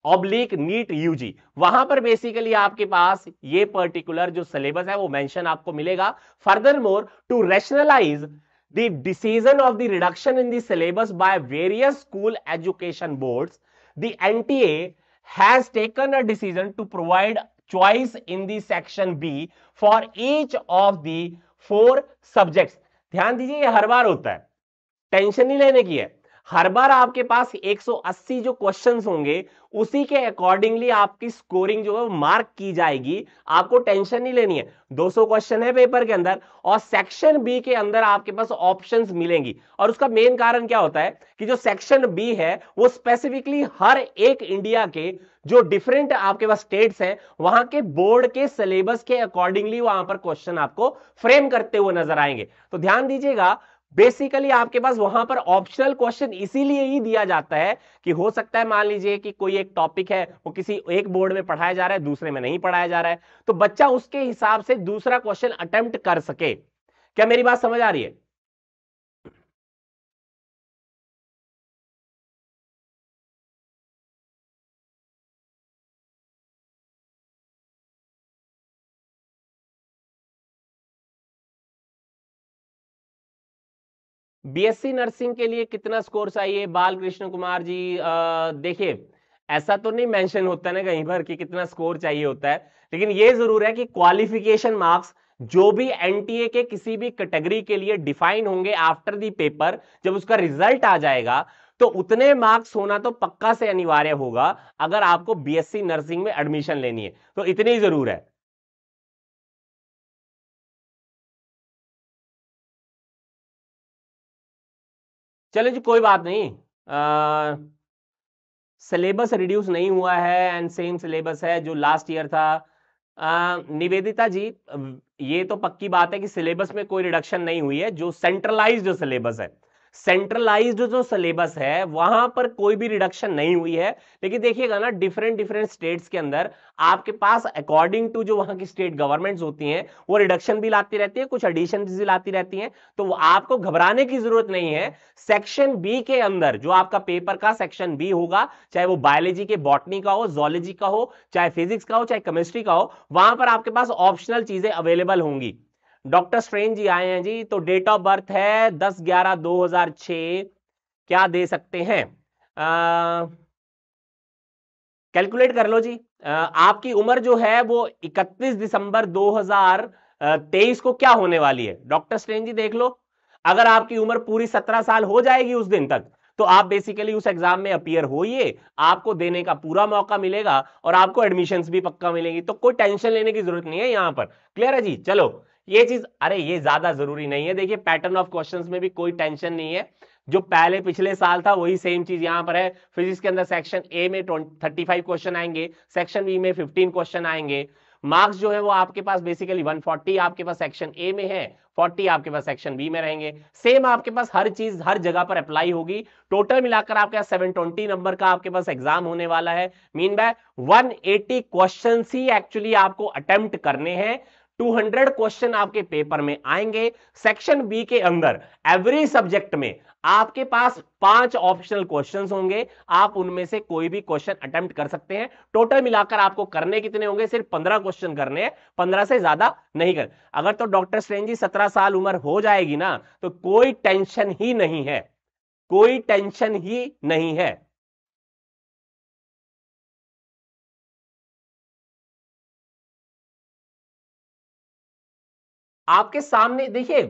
oblique NEET UG वहां पर बेसिकली आपके पास ये पर्टिकुलर जो सिलेबस है वो मेंशन आपको मिलेगा furthermore to rationalise the decision of the reduction in syllabus by various school education board the NTA has taken a decision to provide choice in section B for each of the four subject ध्यान दीजिए यह हर बार होता है टेंशन नहीं लेने की है हर बार आपके पास 180 जो क्वेश्चंस होंगे उसी के अकॉर्डिंगली आपकी स्कोरिंग जो है मार्क की जाएगी आपको टेंशन नहीं लेनी है 200 क्वेश्चन है पेपर के अंदर और सेक्शन बी के अंदर आपके पास ऑप्शंस मिलेंगी और उसका मेन कारण क्या होता है कि जो सेक्शन बी है वो स्पेसिफिकली हर एक इंडिया के जो डिफरेंट आपके पास स्टेट्स हैं वहां के बोर्ड के सिलेबस के अकॉर्डिंगली वहां पर क्वेश्चन आपको फ्रेम करते हुए नजर आएंगे तो ध्यान दीजिएगा बेसिकली आपके पास वहां पर ऑप्शनल क्वेश्चन इसीलिए ही दिया जाता है कि हो सकता है मान लीजिए कि कोई एक टॉपिक है वो किसी एक बोर्ड में पढ़ाया जा रहा है दूसरे में नहीं पढ़ाया जा रहा है तो बच्चा उसके हिसाब से दूसरा क्वेश्चन अटेम्प्ट कर सके क्या मेरी बात समझ आ रही है बीएससी नर्सिंग के लिए कितना स्कोर चाहिए बाल कृष्ण कुमार जी देखिए ऐसा तो नहीं मेंशन होता ना कहीं पर कि कितना स्कोर चाहिए होता है लेकिन ये जरूर है कि क्वालिफिकेशन मार्क्स जो भी एनटीए के किसी भी कैटेगरी के लिए डिफाइन होंगे आफ्टर दी पेपर जब उसका रिजल्ट आ जाएगा तो उतने मार्क्स होना तो पक्का से अनिवार्य होगा अगर आपको बीएससी नर्सिंग में एडमिशन लेनी है तो इतनी जरूर है चले जी कोई बात नहीं सिलेबस रिड्यूस नहीं हुआ है एंड सेम सिलेबस है जो लास्ट ईयर था आ, निवेदिता जी ये तो पक्की बात है कि सिलेबस में कोई रिडक्शन नहीं हुई है जो सेंट्रलाइज्ड सिलेबस है सेंट्रलाइज जो सिलेबस है वहां पर कोई भी रिडक्शन नहीं हुई है लेकिन देखिएगा ना डिफरेंट डिफरेंट स्टेट्स के अंदर आपके पास अकॉर्डिंग टू जो वहां की स्टेट गवर्नमेंट्स होती हैं वो रिडक्शन भी लाती रहती है कुछ एडिशन भी लाती रहती है तो आपको घबराने की जरूरत नहीं है सेक्शन बी के अंदर जो आपका पेपर का सेक्शन बी होगा चाहे वो बायोलॉजी के बॉटनी का हो जोलॉजी का हो चाहे फिजिक्स का हो चाहे केमिस्ट्री का हो वहां पर आपके पास ऑप्शनल चीजें अवेलेबल होंगी डॉक्टर स्ट्रेन जी आए हैं जी तो डेट ऑफ बर्थ है दस ग्यारह दो हजार छ क्या दे सकते हैं कैलकुलेट कर लो जी आ, आपकी उम्र जो है वो 31 दिसंबर 2023 को क्या होने वाली है डॉक्टर स्ट्रेन जी देख लो अगर आपकी उम्र पूरी 17 साल हो जाएगी उस दिन तक तो आप बेसिकली उस एग्जाम में अपियर होइए आपको देने का पूरा मौका मिलेगा और आपको एडमिशन भी पक्का मिलेगी तो कोई टेंशन लेने की जरूरत नहीं है यहां पर क्लियर है जी चलो ये चीज अरे ये ज्यादा जरूरी नहीं है देखिए पैटर्न ऑफ क्वेश्चंस में भी कोई टेंशन नहीं है जो पहले पिछले साल था वही सेम चीज यहां पर है फिजिक्स के अंदर सेक्शन ए में थर्टी फाइव क्वेश्चन आएंगे सेक्शन बी में फिफ्टीन क्वेश्चन आएंगे मार्क्स जो है वो आपके पास बेसिकली 140 आपके पास सेक्शन ए में है 40 आपके पास सेक्शन बी में रहेंगे सेम आपके पास हर चीज हर जगह पर अप्लाई होगी टोटल मिलाकर आपके पास 720 नंबर का आपके पास एग्जाम होने वाला है मीन बाय 180 क्वेश्चन ही एक्चुअली आपको अटेम्प्ट करने हैं 200 क्वेश्चन आपके पेपर में आएंगे सेक्शन बी के अंदर एवरी सब्जेक्ट में आपके पास पांच ऑप्शनल क्वेश्चंस होंगे आप उनमें से कोई भी क्वेश्चन अटेम्प्ट कर सकते हैं टोटल मिलाकर आपको करने कितने होंगे सिर्फ पंद्रह क्वेश्चन करने हैं पंद्रह से ज्यादा नहीं कर अगर तो डॉक्टर स्ट्रेन जी सत्रह साल उम्र हो जाएगी ना तो कोई टेंशन ही नहीं है कोई टेंशन ही नहीं है आपके सामने देखिए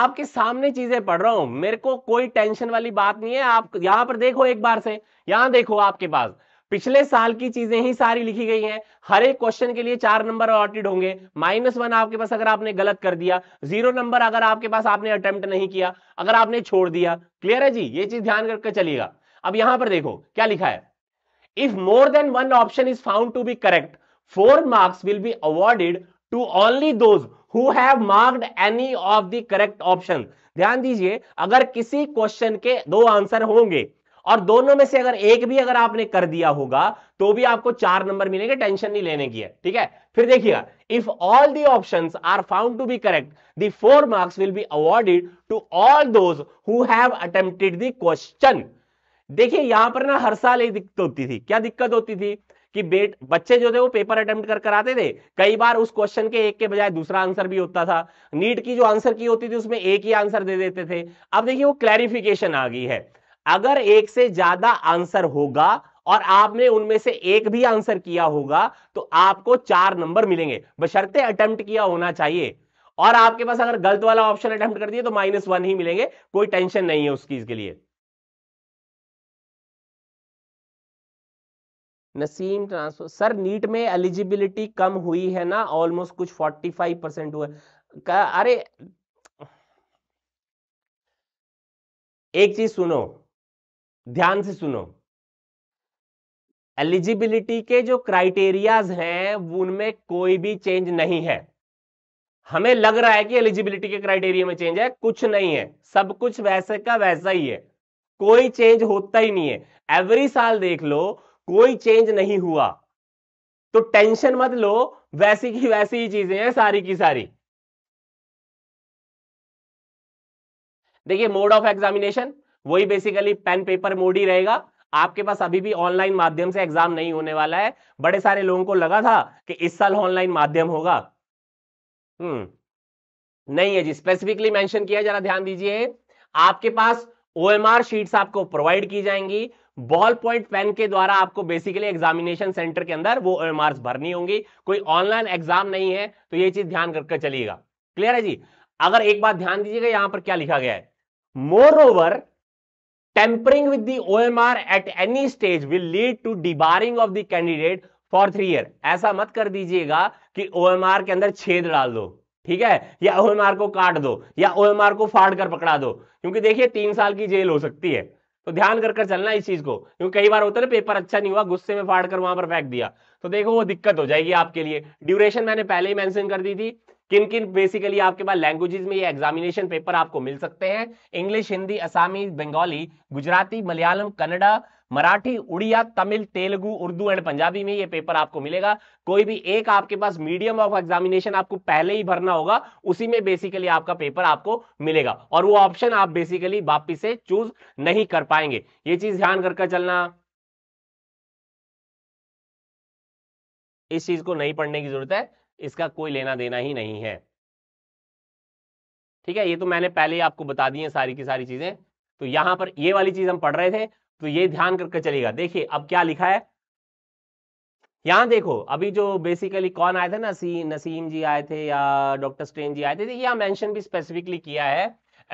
आपके सामने चीजें पढ़ रहा हूं मेरे को कोई टेंशन वाली बात नहीं है आप यहां पर देखो एक बार से यहां देखो आपके पास पिछले साल की चीजें ही सारी लिखी गई हैं हर एक क्वेश्चन के लिए चार नंबर अलॉटेड होंगे माइनस वन आपके पास अगर आपने गलत कर दिया जीरो नंबर अगर आपके पास आपने अटेम्प्ट नहीं किया अगर आपने छोड़ दिया क्लियर है जी ये चीज ध्यान करके चलिएगा अब यहां पर देखो क्या लिखा है if more than one option is found to be correct four marks will be awarded to only those who have marked any of the correct option ध्यान दीजिए अगर किसी क्वेश्चन के दो आंसर होंगे और दोनों में से अगर एक भी अगर आपने कर दिया होगा तो भी आपको चार नंबर मिलेंगे टेंशन नहीं लेने की है ठीक है फिर देखिएगा if all the option are found to be correct the four marks will be awarded to all those who have attempted the question देखिए यहां पर ना हर साल एक दिक्कत होती थी क्या दिक्कत होती थी कि बेट बच्चे जो थे वो पेपर अटेम्प्ट कर कर आते थे कई बार उस क्वेश्चन के एक के बजाय दूसरा आंसर भी होता था नीट की जो आंसर की होती थी उसमें एक ही आंसर दे देते थे अब देखिए वो क्लैरिफिकेशन आ गई है अगर एक से ज्यादा आंसर होगा और आपने उनमें से एक भी आंसर किया होगा तो आपको चार नंबर मिलेंगे बशर्ते अटेम्प्ट किया होना चाहिए और आपके पास अगर गलत वाला ऑप्शन अटेम्प्ट कर दिए तो माइनस वन ही मिलेंगे कोई टेंशन नहीं है उस चीज के लिए नसीम ट्रांसफर सर नीट में एलिजिबिलिटी कम हुई है ना ऑलमोस्ट कुछ 45 परसेंट हुआ का, अरे एक चीज सुनो ध्यान से सुनो एलिजिबिलिटी के जो क्राइटेरियाज हैं उनमें कोई भी चेंज नहीं है हमें लग रहा है कि एलिजिबिलिटी के क्राइटेरिया में चेंज है कुछ नहीं है सब कुछ वैसे का वैसा ही है कोई चेंज होता ही नहीं है एवरी साल देख लो कोई चेंज नहीं हुआ तो टेंशन मत लो वैसी की वैसी ही चीजें हैं सारी की सारी देखिए मोड ऑफ एग्जामिनेशन वही बेसिकली पेन पेपर मोड ही रहेगा आपके पास अभी भी ऑनलाइन माध्यम से एग्जाम नहीं होने वाला है बड़े सारे लोगों को लगा था कि इस साल ऑनलाइन माध्यम होगा हम्म नहीं है जी स्पेसिफिकली मेंशन किया जरा ध्यान दीजिए आपके पास ओएमआर शीट्स आपको प्रोवाइड की जाएंगी बॉल पॉइंट पेन के द्वारा आपको बेसिकली एग्जामिनेशन सेंटर के अंदर वो मार्क्स भरनी होंगी कोई ऑनलाइन एग्जाम नहीं है तो ये चीज ध्यान करके चलिएगा क्लियर है जी अगर एक बात ध्यान दीजिएगा यहां पर क्या लिखा गया है moreover tampering with the R at any stage will lead to debarring of the candidate for three year ऐसा मत कर दीजिएगा कि ओ आर के अंदर छेद डाल दो ठीक है या ओ आर को काट दो या ओ आर को फाड़ कर पकड़ा दो क्योंकि देखिए तीन साल की जेल हो सकती है तो ध्यान कर कर चलना इस चीज को क्योंकि कई बार होता है ना पेपर अच्छा नहीं हुआ गुस्से में फाड़ कर वहां पर फेंक दिया तो देखो वो दिक्कत हो जाएगी आपके लिए ड्यूरेशन मैंने पहले ही मेंशन कर दी थी किन किन बेसिकली आपके पास लैंग्वेजेस में ये एग्जामिनेशन पेपर आपको मिल सकते हैं इंग्लिश हिंदी असामी बंगाली गुजराती मलयालम कन्नडा मराठी उड़िया तमिल तेलुगु उर्दू एंड पंजाबी में ये पेपर आपको मिलेगा कोई भी एक आपके पास मीडियम ऑफ एग्जामिनेशन आपको पहले ही भरना होगा उसी में बेसिकली आपका पेपर आपको मिलेगा और वो ऑप्शन आप बेसिकली वापिस से चूज नहीं कर पाएंगे ये चीज ध्यान करके चलना इस चीज को नहीं पढ़ने की जरूरत है इसका कोई लेना देना ही नहीं है ठीक है ये तो मैंने पहले ही आपको बता दी है सारी की सारी चीजें तो यहां पर ये वाली चीज हम पढ़ रहे थे तो ये ध्यान करके चलेगा देखिए अब क्या लिखा है यहां देखो अभी जो बेसिकली कौन आए थे ना सी नसीम जी आए थे या डॉक्टर स्ट्रेन जी आए थे यहां मेंशन भी स्पेसिफिकली किया है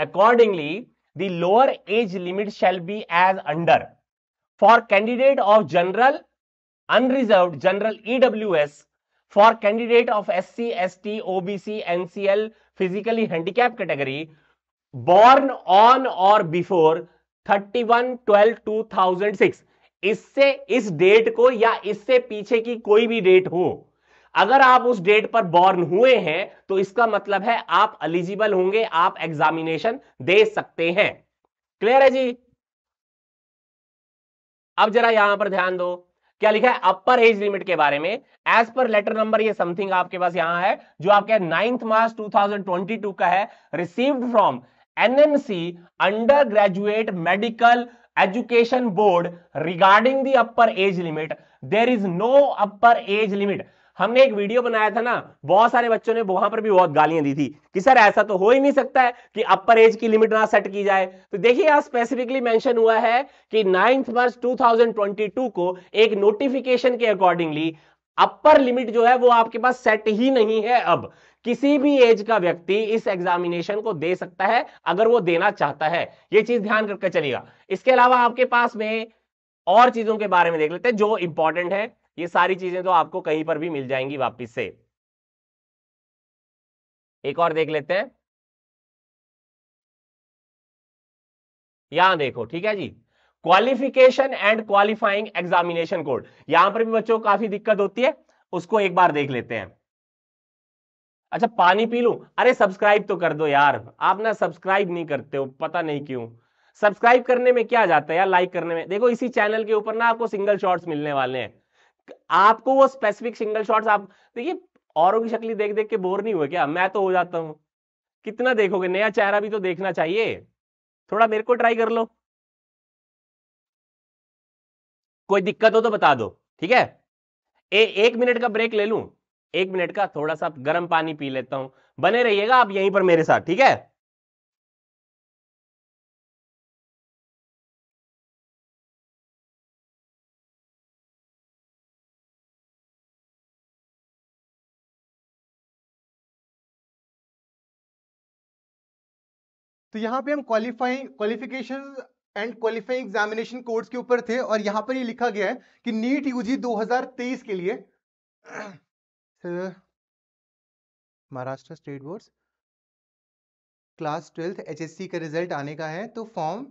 accordingly the lower age limit shall be as under for candidate of general unreserved general E W S for candidate of S C S T OBC NCL physically handicap category born on or before thirty one twelve two thousand six इससे इस डेट को या इससे पीछे की कोई भी डेट हो अगर आप उस डेट पर बॉर्न हुए हैं तो इसका मतलब है आप एलिजिबल होंगे आप एग्जामिनेशन दे सकते हैं क्लियर है जी अब जरा यहां पर ध्यान दो क्या लिखा है अपर एज लिमिट के बारे में एज पर लेटर नंबर ये समथिंग आपके पास यहां है जो आपके नाइन्थ मार्च 2022 का है received from under graduate medical education board regarding the upper age limit there is no upper age limit हमने एक वीडियो बनाया था ना बहुत सारे बच्चों ने वहां पर भी बहुत गालियां दी थी कि सर ऐसा तो हो ही नहीं सकता है कि अपर एज की लिमिट ना सेट की जाए तो देखिए यहाँ स्पेसिफिकली मेंशन हुआ है कि नाइन्थ मार्च 2022 को एक नोटिफिकेशन के अकॉर्डिंगली अपर लिमिट जो है वो आपके पास सेट ही नहीं है अब किसी भी एज का व्यक्ति इस एग्जामिनेशन को दे सकता है अगर वो देना चाहता है ये चीज ध्यान रखकर चलेगा इसके अलावा आपके पास में और चीजों के बारे में देख लेते हैं जो इंपॉर्टेंट है ये सारी चीजें तो आपको कहीं पर भी मिल जाएंगी वापिस से एक और देख लेते हैं यहां देखो ठीक है जी qualification and qualifying examination code यहां पर भी बच्चों को काफी दिक्कत होती है उसको एक बार देख लेते हैं अच्छा पानी पी लू अरे सब्सक्राइब तो कर दो यार आप ना सब्सक्राइब नहीं करते हो पता नहीं क्यों सब्सक्राइब करने में क्या जाता है यार लाइक करने में देखो इसी चैनल के ऊपर ना आपको सिंगल शॉट्स मिलने वाले हैं आपको वो स्पेसिफिक सिंगल शॉट्स आप देखिए औरों की शक्ली देख देख के बोर नहीं हुए क्या मैं तो हो जाता हूं कितना देखोगे नया चेहरा भी तो देखना चाहिए थोड़ा मेरे को ट्राई कर लो कोई दिक्कत हो तो बता दो ठीक है ए, एक मिनट का ब्रेक ले लूं एक मिनट का थोड़ा सा गर्म पानी पी लेता हूं बने रहिएगा आप यहीं पर मेरे साथ ठीक है तो यहाँ पे हम qualifying qualification and qualifying examination course के ऊपर थे और यहाँ पर ये लिखा गया है कि नीट यूजी 2023 के लिए Maharashtra state board class twelfth HSC का रिजल्ट आने का है तो फॉर्म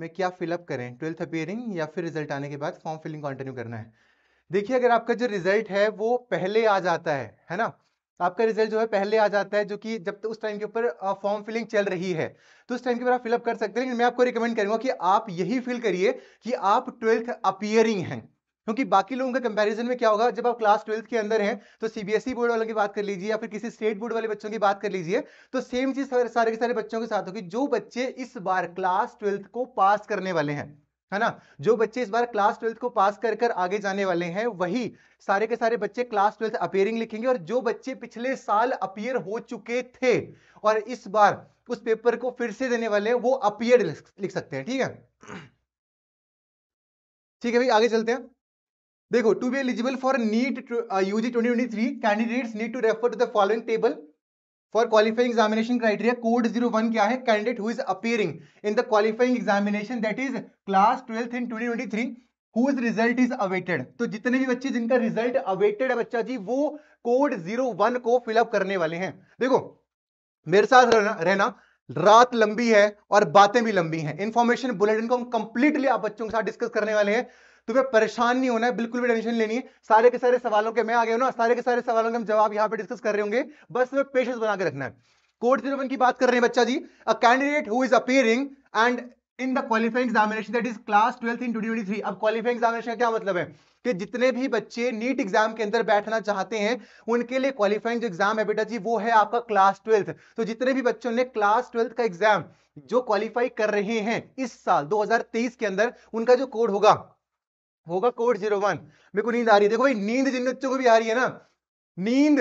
में क्या फिलअप करें ट्वेल्थ अपियरिंग या फिर रिजल्ट आने के बाद फॉर्म फिलिंग कंटिन्यू करना है देखिए अगर आपका जो रिजल्ट है वो पहले आ जाता है है ना आपका रिजल्ट जो है पहले आ जाता है जो कि जब तक तो उस टाइम के ऊपर फॉर्म फिलिंग चल रही है तो उस टाइम के ऊपर आप फिलअप कर सकते हैं लेकिन मैं आपको रिकमेंड करूंगा कि आप यही फिल करिए कि आप ट्वेल्थ अपियरिंग हैं क्योंकि बाकी लोगों के कंपैरिजन में क्या होगा जब आप क्लास ट्वेल्थ के अंदर हैं तो सीबीएसई बोर्ड e वालों की बात कर लीजिए या फिर किसी स्टेट बोर्ड वाले बच्चों की बात कर लीजिए तो सेम चीज सारे के सारे बच्चों के साथ होगी जो बच्चे इस बार क्लास ट्वेल्थ को पास करने वाले हैं है ना जो बच्चे इस बार क्लास ट्वेल्थ को पास कर कर आगे जाने वाले हैं वही सारे के सारे बच्चे क्लास ट्वेल्थ अपेयरिंग लिखेंगे और जो बच्चे पिछले साल अपियर हो चुके थे और इस बार उस पेपर को फिर से देने वाले हैं वो अपियर लिख सकते हैं ठीक है ठीक है भाई आगे चलते हैं देखो to be eligible for NEET UG twenty twenty three candidate need to refer to the following table for qualifying examination criteria code zero one क्या है candidate who is appearing in the qualifying examination that is class twelfth in twenty twenty three whose result is awaited तो जितने भी बच्चे जिनका रिजल्ट अवेटेड है बच्चा जी वो कोड जीरो वन को फिलअप करने वाले हैं देखो मेरे साथ रहना, रहना रात लंबी है और बातें भी लंबी हैं इंफॉर्मेशन बुलेटिन को हम कंप्लीटली आप बच्चों के साथ डिस्कस करने वाले हैं तुम्हें परेशान नहीं होना है बिल्कुल भी टेंशन लेनी है सारे के सारे सवालों के मैं आ गया ना सारे के सारे सवालों के हम जवाब यहाँ पे डिस्कस कर रहे होंगे बस तुम्हें पेशेंस बना के रखना है कोर्ट जीरो की बात कर रहे हैं बच्चा जी a candidate who is appearing and in the qualifying examination that is class twelfth in twenty three अब क्वालिफाइंग एग्जामिनेशन का क्या मतलब है कि जितने भी बच्चे नीट एग्जाम के अंदर बैठना चाहते हैं उनके लिए क्वालिफाइंग जो एग्जाम है बेटा जी वो है आपका क्लास ट्वेल्थ तो जितने भी बच्चों ने क्लास ट्वेल्थ का एग्जाम जो क्वालिफाई कर रहे हैं इस साल 2023 के अंदर उनका जो कोड होगा होगा कोड जीरो वन मेरे को नींद आ रही है देखो भाई नींद जिन बच्चों को भी आ रही है ना नींद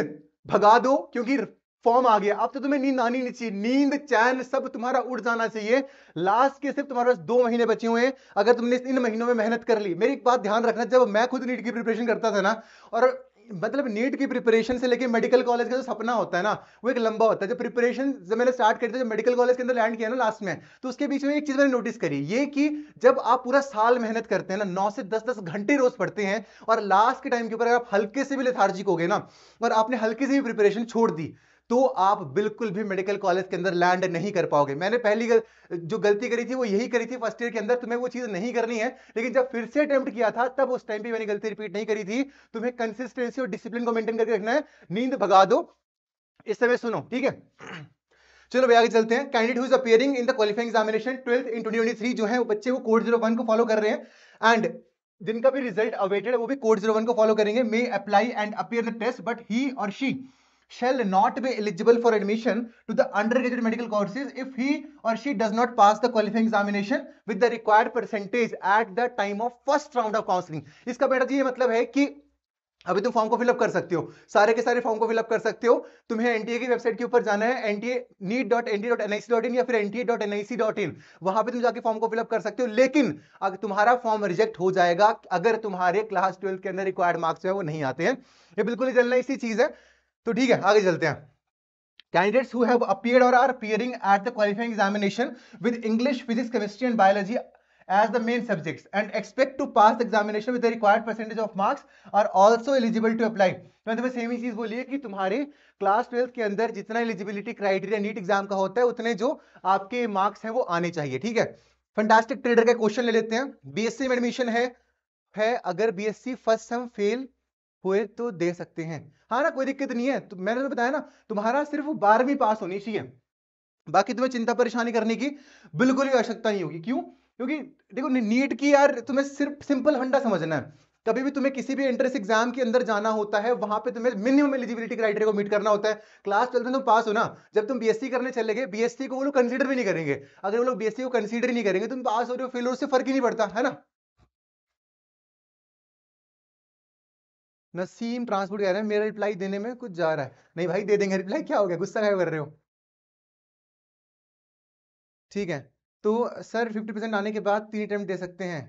भगा दो क्योंकि फॉर्म आ गया अब तो तुम्हें नींद आनी नहीं चाहिए नींद चैन सब तुम्हारा उड़ जाना चाहिए लास्ट के सिर्फ तुम्हारे पास दो महीने बचे हुए हैं अगर तुमने इन महीनों में मेहनत कर ली मेरी एक बात ध्यान रखना जब मैं खुद नीट की प्रिपरेशन करता था ना और मतलब नीट की प्रिपरेशन से लेकर मेडिकल कॉलेज का जो सपना होता है ना वो एक लंबा होता है जो प्रिपरेशन जब मैंने स्टार्ट दिया जब मेडिकल कॉलेज के अंदर लैंड किया ना लास्ट में तो उसके बीच में एक चीज़ मैंने नोटिस करी ये कि जब आप पूरा साल मेहनत करते हैं ना नौ से दस दस घंटे रोज पढ़ते हैं और लास्ट के टाइम के ऊपर अगर आप हल्के से भी लेथार्जिक हो गए ना और आपने हल्के से भी प्रिपरेशन छोड़ दी तो आप बिल्कुल भी मेडिकल कॉलेज के अंदर लैंड नहीं कर पाओगे मैंने पहली गल, जो गलती करी थी वो यही करी थी फर्स्ट ईयर के अंदर तुम्हें वो चीज़ नहीं करनी है लेकिन जब फिर से अटेम्प्ट किया था तब उस टाइम पे मैंने गलती रिपीट नहीं करी थी तुम्हें कंसिस्टेंसी और डिसिप्लिन को मेंटेन करके रखना है नींद भगा दो इस समय सुनो ठीक है चलो भैया आगे चलते हैं candidate whose appearing in the qualifying examination twelfth in twenty जो है वो बच्चे वो कोड जीरो को फॉलो कर रहे हैं एंड जिनका भी रिजल्ट अवेटेड है वो भी कोड जीरो को फॉलो करेंगे may apply and appear the test but he or she shall not be eligible for admission to the undergraduate medical courses if he or she does not pass the qualifying examination with the required percentage at the time of first round of counseling iska beta ji ye matlab hai ki अभी तुम फॉर्म को फिलअप कर सकते हो सारे के सारे फॉर्म को फिलअप कर सकते हो तुम्हें एनटीए की वेबसाइट के ऊपर जाना है NTA NEET dot ND dot NIC dot in या फिर NTA dot NIC dot in वहां पर तुम जाके फॉर्म को फिलअप कर सकते हो लेकिन अगर तुम्हारा फॉर्म रिजेक्ट हो जाएगा अगर तुम्हारे क्लास ट्वेल्थ के अंदर रिक्वायर्ड मार्क्स जो है वो नहीं आते हैं ये बिल्कुल ही चलना इसी चीज है तो ठीक है आगे चलते हैं candidates who have appear or are appearing at the qualifying examination with English physics chemistry and biology as the main subject and expect to pass examination with required percentage of marks are also eligible to apply मैंने तुम्हें सेम ही चीज बोली कि तुम्हारे क्लास ट्वेल्थ के अंदर जितना एलिजिबिलिटी क्राइटेरिया नीट एग्जाम का होता है उतने जो आपके मार्क्स हैं वो आने चाहिए ठीक है फंटास्टिक ट्रेडर का क्वेश्चन ले लेते हैं बी एस सी में एडमिशन है, है अगर B S C first sem fail हुए तो दे सकते हैं हाँ ना कोई दिक्कत नहीं है तो मैंने तो बताया ना तुम्हारा सिर्फ बारहवीं पास होनी चाहिए बाकी तुम्हें चिंता परेशानी करने की बिल्कुल भी आवश्यकता नहीं होगी क्यों क्योंकि देखो नीट की यार तुम्हें सिर्फ सिंपल हंडा समझना है कभी भी तुम्हें किसी भी एंट्रेंस एग्जाम के अंदर जाना होता है वहां पे तुम्हें मिनिमम एलिजिबिलिटी क्राइटेरिया को मीट करना होता है क्लास ट्वेल्थ में तुम पास हो ना जब तुम बीएससी करने चले गए बीएससी को वो लोग कंसीडर भी नहीं करेंगे अगर वो लोग बीएससी को कंसीडर ही नहीं करेंगे तुम पास हो रहे हो फेल हो उससे फर्क ही नहीं पड़ता है ना नसीम ट्रांसपोर्ट कह रहे हैं मेरा रिप्लाई देने में कुछ जा रहा है नहीं भाई दे देंगे रिप्लाई क्या हो गया गुस्सा क्या कर रहे हो ठीक है तो सर फिफ्टी परसेंट आने के बाद तीन अटैम्प्ट दे सकते हैं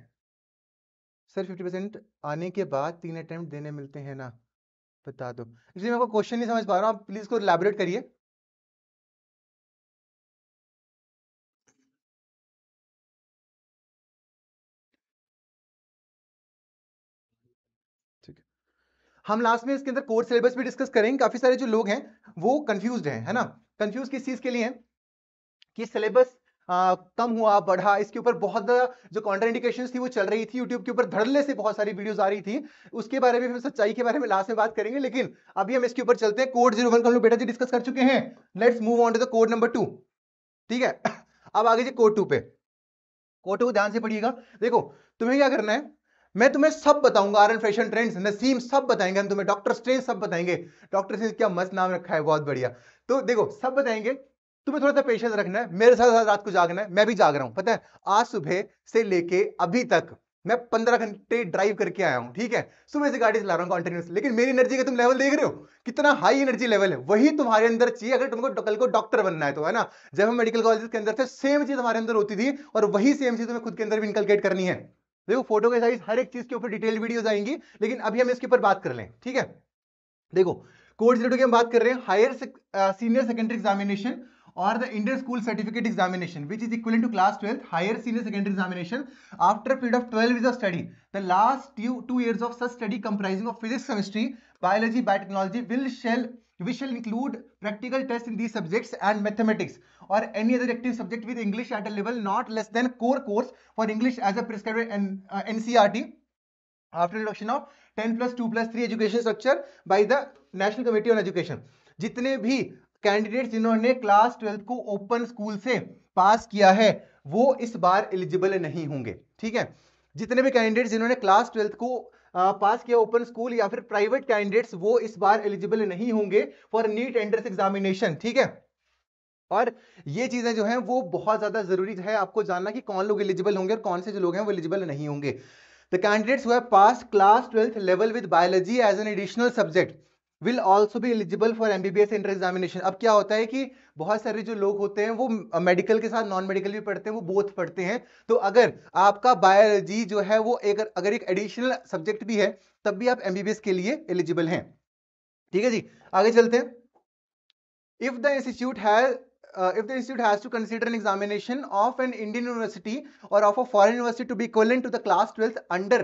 सर फिफ्टी परसेंट आने के बाद तीन अटैम्प्ट देने मिलते हैं ना बता दो इसलिए मैं आपको क्वेश्चन नहीं समझ पा रहा हूँ आप प्लीज़ को लेबोरेट करिए हम लास्ट में इसके अंदर कोर्स सिलेबस भी डिस्कस करेंगे काफी सारे जो लोग हैं वो कंफ्यूज हैं है ना कंफ्यूज किस चीज के लिए है कि सिलेबस कम हुआ बढ़ा इसके ऊपर बहुत जो कॉन्ट्रा इंडिकेशन थी वो चल रही थी यूट्यूब के ऊपर धड़ल्ले से बहुत सारी वीडियोस आ रही थी उसके बारे में हम सच्चाई के बारे में लास्ट में बात करेंगे लेकिन अभी हम इसके ऊपर चलते हैं कोड जीरो वन का हम लोग बेटा जी डिस्कस कर चुके हैं let's move on to the code number two ठीक है अब आगे जी कोड टू पे कोड टू ध्यान से पढ़िएगा देखो तुम्हें क्या करना है मैं तुम्हें सब बताऊंगा R N fashion trends Naseem सब बताएंगे हम तुम्हें डॉक्टर स्ट्रेंज सब बताएंगे डॉक्टर स्ट्रेंज क्या मस्त नाम रखा है बहुत बढ़िया तो देखो सब बताएंगे तुम्हें थोड़ा सा पेशेंस रखना है मेरे साथ साथ रात को जागना है मैं भी जाग रहा हूँ पता है आज सुबह से लेके अभी तक मैं पंद्रह घंटे ड्राइव करके आया हूँ ठीक है सुबह से गाड़ी चला रहा हूँ कॉन्टिन्यूस लेकिन मेरी एनर्जी का तुम लेवल देख रहे हो कितना हाई एनर्जी लेवल है वही तुम्हारे अंदर चाहिए अगर तुमको कल को डॉक्टर बनना है तो है ना जब हम मेडिकल कॉलेज के अंदर थे सेम चीज हमारे अंदर होती थी और वही सेम चीज तुम्हें खुद के अंदर भी इंकलकेट करनी है देखो फोटो के साइज हर एक चीज के ऊपर डिटेल वीडियो आएंगी लेकिन अभी हम इसके ऊपर बात कर लें ठीक है देखो कोर्ट जीरो की हम बात कर रहे हैं higher senior secondary examination or the Indian school certificate examination which is equal to class twelfth higher senior secondary examination after period of twelve is a study the last two year of such study comprising of physics chemistry biology biotechnology will shall we shall include practical tests in these subjects and mathematics or any other active subject with English at a level not less than core course for English as a prescribed and uh, NCRT after reduction of 10 plus 2 plus 3 education structure by the National Committee on Education. जितने भी कैंडिडेट जिन्होंने क्लास ट्वेल्थ को ओपन स्कूल से पास किया है वो इस बार एलिजिबल नहीं होंगे ठीक है जितने भी कैंडिडेट जिन्होंने क्लास ट्वेल्थ को पास किया ओपन स्कूल या फिर प्राइवेट कैंडिडेट्स वो इस बार एलिजिबल नहीं होंगे फॉर नीट एंट्रेंस एग्जामिनेशन ठीक है और ये चीज़ें जो हैं वो बहुत ज़्यादा ज़रूरी है आपको जानना कि कौन लोग एलिजिबल होंगे और कौन से जो लोग हैं वो एलिजिबल नहीं होंगे the candidates who pass class twelfth level with biology as an additional subject will also भी eligible for MBBS entrance examination अब क्या होता है कि बहुत सारे जो लोग होते हैं वो मेडिकल के साथ नॉन मेडिकल भी पढ़ते हैं वो बोथ पढ़ते हैं तो अगर आपका बायोलॉजी जो है वो एक अगर एक एडिशनल सब्जेक्ट भी है तब भी आप एमबीबीएस के लिए एलिजिबल हैं ठीक है जी आगे चलते हैं if the institute has Uh, if the institute has to consider an examination of an Indian university or of a foreign university to be equivalent to the class 12th under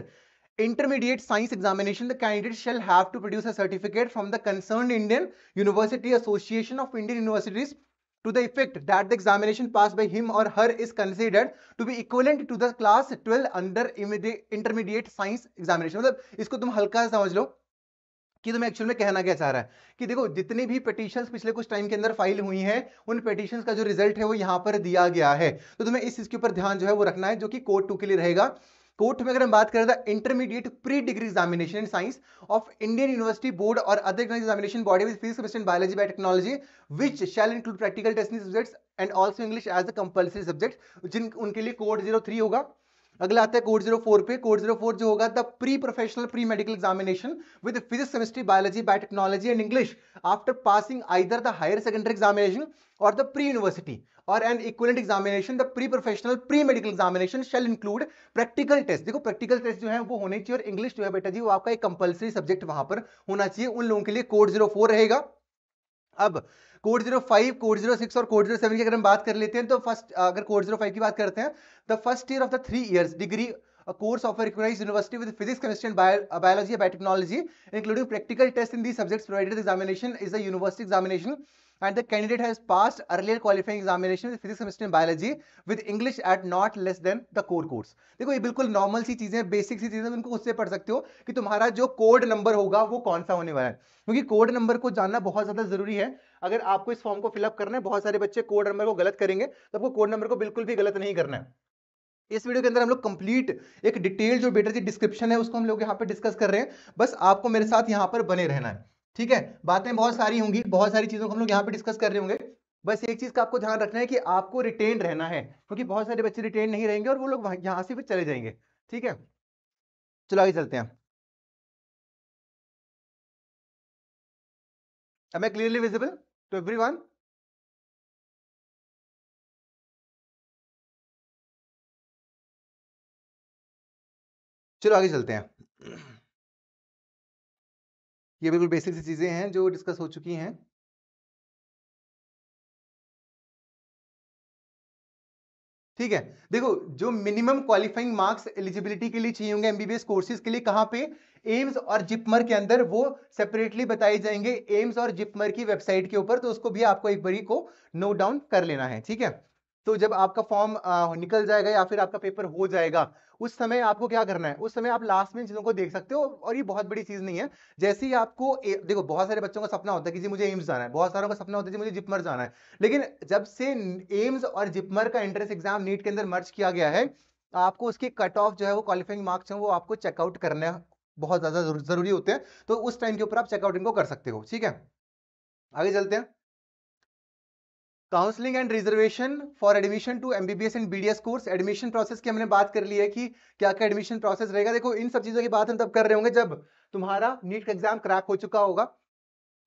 intermediate science examination, the candidate shall have to produce a certificate from the concerned Indian University Association of Indian Universities to the effect that the examination passed by him or her is considered to be equivalent to the class 12 under intermediate science examination मतलब इसको तुम हल्का समझ लो कि तुम्हें एक्चुअल में कहना क्या चाह रहा है कि देखो जितनी भी पिटिशंस पिछले कुछ टाइम के अंदर फाइल हुई हैं उन पिटिशंस का जो रिजल्ट है वो यहाँ पर दिया गया है तो तुम्हें इस चीज़ के ऊपर ध्यान जो है वो रखना है जो कि कोर्ट टू के लिए रहेगा कोर्ट में अगर हम बात करें तो intermediate pre degree examination in science of Indian university board or other examination body with physics chemistry biology biotechnology which shall include practical testing subjects and also English as a compulsory subject जिन उनके लिए कोड जीरो होगा अगला आता है कोड जीरो फोर पे कोड जीरो फोर जो होगा the pre professional pre medical examination with physics chemistry biology biotechnology and English after passing either the higher secondary examination or the pre university or an equivalent examination the pre professional pre medical examination shall include practical test देखो प्रैक्टिकल टेस्ट जो है वो होने चाहिए और इंग्लिश जो है बेटा जी वो आपका एक कंपलसरी सब्जेक्ट वहां पर होना चाहिए उन लोगों के लिए कोड जीरो फोर रहेगा अब code zero five code zero six और कोड जीरो सेवन की अगर हम बात कर लेते हैं तो फर्स्ट अगर कोड जीरो फाइव की बात करते हैं the first year of the three years degree course of recognise university with physics chemistry and biology biotechnology including practical test in the subjects provided examination is a university examination and the candidate has passed earlier qualifying examination in physics chemistry and biology with english at not less than the core course dekho ye देखो ये बिल्कुल नॉर्मल सी चीजें बेसिक सी चीजें उनको उससे पढ़ सकते हो कि तुम्हारा जो कोड नंबर होगा वो कौन सा होने वाला है क्योंकि कोड नंबर को जानना बहुत ज्यादा जरूरी है अगर आपको इस फॉर्म को फिलअप करना है बहुत सारे बच्चे कोड नंबर को गलत करेंगे तो आपको कोड नंबर को बिल्कुल भी गलत नहीं करना है इस वीडियो के अंदर हम लोग कंप्लीट एक डिटेल जो बेटर जी डिस्क्रिप्शन है उसको हम लोग यहाँ पे डिस्कस कर रहे हैं बस आपको मेरे साथ यहाँ पर बने रहना है ठीक है बातें बहुत सारी होंगी बहुत सारी चीज़ों को हम लोग यहाँ पे डिस्कस कर रहे होंगे बस एक चीज़ का आपको ध्यान रखना है कि आपको रिटेन रहना है क्योंकि बहुत सारे बच्चे रिटेन नहीं रहेंगे और वो लोग यहाँ से फिर चले जाएंगे ठीक है चलो आगे चलते हैं मैं clearly visible to everyone चलो आगे चलते हैं ये बिल्कुल बेसिक सी चीज़ें हैं जो डिस्कस हो चुकी हैं ठीक है देखो जो मिनिमम क्वालिफाइंग मार्क्स एलिजिबिलिटी के लिए चाहिए होंगे एमबीबीएस कोर्सेज के लिए कहां पे एम्स और जिपमर के अंदर वो सेपरेटली बताए जाएंगे एम्स और जिपमर की वेबसाइट के ऊपर तो उसको भी आपको एक बारी को नोट डाउन कर लेना है ठीक है तो जब आपका फॉर्म निकल जाएगा या फिर आपका पेपर हो जाएगा उस समय आपको क्या करना है उस समय आप लास्ट में चीज़ों को देख सकते हो और ये बहुत बड़ी चीज़ नहीं है जैसे ही आपको ए, देखो बहुत सारे बच्चों का सपना होता है कि जी मुझे एम्स जाना है बहुत सारों का सपना होता है जी मुझे जिपमर जाना है लेकिन जब से एम्स और जिपमर का एंट्रेंस एग्जाम नीट के अंदर मर्ज किया गया है आपको उसकी कट ऑफ जो है वो क्वालिफाइंग मार्क्स है वो आपको चेकआउट करना बहुत ज़्यादा जरूरी होते हैं तो उस टाइम के ऊपर आप चेकआउट इनको कर सकते हो ठीक है आगे चलते हैं counselling and reservation for admission to MBBS and BDS course admission process की हमने बात कर ली है कि क्या क्या एडमिशन प्रोसेस रहेगा देखो इन सब चीज़ों की बात हम तब कर रहे होंगे जब तुम्हारा नीट का एग्जाम क्रैक हो चुका होगा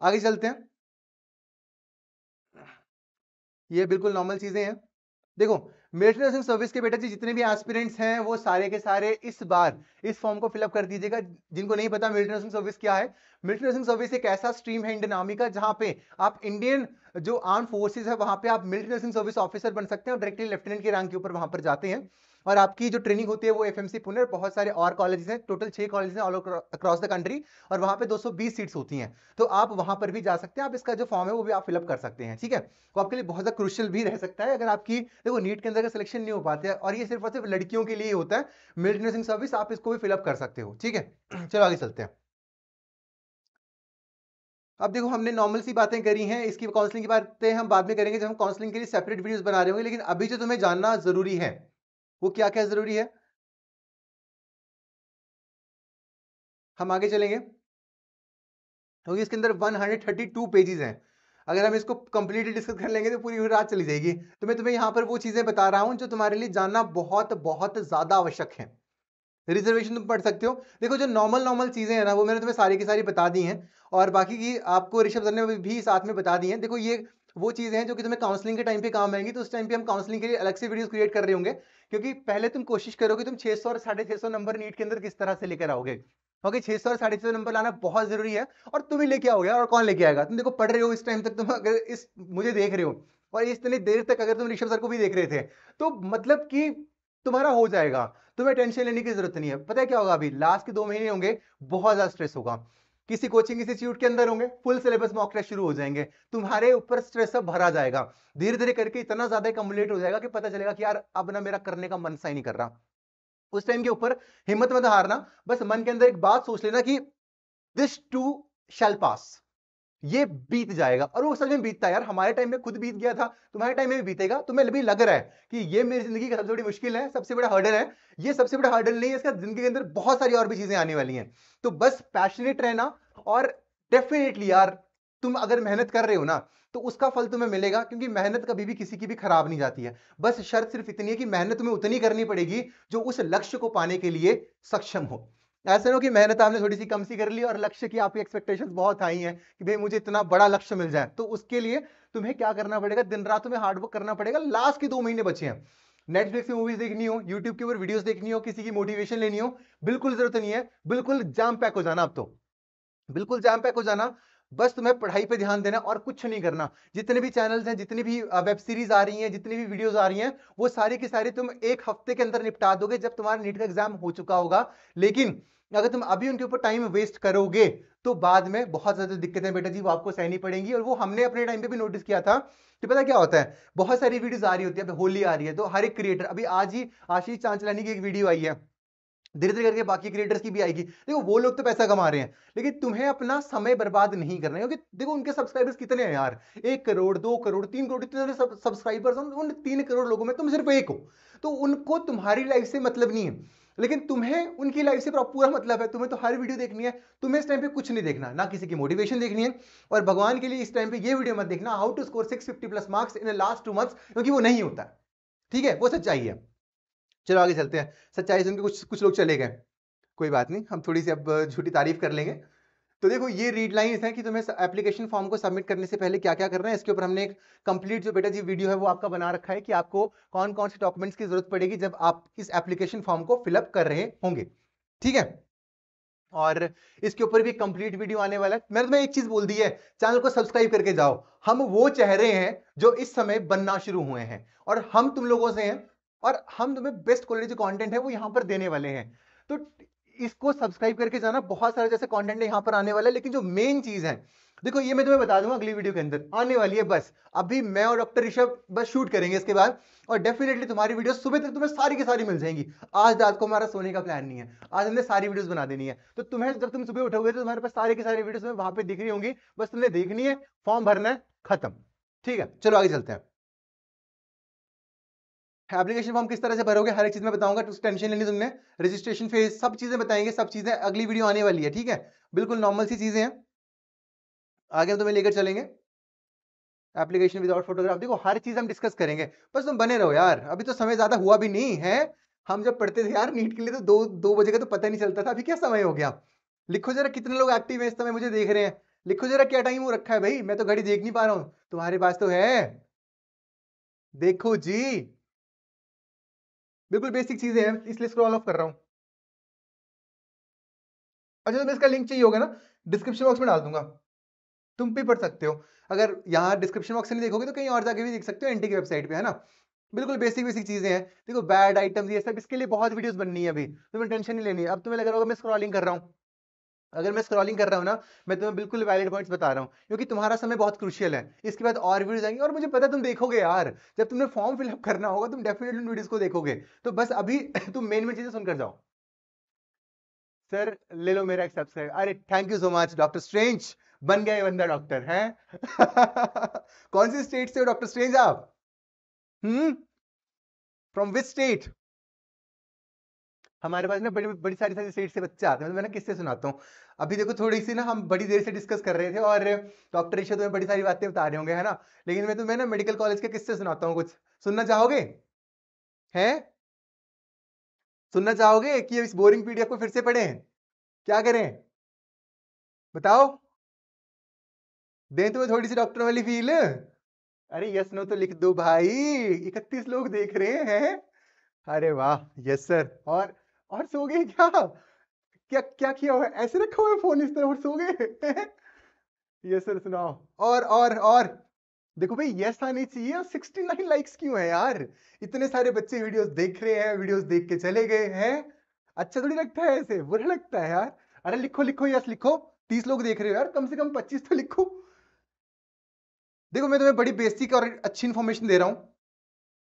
आगे चलते हैं ये बिल्कुल नॉर्मल चीज़ें हैं देखो मिलिट्री नर्सिंग सर्विस के बेटा जी जितने भी एस्पिरेंट्स हैं वो सारे के सारे इस बार इस फॉर्म को फिलअप कर दीजिएगा जिनको नहीं पता मिलिट्री नर्सिंग सर्विस क्या है मिलिट्री नर्सिंग सर्विस एक ऐसा स्ट्रीम है इंडियन आर्मी का जहां पे आप इंडियन जो आर्म फोर्सेज है वहां पे आप मिलिट्री नर्सिंग सर्विस ऑफिसर बन सकते हैं और डायरेक्टली लेफ्टिनेंट के रैंक के ऊपर वहां पर जाते हैं और आपकी जो ट्रेनिंग होती है वो एफ पुणे बहुत सारे और कॉलेजेस हैं टोटल छह कॉलेज हैं ऑल अक्रॉस द कंट्री और वहाँ पे 220 सीट्स होती हैं तो आप वहाँ पर भी जा सकते हैं आप इसका जो फॉर्म है वो भी आप फिलअप कर सकते हैं ठीक है वो तो आपके लिए बहुत ज़्यादा क्रुशियल भी रह सकता है अगर आपकी देखो नीट के अंदर का सिलेक्शन नहीं हो पाते है और ये सिर्फ और सिर्फ लड़कियों के लिए होता है मिल्ट नर्सिंग सर्विस आप इसको भी फिलअप कर सकते हो ठीक है चलो आगे चलते हैं अब देखो हमने नॉर्मल सी बातें करी हैं इसकी काउंसलिंग की बातें हम बाद में करेंगे जब हम काउंसलिंग के लिए सेपरेट वीडियोस बना रहे होंगे लेकिन अभी जो तुम्हें जानना जरूरी है वो क्या क्या जरूरी है हम आगे चलेंगे क्योंकि तो इसके अंदर 132 पेजेस हैं अगर हम इसको कंप्लीटली डिस्कस कर लेंगे तो पूरी रात चली जाएगी तो मैं तुम्हें यहां पर वो चीज़ें बता रहा हूं जो तुम्हारे लिए जानना बहुत बहुत ज़्यादा आवश्यक है रिजर्वेशन तुम पढ़ सकते हो देखो जो नॉर्मल नॉर्मल चीज़ें हैं ना वो मैंने तुम्हें सारी की सारी बता दी हैं और बाकी की आपको ऋषभ सर ने भी साथ में बता दी हैं देखो ये वो चीज़ें हैं जो कि तुम्हें काउंसलिंग के टाइम पे काम आएंगी तो उस टाइम पे हम काउंसलिंग के लिए अलग से वीडियोस क्रिएट कर रहे होंगे क्योंकि पहले तुम कोशिश करो कि तुम 600 और साढ़े छह नंबर नीट के अंदर किस तरह से लेकर आओगे ओके छह सौ और साढ़े छह नंबर लाना बहुत जरूरी है और तुम्हें लेके आओगे और कौन लेके आएगा तुम देखो पढ़ रहे हो इस टाइम तक तुम अगर इस मुझे देख रहे हो और इतनी देर तक अगर तुम ऋषभ सर को भी देख रहे थे तो मतलब कि तुम्हारा हो जाएगा तुम्हें टेंशन लेने की जरूरत नहीं है पता है क्या होगा अभी लास्ट के दो महीने होंगे बहुत ज्यादा स्ट्रेस होगा किसी कोचिंग इंस्टीट्यूट के अंदर होंगे फुल सिलेबस मॉक टेस्ट शुरू हो जाएंगे तुम्हारे ऊपर स्ट्रेस अब भरा जाएगा धीरे धीरे करके इतना ज्यादा कम्पलीट हो जाएगा कि पता चलेगा कि यार अब ना मेरा करने का मन सही नहीं कर रहा उस टाइम के ऊपर हिम्मत मत हारना बस मन के अंदर एक बात सोच लेना कि दिस टू शेल पास ये बीत जाएगा और वो सच में बीतता है यार हमारे टाइम में खुद बीत गया था तुम्हारे टाइम में भी बीतेगा तुम्हें अभी लग रहा है कि ये मेरी जिंदगी का सबसे बड़ी मुश्किल है सबसे बड़ा हर्डल है ये सबसे बड़ा हर्डल नहीं है इसका जिंदगी के अंदर बहुत सारी और भी चीजें आने वाली हैं तो बस पैशनेट रहना और डेफिनेटली यार तुम अगर मेहनत कर रहे हो ना तो उसका फल तुम्हें मिलेगा क्योंकि मेहनत कभी भी किसी की भी खराब नहीं जाती है बस शर्त सिर्फ इतनी है कि मेहनत तुम्हें उतनी करनी पड़ेगी जो उस लक्ष्य को पाने के लिए सक्षम हो ऐसे नो कि मेहनत आपने थोड़ी सी कम सी कर ली और लक्ष्य की आपकी एक्सपेक्टेशन बहुत हाई है कि भाई मुझे इतना बड़ा लक्ष्य मिल जाए तो उसके लिए तुम्हें क्या करना पड़ेगा दिन रात तुम्हें हार्डवर्क करना पड़ेगा लास्ट के दो महीने बचे हैं नेटफ्लिक्स में मूवीज देखनी हो यूट्यूब के ऊपर वीडियोस देखनी हो किसी की मोटिवेशन लेनी हो बिल्कुल जरूरत नहीं है बिल्कुल जाम पैक हो जाना अब तो बिल्कुल जाम पैक हो जाना बस तुम्हें पढ़ाई पे ध्यान देना और कुछ नहीं करना जितने भी चैनल्स हैं जितनी भी वेब सीरीज आ रही हैं जितनी भी वीडियोस आ रही हैं वो सारी की सारी तुम एक हफ्ते के अंदर निपटा दोगे जब तुम्हारा नीट का एग्जाम हो चुका होगा लेकिन अगर तुम अभी उनके ऊपर टाइम वेस्ट करोगे तो बाद में बहुत ज़्यादा दिक्कतें बेटा जी वो आपको सहनी पड़ेंगी और वो हमने अपने टाइम पे भी नोटिस किया था कि पता क्या होता है बहुत सारी वीडियोज आ रही होती है होली आ रही है तो हर एक क्रिएटर अभी आज ही आशीष चांचलानी की एक वीडियो आई है धीरे धीरे करके बाकी क्रिएटर्स की भी आएगी देखो वो लोग तो पैसा कमा रहे हैं लेकिन तुम्हें अपना समय बर्बाद नहीं करना है क्योंकि देखो उनके सब्सक्राइबर्स कितने हैं यार एक करोड़ दो करोड़ तीन करोड़ इतने सब्सक्राइबर्स हैं उन तीन करोड़ लोगों में तुम सिर्फ एक हो तो उनको तुम्हारी लाइफ से मतलब नहीं है लेकिन तुम्हें उनकी लाइफ से पूरा मतलब है तुम्हें तो हर वीडियो देखनी है तुम्हें इस टाइम पे कुछ नहीं देखना ना किसी की मोटिवेशन देखनी है और भगवान के लिए इस टाइम पे ये वीडियो मत देखना how to score fifty plus marks in last two months क्योंकि वो नहीं होता ठीक है वो सच्चाई है चलो आगे चलते हैं सच्चाई सुन के कुछ कुछ लोग चले गए कोई बात नहीं हम थोड़ी सी अब झूठी तारीफ कर लेंगे तो देखो ये रीड लाइन्स हैं कि तुम्हें एप्लीकेशन फॉर्म को सबमिट करने से पहले क्या क्या करना है इसके ऊपर हमने एक कंप्लीट जो बेटा जी वीडियो है वो आपका बना रखा है कि आपको कौन कौन से डॉक्यूमेंट्स की जरूरत पड़ेगी जब आप इस एप्लीकेशन फॉर्म को फिलअप कर रहे होंगे ठीक है और इसके ऊपर भी कंप्लीट वीडियो आने वाला है मैंने तुम्हें एक चीज बोल दी है चैनल को सब्सक्राइब करके जाओ हम वो चेहरे हैं जो इस समय बनना शुरू हुए हैं और हम तुम लोगों से हैं और हम तुम्हें बेस्ट क्वालिटी जो कॉन्टेंट है वो यहाँ पर देने वाले हैं तो इसको सब्सक्राइब करके जाना बहुत सारे जैसे कॉन्टेंट है यहाँ पर आने वाला है लेकिन जो मेन चीज़ है देखो ये मैं तुम्हें बता दूंगा अगली वीडियो के अंदर आने वाली है बस अभी मैं और डॉक्टर ऋषभ बस शूट करेंगे इसके बाद और डेफिनेटली तुम्हारी वीडियो सुबह तक तुम्हें सारी की सारी मिल जाएंगी आज रात को हमारा सोने का प्लान नहीं है आज हमने सारी वीडियोस बना देनी है तो तुम्हें जब तुम सुबह उठोगे तो तुम्हारे पास सारी की सारी वीडियो वहां पर दिख रही होंगी बस तुमने देखनी है फॉर्म भरना है खत्म ठीक है चलो आगे चलते हैं एप्लीकेशन फॉर्म किस तरह से भरोगे हर एक चीज में बताऊंगा तो टेंशन लेनी तुमने रजिस्ट्रेशन फेज सब चीजें बताएंगे सब चीजें अगली वीडियो आने वाली है ठीक है बिल्कुल नॉर्मल सी चीजें हैं आगे हम तुम्हें लेकर चलेंगे एप्लीकेशन विदाउट फोटोग्राफ देखो हर चीज हम डिस्कस करेंगे बस तुम बने रहो यार अभी तो समय ज्यादा हुआ भी नहीं है हम जब पढ़ते थे यार नीट के लिए तो दो दो बजे का तो पता नहीं चलता था अभी क्या समय हो गया लिखो जरा कितने लोग एक्टिव हैं इस समय मुझे देख रहे हैं लिखो जरा क्या टाइम हो रखा है भाई मैं तो घड़ी देख नहीं पा रहा हूँ तुम्हारे पास तो है देखो जी बिल्कुल बेसिक चीज़ें हैं इसलिए स्क्रॉल ऑफ कर रहा हूँ अच्छा तुम्हें तो मैं इसका लिंक चाहिए होगा ना डिस्क्रिप्शन बॉक्स में डाल दूंगा तुम भी पढ़ सकते हो अगर यहाँ डिस्क्रिप्शन बॉक्स में नहीं देखोगे तो कहीं और जाके भी देख सकते हो एनटी की वेबसाइट पे है ना बिल्कुल बेसिक बेसिक चीजें हैं देखो बैड आइटम्स ये सब इसके लिए बहुत वीडियोस बननी है अभी तुम्हें टेंशन नहीं लेनी है अब तुम्हें लग रहा होगा मैं स्क्रॉलिंग कर रहा हूँ अगर मैं स्क्रॉलिंग कर रहा हूँ ना मैं तुम्हें बिल्कुल वैलिड पॉइंट्स बता रहा हूँ क्योंकि तुम्हारा समय बहुत क्रुशियल है इसके बाद और वीडियो आएंगे और मुझे पता तुम देखोगे यार जब तुमने फॉर्म फिलअप करना होगा तुम डेफिनेटली उन को देखोगे तो बस अभी तुम मेन मेन चीज़ें सुनकर जाओ सर ले लो मेरा एक सब्सक्राइब अरे thank you so much doctor strange बन गए बंदा डॉक्टर है कौन सी स्टेट से हो डॉक्टर स्ट्रेंज आप फ्रॉम विच स्टेट हमारे पास ना बड़ी बड़ी सारी सारी स्टेट से बच्चे आते हैं तो मैं ना किससे सुनाता हूँ अभी देखो थोड़ी सी ना हम बड़ी देर से डिस्कस कर रहे थे और डॉक्टर ईशा तुम्हें बड़ी सारी बातें बता रहे होंगे है ना लेकिन मैं तुम्हें ना मेडिकल कॉलेज के किससे सुनाता हूँ कुछ सुनना चाहोगे है सुनना चाहोगे कि इस बोरिंग पीडीएफ को फिर से पढ़े क्या करें बताओ दे तुम्हें थोड़ी सी डॉक्टर वाली फील अरे यस नो तो लिख दो भाई इकतीस लोग देख रहे हैं अरे वाह यस सर और और सो गए क्या क्या क्या किया हुआ ऐसे रखा हुआ है फोन इस तरह और सो गए ये सर सुनाओ और और और देखो भाई यस आनी चाहिए और नाइन लाइक्स क्यों है यार इतने सारे बच्चे वीडियोस देख रहे हैं वीडियोस देख के चले गए हैं अच्छा थोड़ी लगता है ऐसे बुरा लगता है यार अरे लिखो लिखो यस लिखो तीस लोग देख रहे हो यार कम से कम पच्चीस तो लिखो देखो मैं तुम्हें बड़ी बेसिक और अच्छी इन्फॉर्मेशन दे रहा हूँ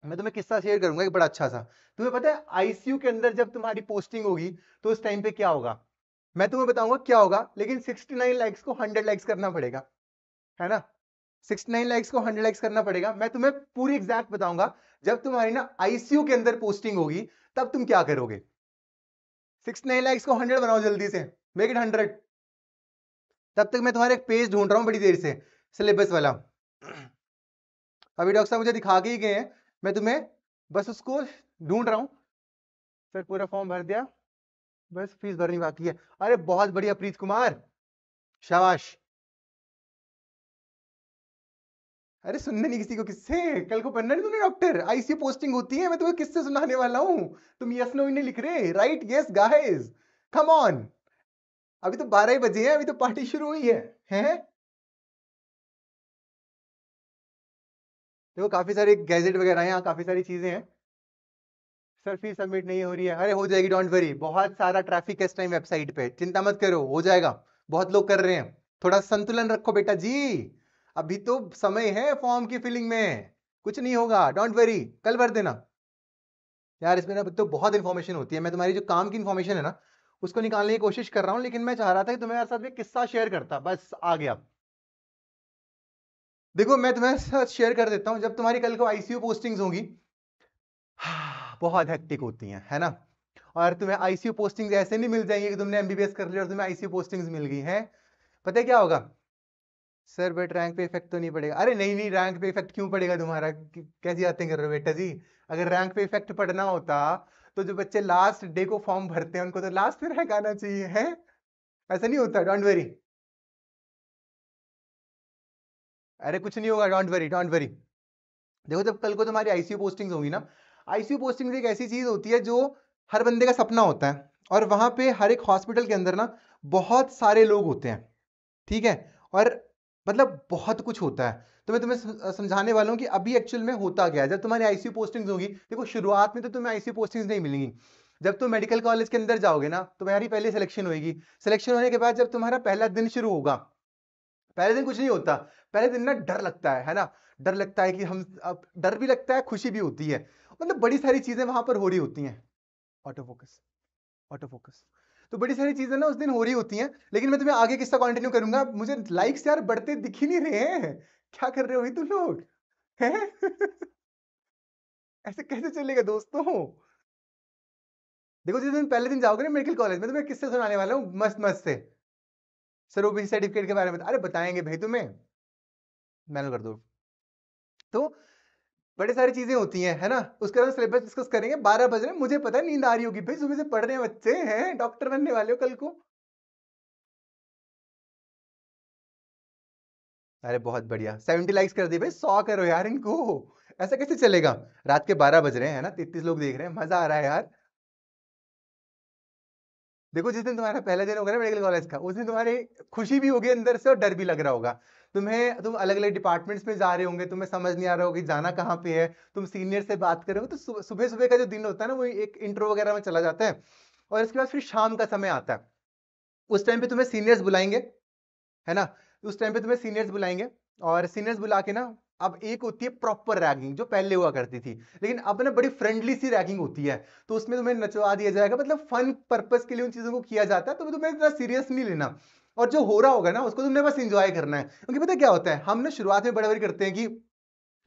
मैं तुम्हें किस्सा शेयर करूंगा एक बड़ा अच्छा सा तुम्हें पता है आईसीयू के अंदर जब तुम्हारी पोस्टिंग होगी तो उस टाइम पे क्या होगा मैं तुम्हें बताऊंगा क्या होगा लेकिन 69 लाइक्स को 100 लाइक्स करना पड़ेगा है ना 69 लाइक्स को 100 लाइक्स करना पड़ेगा मैं तुम्हें पूरी एग्जैक्ट बताऊंगा जब तुम्हारी ना आईसीयू के अंदर पोस्टिंग होगी तब तुम क्या करोगे सिक्स लाइक्स को हंड्रेड बनाओ जल्दी से मेक इट हंड्रेड तब तक मैं तुम्हारे एक पेज ढूंढ रहा हूँ बड़ी देर से सिलेबस वाला अभी डॉक्टर साहब मुझे दिखा के ही गए हैं मैं तुम्हें बस उसको ढूंढ रहा हूँ सर पूरा फॉर्म भर दिया बस फीस भरनी बाकी है अरे बहुत बढ़िया प्रीत कुमार शाबाश अरे सुनने नहीं किसी को किससे कल को बनना नहीं तुमने डॉक्टर आईसी पोस्टिंग होती है मैं तुम्हें किससे सुनाने वाला हूँ तुम यस नो इन्हें लिख रहे right yes guys come on अभी तो बारह ही बजे हैं अभी तो पार्टी शुरू हुई है हैं देखो काफ़ी सारे गैजेट वगैरह यहाँ काफ़ी सारी चीज़ें हैं सर फीस सबमिट नहीं हो रही है अरे हो जाएगी डोंट वरी बहुत सारा ट्रैफिक है इस टाइम वेबसाइट पे चिंता मत करो हो जाएगा बहुत लोग कर रहे हैं थोड़ा संतुलन रखो बेटा जी अभी तो समय है फॉर्म की फिलिंग में कुछ नहीं होगा डोंट वरी कल भर देना यार इसमें ना तो बहुत इन्फॉर्मेशन होती है मैं तुम्हारी जो काम की इन्फॉर्मेशन है ना उसको निकालने की कोशिश कर रहा हूँ लेकिन मैं चाह रहा था कि तुम्हारे साथ में किस्सा शेयर करता बस आ गया देखो मैं तुम्हें साथ शेयर कर देता हूँ जब तुम्हारी कल को आईसीयू पोस्टिंग्स होंगी हाँ, बहुत हेक्टिक होती हैं है ना और तुम्हें आईसीयू पोस्टिंग्स ऐसे नहीं मिल जाएंगे कि तुमने एमबीबीएस कर लिया और तुम्हें आईसीयू पोस्टिंग्स मिल गई हैं पता है क्या होगा सर बट रैंक पे इफेक्ट तो नहीं पड़ेगा अरे नहीं नहीं रैंक पे इफेक्ट क्यों पड़ेगा तुम्हारा कैसी आते कर रहे हो बेटा जी अगर रैंक पे इफेक्ट पड़ना होता तो जो बच्चे लास्ट डे को फॉर्म भरते हैं उनको तो लास्ट में रैंक आना चाहिए है ऐसा नहीं होता डोंट वरी अरे कुछ नहीं होगा डॉन्ट वरी डॉन्ट वरी देखो जब कल को तुम्हारी आईसीयू पोस्टिंग्स होगी ना आईसीयू पोस्टिंग एक ऐसी चीज़ होती है जो हर बंदे का सपना होता है और वहां पे हर एक हॉस्पिटल के अंदर ना बहुत सारे लोग होते हैं ठीक है और मतलब बहुत कुछ होता है तो मैं तुम्हें समझाने वाला हूँ कि अभी एक्चुअल में होता क्या है जब तुम्हारी आईसीयू पोस्टिंग्स होगी देखो शुरुआत में तो तुम्हें आईसीयू पोस्टिंग्स नहीं मिलेंगी जब तुम मेडिकल कॉलेज के अंदर जाओगे ना तुम्हारी पहले सिलेक्शन होगी सिलेक्शन होने के बाद जब तुम्हारा पहला दिन शुरू होगा पहले दिन कुछ नहीं होता पहले दिन ना डर लगता है है ना डर लगता है कि हम अब डर भी लगता है खुशी भी होती है मतलब बड़ी सारी चीज़ें वहां पर हो रही होती हैं ऑटो फोकस ऑटो फोकस तो बड़ी सारी चीज़ें ना उस दिन हो रही होती हैं लेकिन मैं तुम्हें आगे किस्सा कंटिन्यू करूंगा मुझे लाइक्स यार बढ़ते दिख ही नहीं रहे हैं क्या कर रहे हो तुम लोग ऐसे कैसे चलेगा दोस्तों देखो जिस दिन पहले दिन जाओगे ना मेडिकल कॉलेज में तो मैं किससे सुनाने वाला हूँ मस्त मस्त से सर ओबीसी सर्टिफिकेट के बारे में अरे बताएंगे भाई तुम्हें मैनुअल कर दो तो बड़े सारी चीजें होती हैं है ना उसके बाद सिलेबस डिस्कस करेंगे बारह बज रहे मुझे पता नींद आ रही होगी भाई सुबह से पढ़ रहे हैं बच्चे हैं डॉक्टर बनने वाले हो कल को अरे बहुत बढ़िया सेवेंटी लाइक्स कर दी भाई सौ करो यार इनको ऐसा कैसे चलेगा रात के बारह बज रहे हैं ना तेतीस लोग देख रहे हैं मजा आ रहा है यार देखो जिस दिन तुम्हारा पहला दिन होगा ना मेडिकल कॉलेज का उस दिन तुम्हारी खुशी भी होगी अंदर से और डर भी लग रहा होगा तुम्हें तुम अलग अलग डिपार्टमेंट्स में जा रहे होंगे तुम्हें समझ नहीं आ रहा होगा कि जाना कहाँ पे है तुम सीनियर से बात कर रहे हो तो सुबह सुबह का जो दिन होता है ना वो एक इंट्रो वगैरह में चला जाता है और इसके बाद फिर शाम का समय आता है उस टाइम पे तुम्हें सीनियर्स बुलाएंगे है ना उस टाइम पे तुम्हें सीनियर्स बुलाएंगे और सीनियर्स बुला के ना अब एक होती है प्रॉपर रैगिंग जो पहले हुआ करती थी लेकिन अब ना बड़ी फ्रेंडली सी रैगिंग होती है तो उसमें तुम्हें नचवा दिया जाएगा मतलब फन पर्पज के लिए उन चीज़ों को किया जाता है तो तुम्हें इतना सीरियस नहीं लेना और जो हो रहा होगा ना उसको तुमने बस इंजॉय करना है क्योंकि पता क्या होता है हम ना शुरुआत में बड़े बड़े करते हैं कि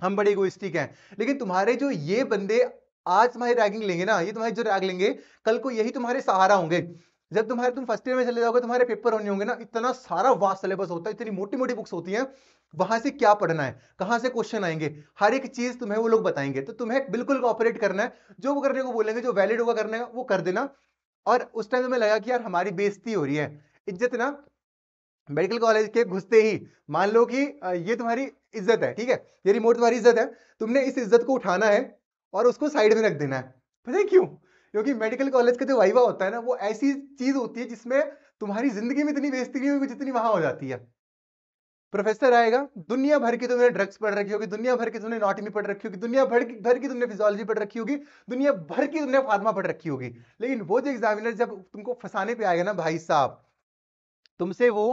हम बड़े इगोइस्टिक हैं लेकिन तुम्हारे जो ये बंदे आज तुम्हारी रैगिंग लेंगे ना ये तुम्हारी जो रैग लेंगे कल को यही तुम्हारे सहारा होंगे जब तुम्हारे तुम फर्स्ट ईयर में चले जाओगे तुम्हारे पेपर होने होंगे ना इतना सारा वास्ट सिलेबस होता है इतनी मोटी मोटी बुक्स होती हैं वहां से क्या पढ़ना है कहां से क्वेश्चन आएंगे हर एक चीज तुम्हें वो लोग बताएंगे तो तुम्हें बिल्कुल ऑपरेट करना है जो वो करने को बोलेंगे जो वैलिड होगा करने का वो कर देना और उस टाइम तुम्हें लगा कि यार हमारी बेजती हो रही है इज्जत ना मेडिकल कॉलेज के घुसते ही मान लो कि ये तुम्हारी इज्जत है ठीक है ये रिमोट तुम्हारी इज्जत है तुमने इस इज्जत को उठाना है और उसको साइड में रख देना है पता है क्यों क्योंकि मेडिकल कॉलेज का जो वाइवा होता है ना वो ऐसी चीज होती है जिसमें तुम्हारी जिंदगी में इतनी बेजती नहीं होगी जितनी वहां हो जाती है प्रोफेसर आएगा दुनिया भर की तुमने ड्रग्स पढ़ रखी होगी दुनिया भर की तुमने नॉटमी पढ़ रखी होगी दुनिया भर की भर की तुमने फिजोलॉजी पढ़ रखी होगी दुनिया भर की तुमने फार्मा पढ़ रखी होगी लेकिन वो जो एग्जामिनर जब तुमको फंसाने पे आएगा ना भाई साहब तुमसे वो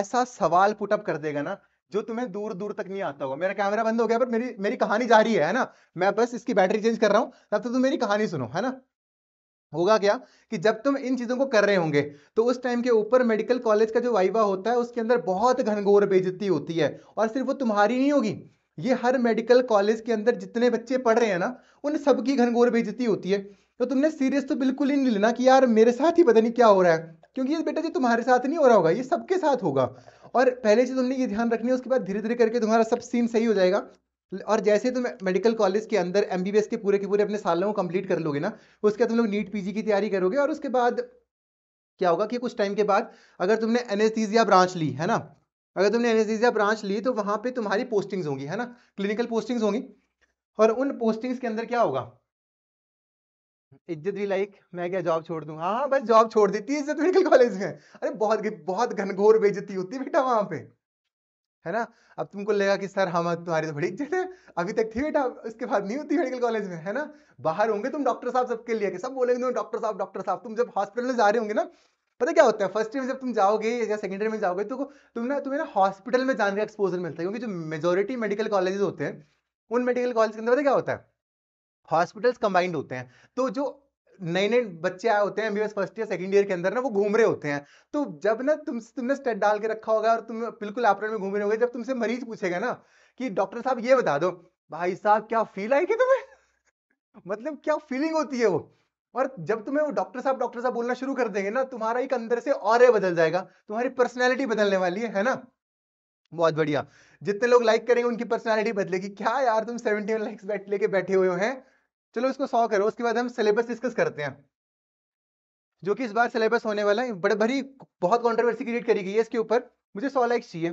ऐसा सवाल पुटअप कर देगा ना जो तुम्हें दूर दूर तक नहीं आता होगा मेरा कैमरा बंद हो गया पर मेरी मेरी कहानी जारी है ना मैं बस इसकी बैटरी चेंज कर रहा हूँ तब तो तुम मेरी कहानी सुनो है ना होगा क्या कि जब तुम इन चीज़ों को कर रहे होंगे तो उस टाइम के ऊपर मेडिकल कॉलेज का जो वाइवा होता है उसके अंदर बहुत घनघोर बेजती होती है और सिर्फ वो तुम्हारी नहीं होगी ये हर मेडिकल कॉलेज के अंदर जितने बच्चे पढ़ रहे हैं ना उन सबकी घनघोर बेजती होती है तो तुमने सीरियस तो बिल्कुल ही नहीं लेना कि यार मेरे साथ ही पता नहीं क्या हो रहा है क्योंकि ये बेटा जी तुम्हारे साथ नहीं हो रहा होगा ये सबके साथ होगा और पहले से तुमने ये ध्यान रखनी है उसके बाद धीरे धीरे करके तुम्हारा सब सीन सही हो जाएगा और जैसे तुम मेडिकल कॉलेज के अंदर एम के पूरे के पूरे अपने सालों को कंप्लीट कर लोगे ना उसके बाद तुम लोग नीट पीजी की तैयारी करोगे और उसके बाद क्या होगा कि कुछ टाइम के बाद अगर तुमने एन ब्रांच ली है ना अगर तुमने एन ब्रांच ली तो वहाँ पर तुम्हारी पोस्टिंग्स होंगी है ना क्लिनिकल पोस्टिंग्स होंगी और उन पोस्टिंग्स के अंदर क्या होगा इज्जत भी लाइक मैं क्या जॉब छोड़ दूँ हाँ बस जॉब छोड़ देती है इज्जत मेडिकल कॉलेज में अरे बहुत बहुत घनघोर बेजती होती है बेटा वहाँ पे है ना अब तुमको लगेगा कि सर हम तुम्हारी तो बड़ी इज्जत है अभी तक थी बेटा उसके बाद नहीं होती मेडिकल कॉलेज में है ना बाहर होंगे तुम डॉक्टर साहब सबके लिए कि सब बोलेंगे डॉक्टर साहब डॉक्टर साहब तुम जब हॉस्पिटल में जा रहे होंगे ना पता क्या होता है फर्स्ट ईयर में जब तुम जाओगे या सेकंड ईयर में जाओगे तो तुम ना तुम्हें ना हॉस्पिटल में जाने का एक्सपोजर मिलता है क्योंकि जो मेजोरिटी मेडिकल कॉलेजेस होते हैं उन मेडिकल कॉलेज के अंदर पता क्या होता है हॉस्पिटल्स कंबाइंड होते हैं तो जो नए नए बच्चे आए होते हैं MBBS first year second year के अंदर ना वो घूम रहे होते हैं तो जब ना तुम तुमने स्टेट डाल के रखा होगा और तुम बिल्कुल एप्रन में घूम रहे हो जब तुमसे मरीज पूछेगा ना कि डॉक्टर साहब ये बता दो भाई साहब क्या फील आएगी तुम्हें मतलब क्या फीलिंग होती है वो और जब तुम्हें वो डॉक्टर साहब डॉक्टर साहब बोलना शुरू कर देंगे ना तुम्हारा एक अंदर से और बदल जाएगा तुम्हारी पर्सनैलिटी बदलने वाली है, है ना बहुत बढ़िया जितने लोग लाइक करेंगे उनकी पर्सनैलिटी बदलेगी क्या यार तुम सेवेंटी लाइक्स बैठ लेके बैठे हुए हैं चलो इसको सौ करो उसके बाद हम सिलेबस डिस्कस करते हैं जो कि इस बार सिलेबस होने वाला है बड़े भरी बहुत कॉन्ट्रोवर्सी क्रिएट करी गई है इसके ऊपर मुझे सौ लाइक्स चाहिए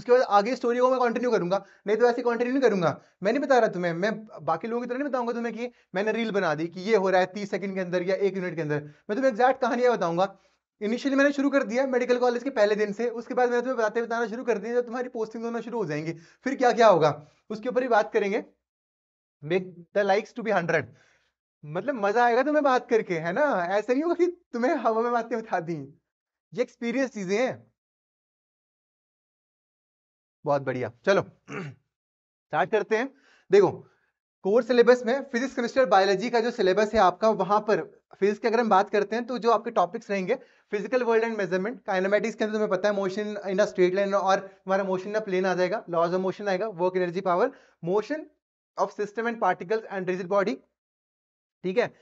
उसके बाद आगे स्टोरी को मैं कंटिन्यू करूंगा नहीं तो ऐसे कंटिन्यू नहीं करूंगा मैं नहीं बता रहा तुम्हें मैं बाकी लोगों की तरह नहीं बताऊंगा तुम्हें कि मैंने रील बना दी कि ये हो रहा है तीस सेकंड के अंदर या एक मिनट के अंदर मैं तुम्हें एग्जैक्ट कहानियां बताऊंगा इनिशियली मैंने शुरू कर दिया मेडिकल कॉलेज के पहले दिन से उसके बाद मैंने तुम्हें बताते बताना शुरू कर दिया जब तुम्हारी पोस्टिंग होना शुरू हो जाएंगे फिर क्या क्या होगा उसके ऊपर ही बात करेंगे make the likes to be hundred मतलब मजा आएगा तुम्हें बात करके है ना ऐसा नहीं होगा कि तुम्हें हवा में बातें बता दी ये एक्सपीरियंस चीजें हैं बहुत बढ़िया चलो स्टार्ट करते हैं देखो कोर सिलेबस में फिजिक्स केमिस्ट्री बायोलॉजी का जो सिलेबस है आपका वहां पर फिजिक्स की अगर हम बात करते हैं तो जो आपके टॉपिक्स रहेंगे physical world and measurement kinematics के अंदर तुम्हें पता है motion in a straight line और हमारा मोशन ना प्लेन आ जाएगा लॉज ऑफ मोशन आएगा work energy power motion of system and particles and rigid body ठीक है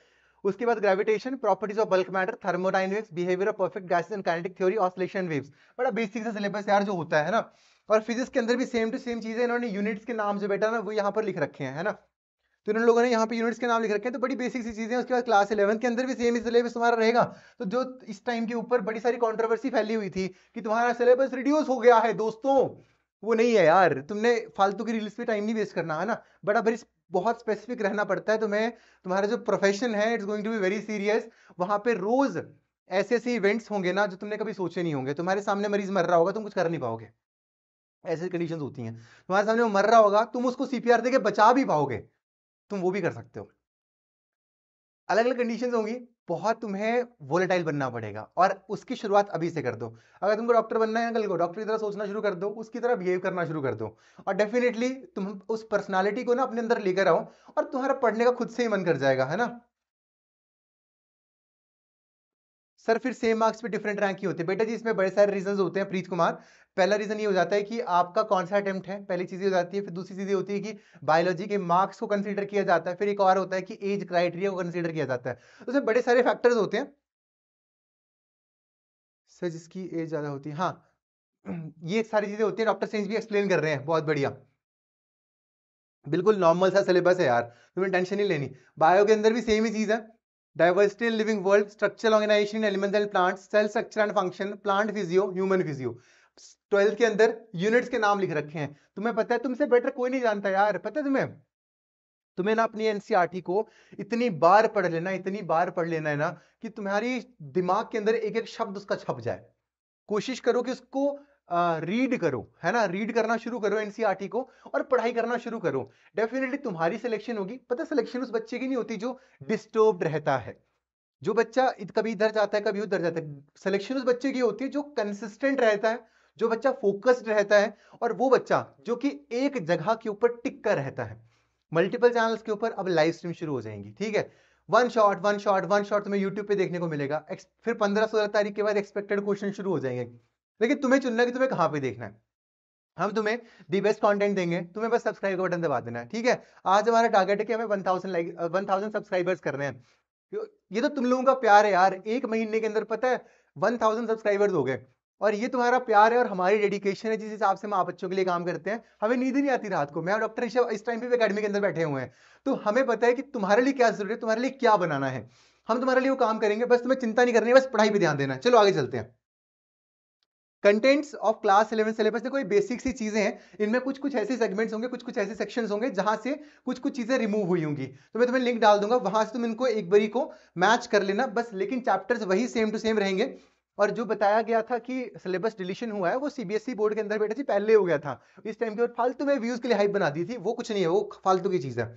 उसके बाद gravitation properties of bulk matter thermodynamics behaviour of perfect gases and kinetic theory oscillation waves बड़ा बेसिक सा सिलेबस यार जो होता है ना और फिजिक्स के अंदर भी सेम टू सेम चीजें इन्होंने यूनिट्स के नाम जो बेटा ना वो यहाँ पर लिख रखे हैं है ना तो इन लोगों ने यहाँ पे यूनिट्स के नाम लिख रखे हैं तो बड़ी बेसिक सी चीजें उसके बाद क्लास इलेवन के अंदर भी सेम ही सिलेबस तुम्हारा रहेगा तो जो इस टाइम के ऊपर बड़ी सारी कॉन्ट्रोवर्सी फैली हुई थी कि तुम्हारा सिलेबस रिड्यूस हो गया है दोस्तों वो नहीं है यार तुमने फालतू की रील्स पे टाइम नहीं वेस्ट करना है ना बट अब बहुत स्पेसिफिक रहना पड़ता है तुम्हें तुम्हारा जो प्रोफेशन है it's going to be very serious वहाँ पे रोज ऐसे ऐसे इवेंट्स होंगे ना जो तुमने कभी सोचे नहीं होंगे तुम्हारे सामने मरीज मर रहा होगा तुम कुछ कर नहीं पाओगे ऐसी कंडीशन होती हैं तुम्हारे सामने वो मर रहा होगा तुम उसको सीपीआर देके बचा भी पाओगे तुम वो भी कर सकते हो अलग अलग कंडीशन होंगी बहुत तुम्हें वोलेटाइल बनना पड़ेगा और उसकी शुरुआत अभी से कर दो अगर तुमको डॉक्टर बनना है को डॉक्टर की तरह सोचना शुरू कर दो उसकी तरह बिहेव करना शुरू कर दो और डेफिनेटली तुम उस पर्सनालिटी को ना अपने अंदर लेकर आओ और तुम्हारा पढ़ने का खुद से ही मन कर जाएगा है ना सर फिर सेम मार्क्स पे डिफरेंट रैंक ही होते हैं बेटा जी इसमें बड़े सारे रीजन होते हैं प्रीत कुमार पहला रीजन ये हो जाता है कि आपका कौन सा अटैम्प्ट है पहली चीज़ ये हो जाती है फिर दूसरी चीज़ ये होती है कि बायोलॉजी के मार्क्स को कंसिडर किया जाता है फिर एक और होता है कि एज क्राइटेरिया को कंसिडर किया जाता है उसमें तो बड़े सारे फैक्टर्स होते हैं सर जिसकी एज ज़्यादा होती है हाँ ये सारी चीज़ें होती हैं डॉक्टर सेंस भी एक्सप्लेन कर रहे हैं बहुत बढ़िया बिल्कुल नॉर्मल सा सिलेबस है यार तुम्हें टेंशन नहीं लेनी बायो के अंदर भी सेम ही चीज़ है diversity in living world, structural organization in elements and plants, cell structure and function, plant physio, human physio. Twelfth के अंदर यूनिट्स के नाम लिख रखे हैं तुम्हें पता है तुमसे बेटर कोई नहीं जानता यार पता है तुम्हें तुम्हें ना अपनी एनसीईआरटी e को इतनी बार पढ़ लेना इतनी बार पढ़ लेना है ना कि तुम्हारी दिमाग के अंदर एक एक शब्द उसका छप जाए कोशिश करो कि उसको रीड करो है ना रीड करना शुरू करो एनसीईआरटी e को और पढ़ाई करना शुरू करो डेफिनेटली तुम्हारी सिलेक्शन होगी पता सिलेक्शन उस बच्चे की नहीं होती जो डिस्टर्ब रहता है जो बच्चा कभी इधर जाता है कभी उधर जाता है सिलेक्शन उस बच्चे की होती है जो कंसिस्टेंट रहता है जो बच्चा फोकस्ड रहता है और वो बच्चा जो कि एक जगह के ऊपर टिक कर रहता है मल्टीपल चैनल्स के ऊपर अब लाइव स्ट्रीम शुरू हो जाएंगी ठीक है one shot one shot one shot तुम्हें यूट्यूब पे देखने को मिलेगा फिर पंद्रह सोलह तारीख के बाद एक्सपेक्टेड क्वेश्चन शुरू हो जाएंगे लेकिन तुम्हें चुनना कि तुम्हें कहां पे देखना है हम तुम्हें दी बेस्ट कंटेंट देंगे तुम्हें बस सब्सक्राइब का बटन दबा देना है ठीक है आज हमारा टारगेट है कि हमें one thousand like one thousand subscribers करने हैं ये तो तुम लोगों का प्यार है यार एक महीने के अंदर पता है वन थाउजेंड सब्सक्राइबर्स हो गए और ये तुम्हारा प्यार है और हमारी डेडिकेशन है जिस हिसाब से हम आप बच्चों के लिए काम करते हैं हमें नींद ही नहीं आती रात को मैं और डॉक्टर ऋषभ इस टाइम पे अकेडमी के अंदर बैठे हुए हैं तो हमें पता है कि तुम्हारे लिए क्या जरूरत है तुम्हारे लिए क्या बनाना है हम तुम्हारे लिए वो काम करेंगे बस तुम्हें चिंता नहीं करनी बस पढ़ाई पर ध्यान देना चलो आगे चलते हैं contents of class eleven syllabus देखो ये बेसिक सी चीजें हैं इनमें कुछ कुछ ऐसे सेगमेंट्स होंगे कुछ कुछ ऐसे सेक्शंस होंगे जहां से कुछ कुछ चीजें रिमूव हुई होंगी तो मैं तुम्हें लिंक डाल दूंगा वहां से तुम इनको एक बारी को मैच कर लेना बस लेकिन चैप्टर्स वही सेम टू सेम रहेंगे और जो बताया गया था कि सिलेबस डिलीशन हुआ है वो सीबीएसई बोर्ड e के अंदर बैठे थे पहले हो गया था इस टाइम के और फालतू में व्यूज के लिए हाइप बना दी थी वो कुछ नहीं है वो फालतू की चीज़ है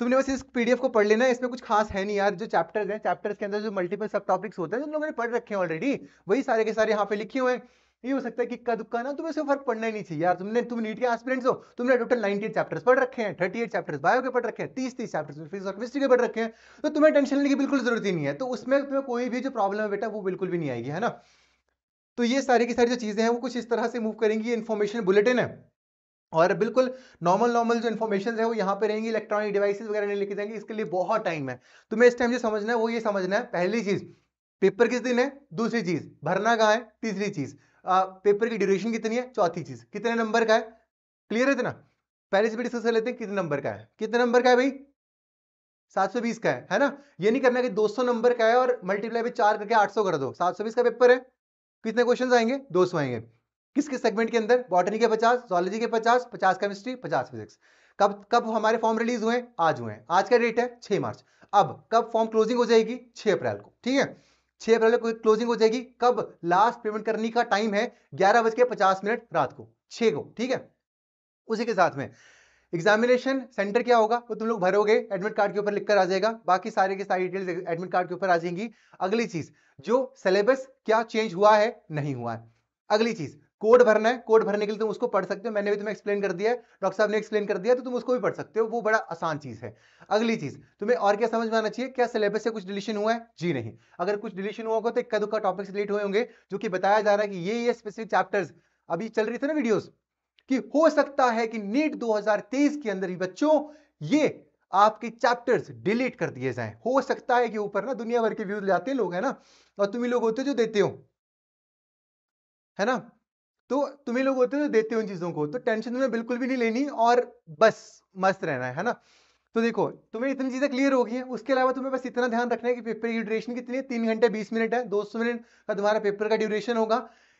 तुमने बस इस पीडीएफ को पढ़ लेना इसमें कुछ खास है नहीं यार जो चैप्टर्स हैं चैप्टर्स के अंदर जो मल्टीपल सब टॉपिक्स होते हैं जो लोगों ने पढ़ रखे हैं ऑलरेडी वही सारे के सारे यहाँ पे लिखे हुए हैं ये हो सकता है कि इक्का दुक्का ना तुम्हें फर्क पड़ना ही नहीं चाहिए यार तुमने तुम नीट के एस्पिरेंट्स हो तुमने टोटल नाइनटी चैप्टर्स पढ़ रखे हैं एट चैप्टर्स बायो के पढ़ रखे हैं तीस तीस चैप्टर्स फिजिक्स और केमिस्ट्री के पढ़ रखे हैं तो तुम्हें टेंशन लेने की बिल्कुल जरूरत ही नहीं है तो उसमें तुम्हें कोई भी जो प्रॉब्लम है बेटा वो बिल्कुल भी नहीं आएगी है ना तो ये सारी की सारी जो चीजें हैं वो कुछ इस तरह से मूव करेंगी इन्फॉर्मेशन बुलेटिन है और बिल्कुल नॉर्मल नॉर्मल जो इन्फॉर्मेशन है वो यहाँ पे रहेंगी इलेक्ट्रॉनिक डिवाइसेस वगैरह नहीं लिखे जाएंगे इसके लिए बहुत टाइम है तुम्हें इस टाइम जो समझना है वो ये समझना है पहली चीज पेपर किस दिन है दूसरी चीज भरना कहाँ है तीसरी चीज पेपर की ड्यूरेशन कितनी है चौथी चीज कितने नंबर का है क्लियर है इतना पहले से भी डिस्कस कर लेते हैं कितने नंबर का है कितने नंबर का है भाई 720 का है है ना ये नहीं करना कि 200 नंबर का है और मल्टीप्लाई भी चार करके 800 कर दो 720 का पेपर है कितने क्वेश्चन आएंगे 200 आएंगे किस किस सेगमेंट के अंदर बॉटनी के पचास जोलॉजी के पचास पचास केमिस्ट्री पचास फिजिक्स कब कब हमारे फॉर्म रिलीज हुए आज हुए आज का डेट है छह मार्च अब कब फॉर्म क्लोजिंग हो जाएगी छह अप्रैल को ठीक है छह अप्रैल को क्लोजिंग हो जाएगी कब लास्ट पेमेंट करने का टाइम है ग्यारह बज के पचास मिनट रात को छह को ठीक है उसी के साथ में एग्जामिनेशन सेंटर क्या होगा वो तुम लोग भरोगे एडमिट कार्ड के ऊपर लिखकर आ जाएगा बाकी सारे के सारी डिटेल्स एडमिट कार्ड के ऊपर आ जाएंगी अगली चीज जो सिलेबस क्या चेंज हुआ है नहीं हुआ है अगली चीज कोड भरना है कोड भरने के लिए तुम उसको पढ़ सकते हो मैंने भी तुम्हें एक्सप्लेन कर दिया है डॉक्टर साहब ने एक्सप्लेन कर दिया तो तुम उसको भी पढ़ सकते हो वो बड़ा आसान चीज़ है अगली चीज़ तुम्हें और क्या समझ में आना चाहिए क्या सिलेबस से कुछ डिलीशन हुआ है जी नहीं अगर कुछ डिलीशन हुआ होगा तो इक्का दुक्का टॉपिक्स रिलेट हुए होंगे जो कि बताया जा रहा है कि ये ये स्पेसिफिक चैप्टर्स अभी चल रही थे ना वीडियो कि हो सकता है कि नीट दो के अंदर ही बच्चों ये आपके चैप्टर्स डिलीट कर दिए जाएं हो सकता है कि ऊपर ना दुनिया भर के व्यूज जाते हैं लोग है ना और तुम ही लोग होते जो देते हो है ना तो तुम्हें लोग होते हो देते हो उन चीज़ों को तो टेंशन तुम्हें बिल्कुल भी नहीं लेनी और बस मस्त रहना है ना तो देखो तुम्हें इतनी चीज़ें क्लियर होगी उसके अलावा तुम्हें बस इतना ध्यान रखना है कि पेपर की ड्यूरेशन कितनी है तीन घंटे बीस मिनट है दो सौ मिनट का तुम्हारा पेपर का ड्यूरेशन होगा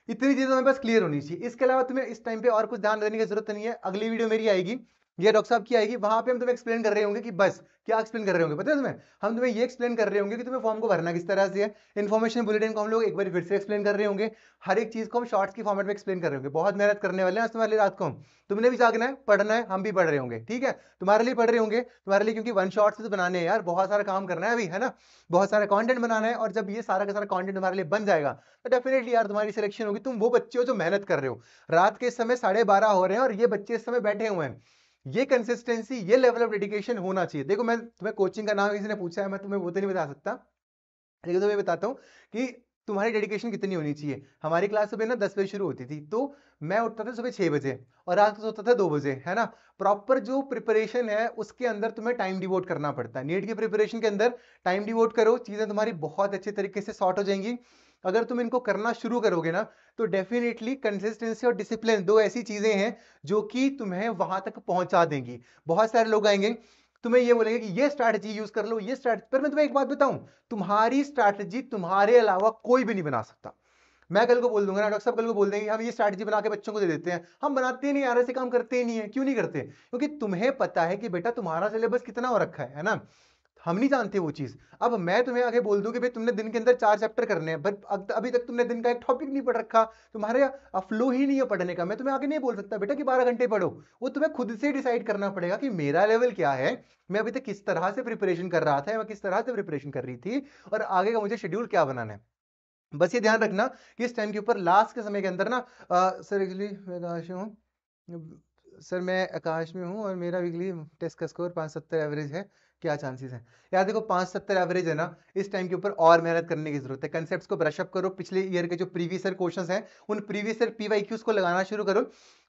इतनी चीज़ें तुम्हें बस क्लियर होनी चाहिए इसके अलावा तुम्हें इस टाइम पे और कुछ ध्यान देने की जरूरत नहीं है अगली वीडियो मेरी आएगी ये डॉक्टर साहब की आएगी वहां पे हम तुम्हें एक्सप्लेन कर रहे होंगे कि बस क्या एक्सप्लेन कर रहे होंगे पता है तुम्हें हम तुम्हें ये एक्सप्लेन कर रहे होंगे कि तुम्हें फॉर्म को भरना किस तरह से है इन्फॉर्मेशन बुलेटिन को हम लोग एक बार फिर से एक्सप्लेन कर रहे होंगे हर एक चीज को हम शॉर्ट्स की फॉर्मेट में एक्सप्लेन कर रहे होंगे बहुत मेहनत करने वाले हैं तुम्हारे लिए रात को हम तुमने भी जागना है पढ़ना है हम भी पढ़ रहे होंगे ठीक है तुम्हारे लिए पढ़ रहे होंगे तुम्हारे लिए क्योंकि वन शॉर्ट्स तो बनाने हैं यार बहुत सारा काम करना है अभी है ना बहुत सारा कॉन्टेंट बनाना है और जब ये सारा का सारा कॉन्टेंट तुम्हारे लिए बन जाएगा तो डेफिनेटली यार तुम्हारी सिलेक्शन होगी तुम वो बच्चे हो जो मेहनत कर रहे हो रात के समय साढ़े हो रहे हैं और ये बच्चे इस समय बैठे हुए हैं ये कंसिस्टेंसी ये लेवल ऑफ डेडिकेशन होना चाहिए देखो मैं तुम्हें कोचिंग का नाम किसी ने पूछा है मैं तुम्हें वो तो नहीं बता सकता लेकिन तो मैं बताता हूँ कि तुम्हारी डेडिकेशन कितनी होनी चाहिए हमारी क्लास सुबह ना दस बजे शुरू होती थी तो मैं उठता था सुबह छः बजे और रात को सोता था दो बजे है ना प्रॉपर जो प्रिपरेशन है उसके अंदर तुम्हें टाइम डिवोट करना पड़ता है नीट की प्रिपरेशन के अंदर टाइम डिवोट करो चीज़ें तुम्हारी बहुत अच्छे तरीके से शॉर्ट हो जाएंगी अगर तुम इनको करना शुरू करोगे ना तो डेफिनेटली कंसिस्टेंसी और डिसिप्लिन दो ऐसी चीज़ें हैं जो कि तुम्हें वहां तक पहुंचा देंगी बहुत सारे लोग आएंगे तुम्हें ये बोलेंगे कि ये स्ट्रैटेजी यूज कर लो ये स्ट्रैटेजी पर मैं तुम्हें एक बात बताऊं तुम्हारी स्ट्रैटेजी तुम्हारे अलावा कोई भी नहीं बना सकता मैं कल को बोल दूंगा ना डॉक्टर साहब कल को बोल देंगे हम ये स्ट्रैटेजी बना के बच्चों को दे देते हैं हम बनाते नहीं आर ऐसे काम करते ही नहीं है क्यों नहीं करते क्योंकि तुम्हें पता है कि बेटा तुम्हारा सिलेबस कितना हो रखा है ना हम नहीं जानते वो चीज़ अब मैं तुम्हें आगे बोल दूं कि भाई तुमने दिन के अंदर चार चैप्टर करने हैं बट अभी तक तुमने दिन का एक टॉपिक नहीं पढ़ रखा तुम्हारे फ्लो ही नहीं है पढ़ने का मैं तुम्हें आगे नहीं बोल सकता बेटा कि बारह घंटे पढ़ो वो तुम्हें खुद से डिसाइड करना पड़ेगा कि मेरा लेवल क्या है मैं अभी तक किस तरह से प्रिपरेशन कर रहा था मैं किस तरह से प्रिपरेशन कर रही थी और आगे का मुझे शेड्यूल क्या बनाना है बस ये ध्यान रखना कि इस टाइम के ऊपर लास्ट के समय के अंदर ना आ, सर एक्चुअली मैं आकाश हूँ सर मैं आकाश में हूँ और मेरा वीकली टेस्ट का स्कोर पाँच सत्तर एवरेज है क्या चांसेस हैं यार देखो पाँच सत्तर एवरेज है ना इस टाइम के ऊपर और मेहनत करने की जरूरत है कंसेप्ट को ब्रशअप करो पिछले ईयर के जो प्रीवियस ईयर क्वेश्चंस हैं उन प्रीवियस ईयर पी को लगाना शुरू करो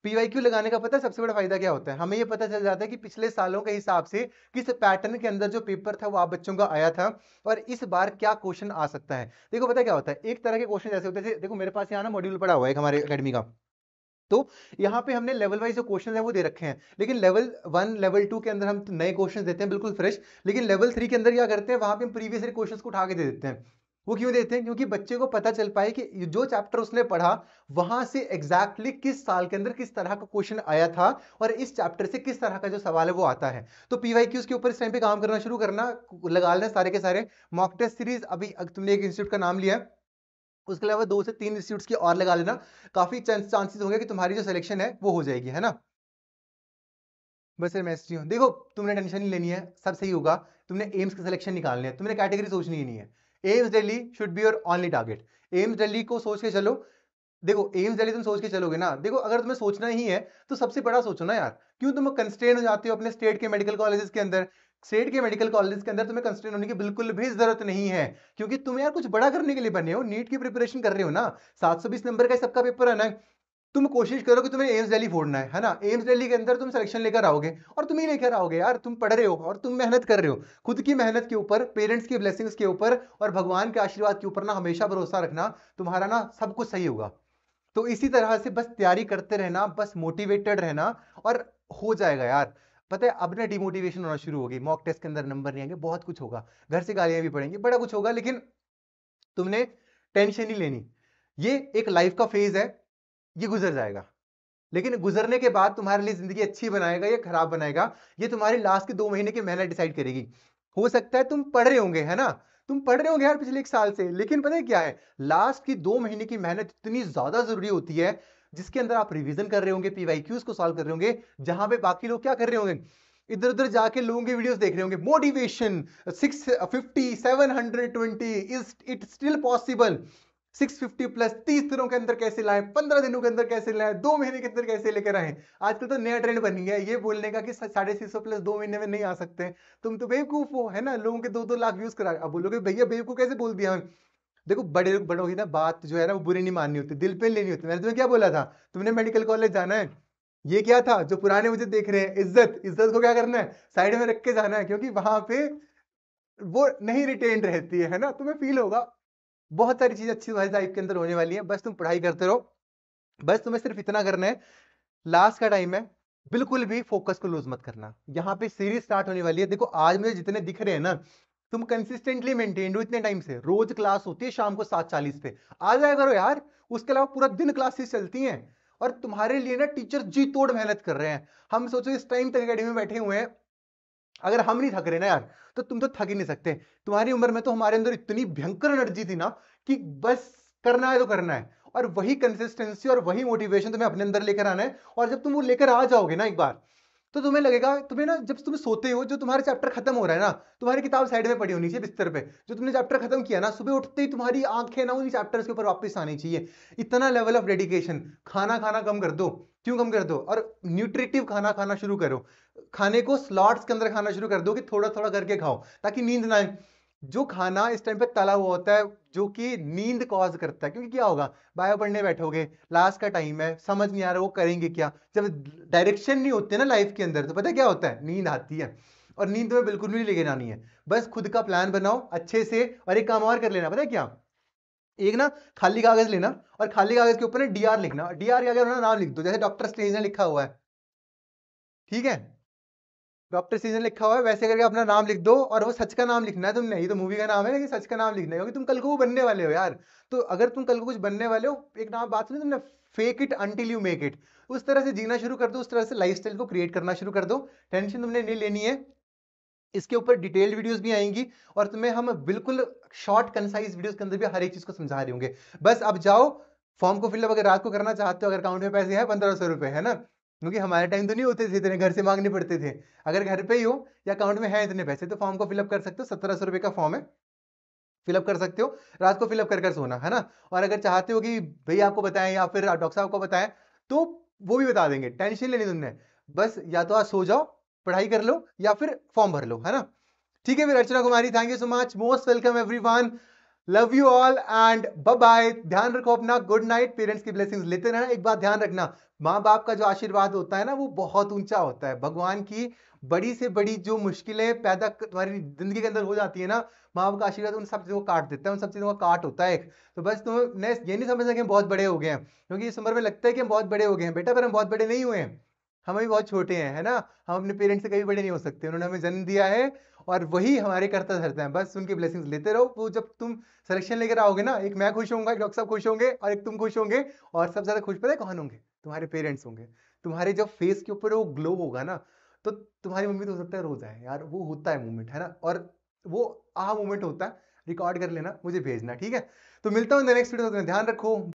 पी लगाने का पता सबसे बड़ा फायदा क्या होता है हमें ये पता चल जाता है कि पिछले सालों के हिसाब से किस पैटर्न के अंदर जो पेपर था वो आप बच्चों का आया था और इस बार क्या क्वेश्चन आ सकता है देखो पता क्या होता है एक तरह के क्वेश्चन जैसे होते हैं देखो मेरे पास यहाँ ना मॉड्यूल पड़ा हुआ है हमारे अकेडमी का तो यहाँ पे हमने लेवल वाइज जो क्वेश्चन है वो दे रखे हैं लेकिन लेवल वन लेवल टू के अंदर हम नए क्वेश्चन देते हैं बिल्कुल फ्रेश लेकिन लेवल थ्री के अंदर क्या करते हैं वहां पे हम प्रीवियस क्वेश्चन को उठा के दे देते हैं वो क्यों देते हैं क्योंकि बच्चे को पता चल पाए कि जो चैप्टर उसने पढ़ा वहां से एग्जैक्टली exactly किस साल के अंदर किस तरह का क्वेश्चन आया था और इस चैप्टर से किस तरह का जो सवाल है वो आता है तो पीवाई क्यूज के ऊपर इस टाइम पे काम करना शुरू करना लगा लेना सारे के सारे मॉक टेस्ट सीरीज अभी तुमने एक इंस्टीट्यूट का नाम लिया है उसके अलावा दो से तीन इंस्टीट्यूट की और लगा लेना हम्म। काफ़ी चांसेस होंगे कि तुम्हारी जो सिलेक्शन है वो हो जाएगी है ना बस सर मैं हूँ देखो तुमने टेंशन नहीं लेनी है सब सही होगा तुमने एम्स का सिलेक्शन निकालने है तुमने कैटेगरी सोचनी ही नहीं है AIIMS Delhi should be your only target AIIMS Delhi को सोच के चलो देखो एम्स दिल्ली तुम सोच के चलोगे ना देखो अगर तुम्हें सोचना ही है तो सबसे बड़ा सोचो ना यार क्यों तुम कंस्टेंट हो जाते हो अपने स्टेट के मेडिकल कॉलेजेस के अंदर सेठ के मेडिकल कॉलेज के अंदर तुम्हें कंस्ट्रेन होने की बिल्कुल भी जरूरत नहीं है क्योंकि तुम यार कुछ बड़ा करने के लिए बने हो नीट की प्रिपरेशन कर रहे हो ना 720 नंबर का सबका पेपर है ना तुम कोशिश करो कि तुम्हें एम्स दिल्ली फोड़ना है है ना एम्स दिल्ली के अंदर तुम सिलेक्शन लेकर आओगे और तुम ही लेकर आओगे यार तुम पढ़ रहे हो और तुम मेहनत कर रहे हो खुद की मेहनत के ऊपर पेरेंट्स की ब्लेसिंग्स के ऊपर और भगवान के आशीर्वाद के ऊपर ना हमेशा भरोसा रखना तुम्हारा ना सब कुछ सही होगा तो इसी तरह से बस तैयारी करते रहना बस मोटिवेटेड रहना और हो जाएगा यार पता है अब ना डिमोटिवेशन होना शुरू होगी मॉक टेस्ट के अंदर नंबर नहीं आएंगे बहुत कुछ होगा घर से गालियां भी पड़ेंगी बड़ा कुछ होगा लेकिन तुमने टेंशन ही लेनी ये एक लाइफ का फेज है ये गुजर जाएगा लेकिन गुजरने के बाद तुम्हारे लिए जिंदगी अच्छी बनाएगा या खराब बनाएगा ये तुम्हारी लास्ट के दो महीने की मेहनत डिसाइड करेगी हो सकता है तुम पढ़ रहे होंगे है ना तुम पढ़ रहे होंगे यार पिछले एक साल से लेकिन पता है क्या है लास्ट की दो महीने की मेहनत इतनी ज्यादा जरूरी होती है जिसके अंदर आप रिविजन कर रहे होंगे पीवाईक्यूज को सॉल्व कर रहे होंगे जहां पे बाकी लोग क्या कर रहे होंगे इधर उधर जाके लोगों के वीडियोस देख रहे होंगे motivation six fifty seven hundred twenty is it still possible 650 plus 30 दिनों के अंदर कैसे लाए 15 दिनों के अंदर कैसे लाए दो महीने के अंदर कैसे लेकर आए आजकल तो नया ट्रेंड बन गया ये बोलने का कि साढ़े छह सौ प्लस दो महीने में नहीं आ सकते तुम तो बेवकूफ हो है ना लोगों के दो दो लाख व्यूज करा अब बोलोगे भैया बेवकूफ कैसे बोल दिया देखो बड़े लोग बड़ों की ना बात जो है ना वो बुरी नहीं माननी होती दिल पे लेनी होती मैंने तुम्हें क्या बोला था तुमने मेडिकल कॉलेज जाना है ये क्या था जो पुराने मुझे देख रहे हैं इज्जत इज्जत को क्या करना है साइड में रख के जाना है क्योंकि वहां पे वो नहीं रिटेन रहती है ना तुम्हें फील होगा बहुत सारी चीजें अच्छी तुम्हारी लाइफ के अंदर होने वाली है बस तुम पढ़ाई करते रहो बस तुम्हें सिर्फ इतना करना है लास्ट का टाइम है बिल्कुल भी फोकस को लूज मत करना यहाँ पे सीरीज स्टार्ट होने वाली है देखो आज मुझे जितने दिख रहे हैं ना तुम कंसिस्टेंटली मेंटेन हो इतने टाइम से रोज क्लास होती है शाम को सात चालीस पे आ जाया करो यार उसके अलावा पूरा दिन क्लासेस चलती हैं और तुम्हारे लिए ना टीचर जी तोड़ मेहनत कर रहे हैं हम सोचो इस टाइम तक अकेडमी में बैठे हुए हैं अगर हम नहीं थक रहे ना यार तो तुम तो थक ही नहीं सकते तुम्हारी उम्र में तो हमारे अंदर इतनी भयंकर एनर्जी थी ना कि बस करना है तो करना है और वही कंसिस्टेंसी और वही मोटिवेशन तुम्हें अपने अंदर लेकर आना है और जब तुम वो लेकर आ जाओगे ना एक बार तो तुम्हें लगेगा तुम्हें ना जब तुम सोते हो जो तुम्हारा चैप्टर खत्म हो रहा है ना तुम्हारी किताब साइड में पड़ी होनी चाहिए बिस्तर पे जो तुमने चैप्टर खत्म किया ना सुबह उठते ही तुम्हारी आंखें ना उन चैप्टर्स के ऊपर वापस आनी चाहिए इतना लेवल ऑफ डेडिकेशन खाना खाना कम कर दो क्यों कम कर दो और न्यूट्रिटिव खाना खाना शुरू करो खाने को स्लॉट्स के अंदर खाना शुरू कर दो कि थोड़ा थोड़ा करके खाओ ताकि नींद ना आए जो खाना इस टाइम पे तला हुआ होता है जो कि नींद कॉज करता है क्योंकि क्या होगा बायो पढ़ने बैठोगे लास्ट का टाइम है समझ नहीं आ रहा वो करेंगे क्या जब डायरेक्शन नहीं होते ना लाइफ के अंदर तो पता क्या होता है नींद आती है और नींद तुम्हें बिल्कुल भी लेके जानी है बस खुद का प्लान बनाओ अच्छे से और एक काम और कर लेना पता है क्या एक ना खाली कागज लेना और खाली कागज के ऊपर ना डीआर लिखना डीआर के आगे नाम लिख दो जैसे डॉक्टर स्टेज ने लिखा हुआ है ठीक है डॉक्टर सीजन लिखा हुआ है वैसे करके अपना नाम लिख दो और वो सच का नाम लिखना है तुमने ये तो मूवी का नाम है लेकिन सच का नाम लिखना है क्योंकि तुम कल को वो बनने वाले हो यार तो अगर तुम कल को कुछ बनने वाले हो एक नाम बात सुनी तुमने fake it until you make it उस तरह से जीना शुरू कर दो उस तरह से लाइफ को क्रिएट करना शुरू कर दो टेंशन तुमने नहीं लेनी है इसके ऊपर डिटेल्ड वीडियोस भी आएंगी और तुम्हें हम बिल्कुल शॉर्ट कंसाइज वीडियोस के अंदर भी हर एक चीज को समझा रहे होंगे बस अब जाओ फॉर्म को फिलअप अगर रात को करना चाहते हो अगर अकाउंट में पैसे हैं पंद्रह सौ रुपए है ना क्योंकि हमारे टाइम तो नहीं होते थे इतने घर से मांगने पड़ते थे अगर घर पे ही हो या अकाउंट में है इतने पैसे तो फॉर्म को फिलअप कर सकते हो सत्रह सौ रुपए का फॉर्म है फिलअप कर सकते हो रात को फिलअप कर कर सोना है ना और अगर चाहते हो कि भैया आपको बताएं या फिर डॉक्टर साहब को बताएं तो वो भी बता देंगे टेंशन लेनी तुमने बस या तो आज सो जाओ पढ़ाई कर लो या फिर फॉर्म भर लो है ना ठीक है फिर Archana Kumari thank you so much most welcome everyone love you all and bye ध्यान रखो अपना गुड नाइट पेरेंट्स की ब्लेसिंग्स लेते रहना एक बात ध्यान रखना माँ बाप का जो आशीर्वाद होता है ना वो बहुत ऊंचा होता है भगवान की बड़ी से बड़ी जो मुश्किलें पैदा तुम्हारी जिंदगी के अंदर हो जाती है ना माँ बाप का आशीर्वाद उन सब चीज़ों को काट देता है उन सब चीज़ों का काट होता है एक तो बस तुम्हें ये नहीं समझना कि हम बहुत बड़े हो गए हैं क्योंकि इस उम्र में लगता है कि हम बहुत बड़े हो गए हैं बेटा पर हम बहुत बड़े नहीं हुए हैं हम अभी बहुत छोटे हैं है ना हम अपने पेरेंट्स से कभी बड़े नहीं हो सकते उन्होंने हमें जन्म दिया है और वही हमारे करता धरता है बस उनकी ब्लेसिंग्स लेते रहो वो जब तुम सिलेक्शन लेकर आओगे ना एक मैं खुश होऊंगा एक डॉक्टर साहब खुश होंगे और एक तुम खुश होंगे और सबसे ज़्यादा खुश पता है कौन होंगे तुम्हारे पेरेंट्स होंगे तुम्हारे जब फेस के ऊपर वो ग्लो होगा ना तो तुम्हारी मम्मी तो हो सकता है रोज़ आए यार वो होता है मूवमेंट है ना और वो आह मूवमेंट होता है रिकॉर्ड कर लेना मुझे भेजना ठीक है तो मिलता हूँ नेक्स्ट वीडियो में ध्यान रखो